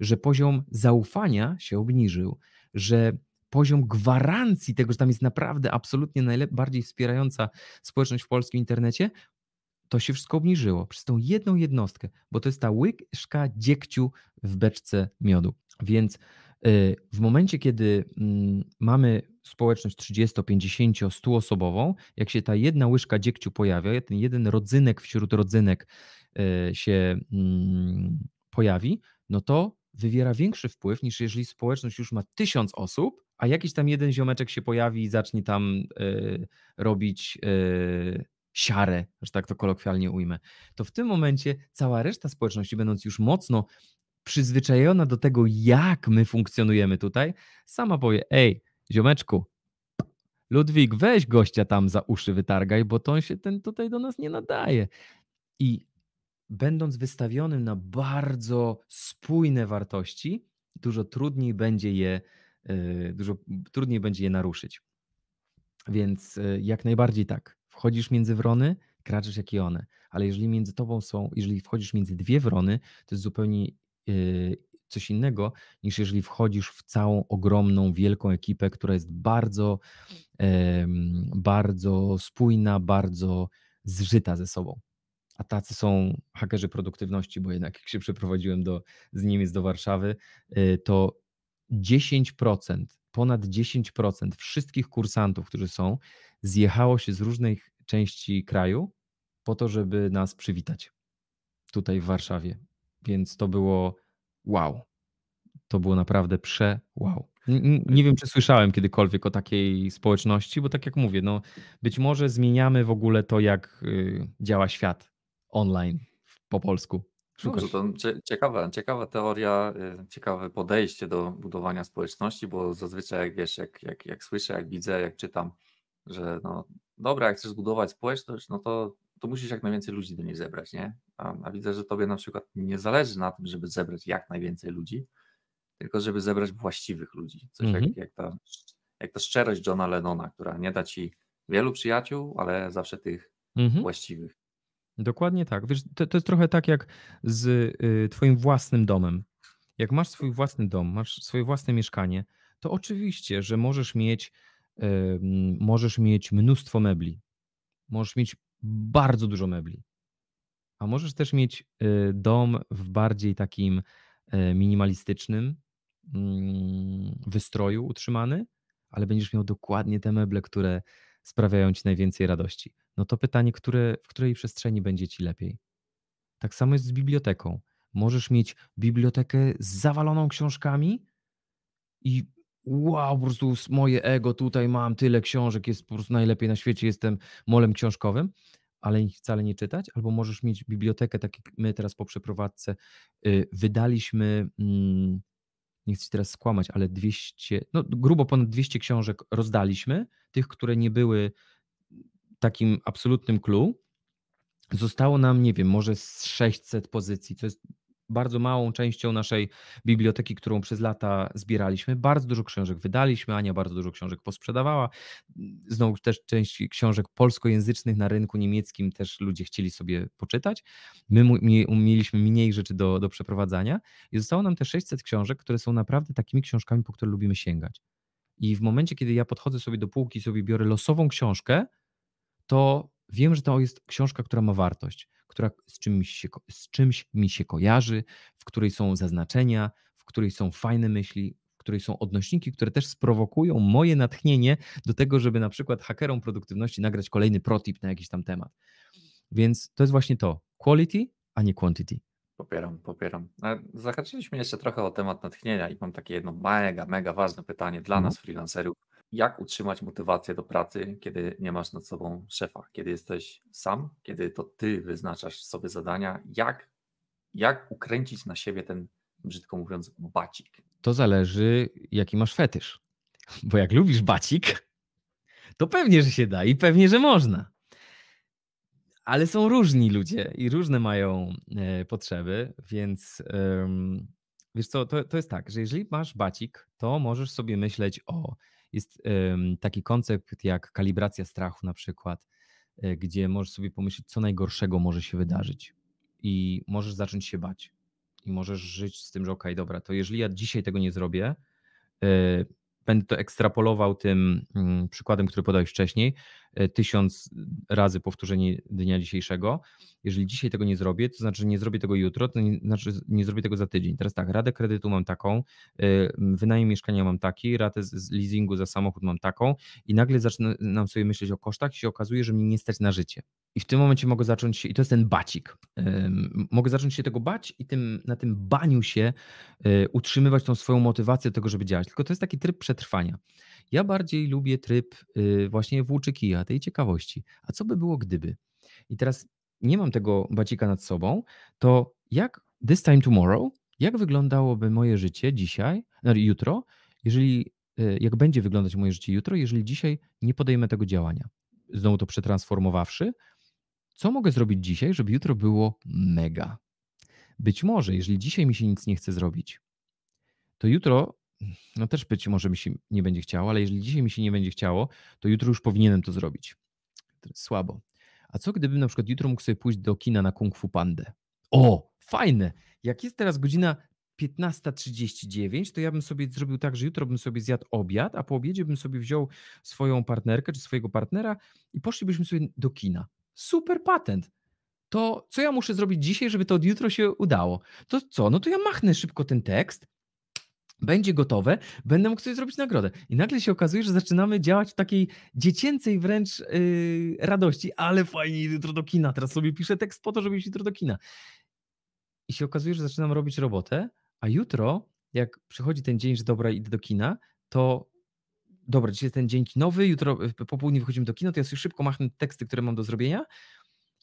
że poziom zaufania się obniżył, że poziom gwarancji tego, że tam jest naprawdę absolutnie najbardziej wspierająca społeczność w polskim internecie, to się wszystko obniżyło przez tą jedną jednostkę, bo to jest ta łyżka dziegciu w beczce miodu. Więc y, w momencie, kiedy mm, mamy społeczność 30, 50, 100 osobową, jak się ta jedna łyżka dziegciu pojawia, ten jeden rodzynek wśród rodzynek y, się mm, pojawi, no to wywiera większy wpływ niż jeżeli społeczność już ma 1000 osób, a jakiś tam jeden ziomeczek się pojawi i zacznie tam y, robić y, siarę, że tak to kolokwialnie ujmę, to w tym momencie cała reszta społeczności, będąc już mocno przyzwyczajona do tego, jak my funkcjonujemy tutaj, sama powie: Ej, ziomeczku, Ludwik, weź gościa tam za uszy wytargaj, bo to on się ten tutaj do nas nie nadaje. I będąc wystawionym na bardzo spójne wartości, dużo trudniej będzie je Y, dużo trudniej będzie je naruszyć. Więc y, jak najbardziej tak. Wchodzisz między wrony, kraczesz jak i one, ale jeżeli między tobą są, jeżeli wchodzisz między dwie wrony, to jest zupełnie y, coś innego niż jeżeli wchodzisz w całą ogromną, wielką ekipę, która jest bardzo, bardzo spójna, bardzo zżyta ze sobą. A tacy są hakerzy produktywności, bo jednak jak się przeprowadziłem do, z Niemiec do Warszawy, to 10%, ponad 10% wszystkich kursantów, którzy są, zjechało się z różnych części kraju po to, żeby nas przywitać tutaj w Warszawie. Więc to było wow. To było naprawdę prze wow. Y nie wiem, czy słyszałem kiedykolwiek o takiej społeczności, bo tak jak mówię, no być może zmieniamy w ogóle to, jak y, działa świat online po polsku. Szukam. To ciekawa, ciekawa teoria, y, ciekawe podejście do budowania społeczności, bo zazwyczaj jak wiesz, jak, jak, jak słyszę, jak widzę, jak czytam, że no dobra, jak chcesz zbudować społeczność, no to, to musisz jak najwięcej ludzi do niej zebrać, nie? A, a widzę, że tobie na przykład nie zależy na tym, żeby zebrać jak najwięcej ludzi, tylko żeby zebrać właściwych ludzi. Coś mhm. jak, jak, ta, jak ta szczerość Johna Lennona, która nie da ci wielu przyjaciół, ale zawsze tych mhm. właściwych. Dokładnie tak. Wiesz, to, to jest trochę tak jak z y, Twoim własnym domem. Jak masz swój własny dom, masz swoje własne mieszkanie, to oczywiście, że możesz mieć, y, możesz mieć mnóstwo mebli. Możesz mieć bardzo dużo mebli. A możesz też mieć y, dom w bardziej takim e, minimalistycznym mm, wystroju utrzymany, ale będziesz miał dokładnie te meble, które sprawiają ci najwięcej radości no to pytanie, które, w której przestrzeni będzie ci lepiej. Tak samo jest z biblioteką. Możesz mieć bibliotekę zawaloną książkami i wow, po prostu moje ego, tutaj mam tyle książek, jest po prostu najlepiej na świecie, jestem molem książkowym, ale ich wcale nie czytać, albo możesz mieć bibliotekę, tak jak my teraz po przeprowadzce y, wydaliśmy, mm, nie chcę teraz skłamać, ale 200, no grubo ponad 200 książek rozdaliśmy, tych, które nie były takim absolutnym clue. Zostało nam, nie wiem, może z 600 pozycji, co jest bardzo małą częścią naszej biblioteki, którą przez lata zbieraliśmy. Bardzo dużo książek wydaliśmy, Ania bardzo dużo książek posprzedawała. Znowu też część książek polskojęzycznych na rynku niemieckim też ludzie chcieli sobie poczytać. My mieliśmy mniej rzeczy do, do przeprowadzania i zostało nam te 600 książek, które są naprawdę takimi książkami, po które lubimy sięgać. I w momencie, kiedy ja podchodzę sobie do półki, sobie biorę losową książkę, to wiem, że to jest książka, która ma wartość, która z czymś, się, z czymś mi się kojarzy, w której są zaznaczenia, w której są fajne myśli, w której są odnośniki, które też sprowokują moje natchnienie do tego, żeby na przykład hakerom produktywności nagrać kolejny protip na jakiś tam temat. Więc to jest właśnie to. Quality, a nie quantity. Popieram, popieram. Zahaczyliśmy jeszcze trochę o temat natchnienia i mam takie jedno mega, mega ważne pytanie dla mhm. nas, freelancerów jak utrzymać motywację do pracy, kiedy nie masz nad sobą szefa, kiedy jesteś sam, kiedy to ty wyznaczasz sobie zadania, jak, jak ukręcić na siebie ten, brzydko mówiąc, bacik. To zależy, jaki masz fetysz. [LAUGHS] Bo jak lubisz bacik, [LAUGHS] to pewnie, że się da i pewnie, że można. Ale są różni ludzie i różne mają e, potrzeby, więc wiesz co, to, to jest tak, że jeżeli masz bacik, to możesz sobie myśleć o jest taki koncept jak kalibracja strachu na przykład, e, gdzie możesz sobie pomyśleć, co najgorszego może się wydarzyć i możesz zacząć się bać i możesz żyć z tym, że okej, okay, dobra, to jeżeli ja dzisiaj tego nie zrobię, e, będę to ekstrapolował tym mm, przykładem, który podałeś wcześniej, E, tysiąc razy powtórzenie dnia dzisiejszego. Jeżeli dzisiaj tego nie zrobię, to znaczy, nie zrobię tego jutro, to nie, znaczy, nie zrobię tego za tydzień. Teraz tak, radę kredytu mam taką, e, wynajem mieszkania mam taki, ratę z leasingu za samochód mam taką i nagle zaczynam sobie myśleć o kosztach i się okazuje, że mnie nie stać na życie. I w tym momencie mogę zacząć się, i to jest ten bacik, mogę zacząć się tego bać i tym, na tym baniu się e, utrzymywać tą swoją motywację do tego, żeby działać. Tylko to jest taki tryb przetrwania. Ja bardziej lubię tryb y, właśnie włóczy a tej ciekawości. A co by było gdyby? I teraz nie mam tego bacika nad sobą, to jak this time tomorrow, jak wyglądałoby moje życie dzisiaj, no, jutro, jeżeli, y, jak będzie wyglądać moje życie jutro, jeżeli dzisiaj nie podejmę tego działania? Znowu to przetransformowawszy, co mogę zrobić dzisiaj, żeby jutro było mega? Być może, jeżeli dzisiaj mi się nic nie chce zrobić, to jutro no też być może mi się nie będzie chciało, ale jeżeli dzisiaj mi się nie będzie chciało, to jutro już powinienem to zrobić. To słabo. A co gdybym na przykład jutro mógł sobie pójść do kina na Kung Fu Pandę? O, fajne! Jak jest teraz godzina 15.39, to ja bym sobie zrobił tak, że jutro bym sobie zjadł obiad, a po obiedzie bym sobie wziął swoją partnerkę czy swojego partnera i poszlibyśmy sobie do kina. Super patent! To co ja muszę zrobić dzisiaj, żeby to od jutro się udało? To co? No to ja machnę szybko ten tekst, będzie gotowe, będę mógł sobie zrobić nagrodę. I nagle się okazuje, że zaczynamy działać w takiej dziecięcej wręcz yy, radości, ale fajnie, jutro do kina, teraz sobie piszę tekst po to, żeby iść jutro do kina. I się okazuje, że zaczynam robić robotę, a jutro, jak przychodzi ten dzień, że dobra, idę do kina, to dobra, dzisiaj jest ten dzień nowy. jutro y, po południu wychodzimy do kina, to ja sobie szybko machnę teksty, które mam do zrobienia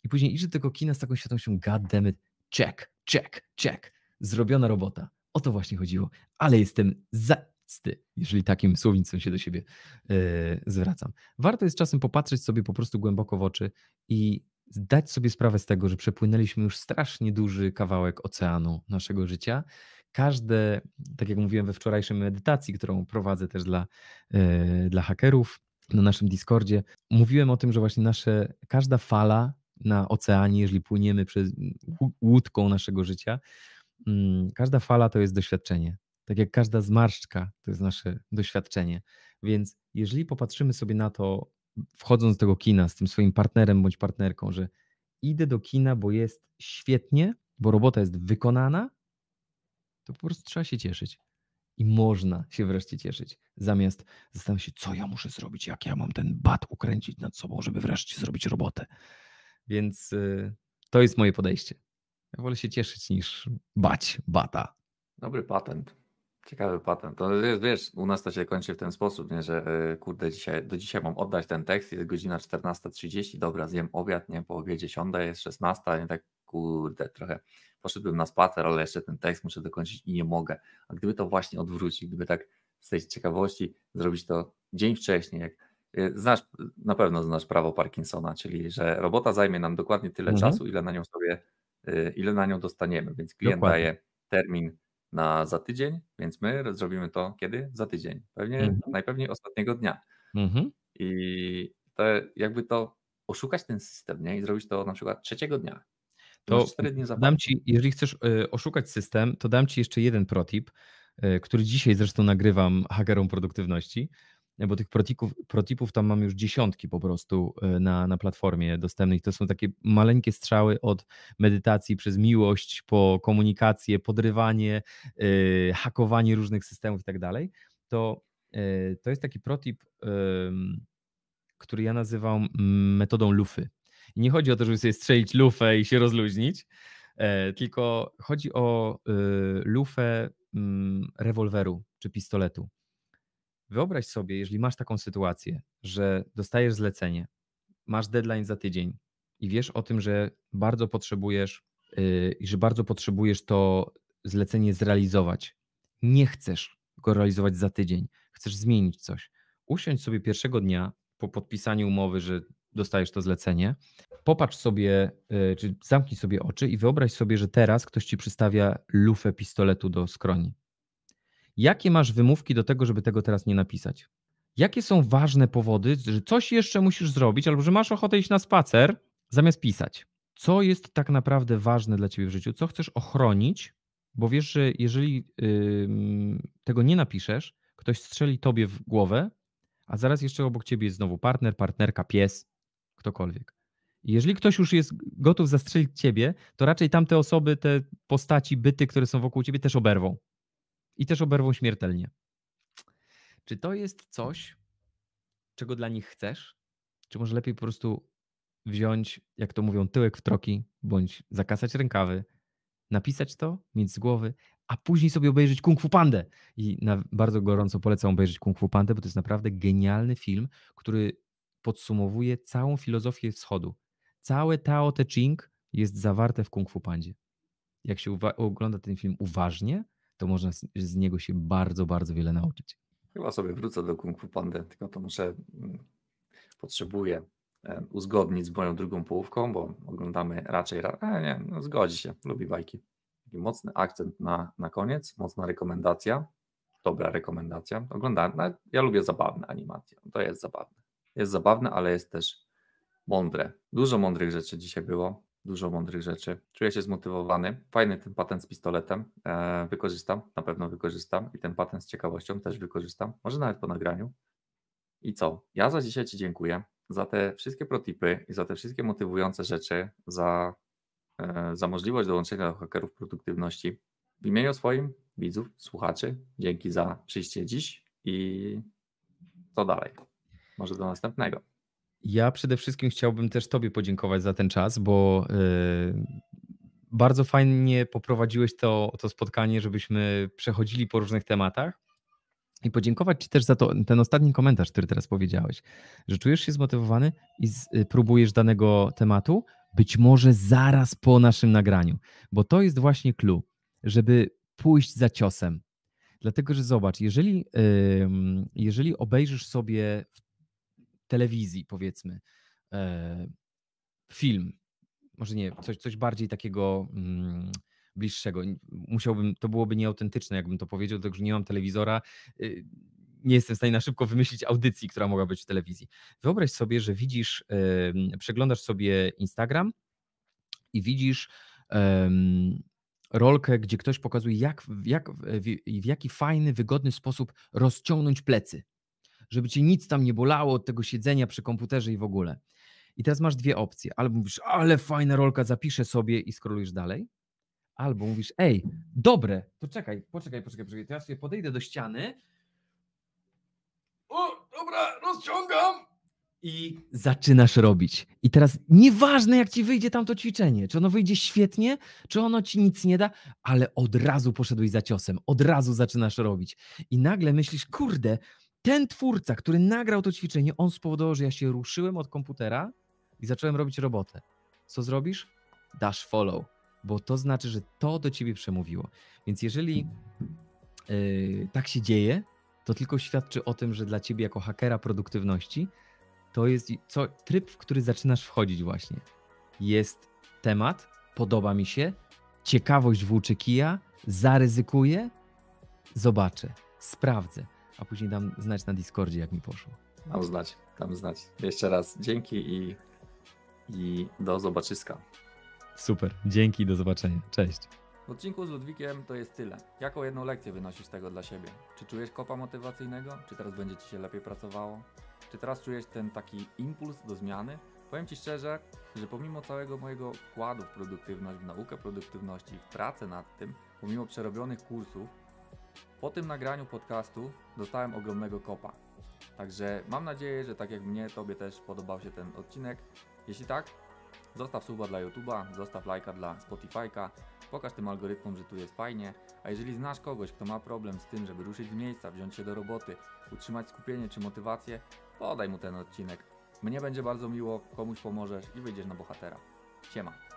i później idę do tego kina z taką świadomością, god damn it, check, check, check, zrobiona robota o to właśnie chodziło, ale jestem sty, jeżeli takim słownictwem się do siebie yy, zwracam. Warto jest czasem popatrzeć sobie po prostu głęboko w oczy i zdać sobie sprawę z tego, że przepłynęliśmy już strasznie duży kawałek oceanu naszego życia. Każde, tak jak mówiłem we wczorajszej medytacji, którą prowadzę też dla, yy, dla hakerów na naszym Discordzie, mówiłem o tym, że właśnie nasze, każda fala na oceanie, jeżeli płyniemy przez łódką naszego życia, Mm, każda fala to jest doświadczenie. Tak jak każda zmarszczka to jest nasze doświadczenie. Więc jeżeli popatrzymy sobie na to, wchodząc do tego kina z tym swoim partnerem bądź partnerką, że idę do kina, bo jest świetnie, bo robota jest wykonana, to po prostu trzeba się cieszyć. I można się wreszcie cieszyć. Zamiast zastanawiać się, co ja muszę zrobić, jak ja mam ten bat ukręcić nad sobą, żeby wreszcie zrobić robotę. Więc y, to jest moje podejście. Ja wolę się cieszyć niż bać bata. Dobry patent. Ciekawy patent. To wiesz, u nas to się kończy w ten sposób, nie, że y, kurde, dzisiaj, do dzisiaj mam oddać ten tekst, jest godzina 14.30, dobra, zjem obiad, nie, po obiedzie siądę, jest 16, nie, tak kurde, trochę poszedłem na spacer, ale jeszcze ten tekst muszę dokończyć i nie mogę. A gdyby to właśnie odwrócić, gdyby tak z tej ciekawości zrobić to dzień wcześniej, jak y, znasz, na pewno znasz prawo Parkinsona, czyli że robota zajmie nam dokładnie tyle mhm. czasu, ile na nią sobie Y, ile na nią dostaniemy. Więc klient Dokładnie. daje termin na za tydzień, więc my zrobimy to kiedy? Za tydzień. Pewnie, mhm. najpewniej ostatniego dnia. Mhm. I to jakby to oszukać ten system nie? i zrobić to na przykład trzeciego dnia. To dam ci, jeżeli chcesz y, oszukać system, to dam ci jeszcze jeden protip, y, który dzisiaj zresztą nagrywam hakerom produktywności bo tych protików, protipów tam mam już dziesiątki po prostu e, na, na platformie dostępnych. To są takie maleńkie strzały od medytacji przez miłość, po komunikację, podrywanie, yy, hakowanie różnych systemów i tak dalej. To, yy, to jest taki protip, yy, który ja nazywam mm, metodą lufy. I nie chodzi o to, żeby sobie strzelić lufę i się rozluźnić, tylko chodzi o lufę mm, rewolweru czy pistoletu. Wyobraź sobie, jeżeli masz taką sytuację, że dostajesz zlecenie, masz deadline za tydzień i wiesz o tym, że bardzo potrzebujesz yy, i yy, że bardzo potrzebujesz to zlecenie zrealizować. Nie chcesz go realizować za tydzień, chcesz zmienić coś. Usiądź sobie pierwszego dnia po podpisaniu umowy, że dostajesz to zlecenie, popatrz sobie, yy, czy zamknij sobie oczy i wyobraź sobie, że teraz ktoś ci przystawia lufę pistoletu do skroni. Jakie masz wymówki do tego, żeby tego teraz nie napisać? Jakie są ważne powody, że coś jeszcze musisz zrobić, albo że masz ochotę iść na spacer zamiast pisać? Co jest tak naprawdę ważne dla ciebie w życiu? Co chcesz ochronić? Bo wiesz, że jeżeli yy, tego nie napiszesz, ktoś strzeli tobie w głowę, a zaraz jeszcze obok ciebie jest znowu partner, partnerka, pies, ktokolwiek. Jeżeli ktoś już jest gotów zastrzelić ciebie, to raczej tamte osoby, te postaci, byty, które są wokół ciebie, też oberwą i też oberwą śmiertelnie. Czy to jest coś, czego dla nich chcesz? Czy może lepiej po prostu wziąć, jak to mówią, tyłek w troki, bądź zakasać rękawy, napisać to, mieć z głowy, a później sobie obejrzeć Kung Fu Pandę. I na, bardzo gorąco polecam obejrzeć Kung Fu Pandę, bo to jest naprawdę genialny film, który podsumowuje całą filozofię wschodu. Całe Tao Te Ching jest zawarte w Kung Fu Pandzie. Jak się ogląda ten film uważnie, to można z, niego się bardzo, bardzo wiele nauczyć. Chyba sobie wrócę do Kung Fu Panda, tylko to muszę, mm, potrzebuję e, uzgodnić z moją drugą połówką, bo oglądamy raczej, a e, nie, no zgodzi się, lubi bajki. Taki mocny akcent na, na koniec, mocna rekomendacja, dobra rekomendacja. Oglądam. ja lubię zabawne animacje, to jest zabawne. Jest zabawne, ale jest też mądre. Dużo mądrych rzeczy dzisiaj było. Dużo mądrych rzeczy. Czuję się zmotywowany. Fajny ten patent z pistoletem. E, wykorzystam, na pewno wykorzystam. I ten patent z ciekawością też wykorzystam. Może nawet po nagraniu. I co? Ja za dzisiaj Ci dziękuję za te wszystkie protipy i za te wszystkie motywujące rzeczy, za, e, za możliwość dołączenia do hakerów produktywności. W imieniu swoim widzów, słuchaczy, dzięki za przyjście dziś i co dalej? Może do następnego. Ja przede wszystkim chciałbym też Tobie podziękować za ten czas, bo y, bardzo fajnie poprowadziłeś to, to spotkanie, żebyśmy przechodzili po różnych tematach. I podziękować Ci też za to, ten ostatni komentarz, który teraz powiedziałeś, że czujesz się zmotywowany i z, y, próbujesz danego tematu, być może zaraz po naszym nagraniu, bo to jest właśnie clue, żeby pójść za ciosem. Dlatego, że zobacz, jeżeli, jeżeli obejrzysz sobie w telewizji, powiedzmy, e, film, może nie, coś, coś bardziej takiego mm, bliższego. Musiałbym, to byłoby nieautentyczne, jakbym to powiedział, także nie mam telewizora. Y, nie jestem w stanie na szybko wymyślić audycji, która mogła być w telewizji. Wyobraź sobie, że widzisz, przeglądasz sobie Instagram i widzisz rolkę, gdzie ktoś pokazuje, jak, jak, w, w jaki fajny, wygodny sposób rozciągnąć plecy żeby cię nic tam nie bolało od tego siedzenia przy komputerze i w ogóle. I teraz masz dwie opcje. Albo mówisz, ale fajna rolka, zapiszę sobie i scrollujesz dalej. Albo mówisz, ej, dobre, to czekaj, poczekaj, poczekaj, poczekaj. Teraz sobie podejdę do ściany. O, dobra, rozciągam. I zaczynasz robić. I teraz nieważne, jak ci wyjdzie tamto ćwiczenie, czy ono wyjdzie świetnie, czy ono ci nic nie da, ale od razu poszedłeś za ciosem, od razu zaczynasz robić. I nagle myślisz, kurde, ten twórca, który nagrał to ćwiczenie, on spowodował, że ja się ruszyłem od komputera i zacząłem robić robotę. Co zrobisz? Dasz follow, bo to znaczy, że to do ciebie przemówiło. Więc jeżeli yy, tak się dzieje, to tylko świadczy o tym, że dla ciebie jako hakera produktywności to jest co, tryb, w który zaczynasz wchodzić właśnie. Jest temat, podoba mi się, ciekawość włóczy kija, zaryzykuję, zobaczę, sprawdzę a później dam znać na Discordzie, jak mi poszło. Dam znać, dam znać. Jeszcze raz dzięki i, i do zobaczyska. Super, dzięki i do zobaczenia. Cześć. W odcinku z Ludwikiem to jest tyle. Jaką jedną lekcję wynosisz tego dla siebie? Czy czujesz kopa motywacyjnego? Czy teraz będzie Ci się lepiej pracowało? Czy teraz czujesz ten taki impuls do zmiany? Powiem Ci szczerze, że pomimo całego mojego wkładu w produktywność, w naukę produktywności, w pracę nad tym, pomimo przerobionych kursów, po tym nagraniu podcastu dostałem ogromnego kopa. Także mam nadzieję, że tak jak mnie, Tobie też podobał się ten odcinek. Jeśli tak, zostaw suba dla YouTube'a, zostaw lajka dla Spotify'ka, pokaż tym algorytmom, że tu jest fajnie. A jeżeli znasz kogoś, kto ma problem z tym, żeby ruszyć z miejsca, wziąć się do roboty, utrzymać skupienie czy motywację, podaj mu ten odcinek. Mnie będzie bardzo miło, komuś pomożesz i wyjdziesz na bohatera. Siema.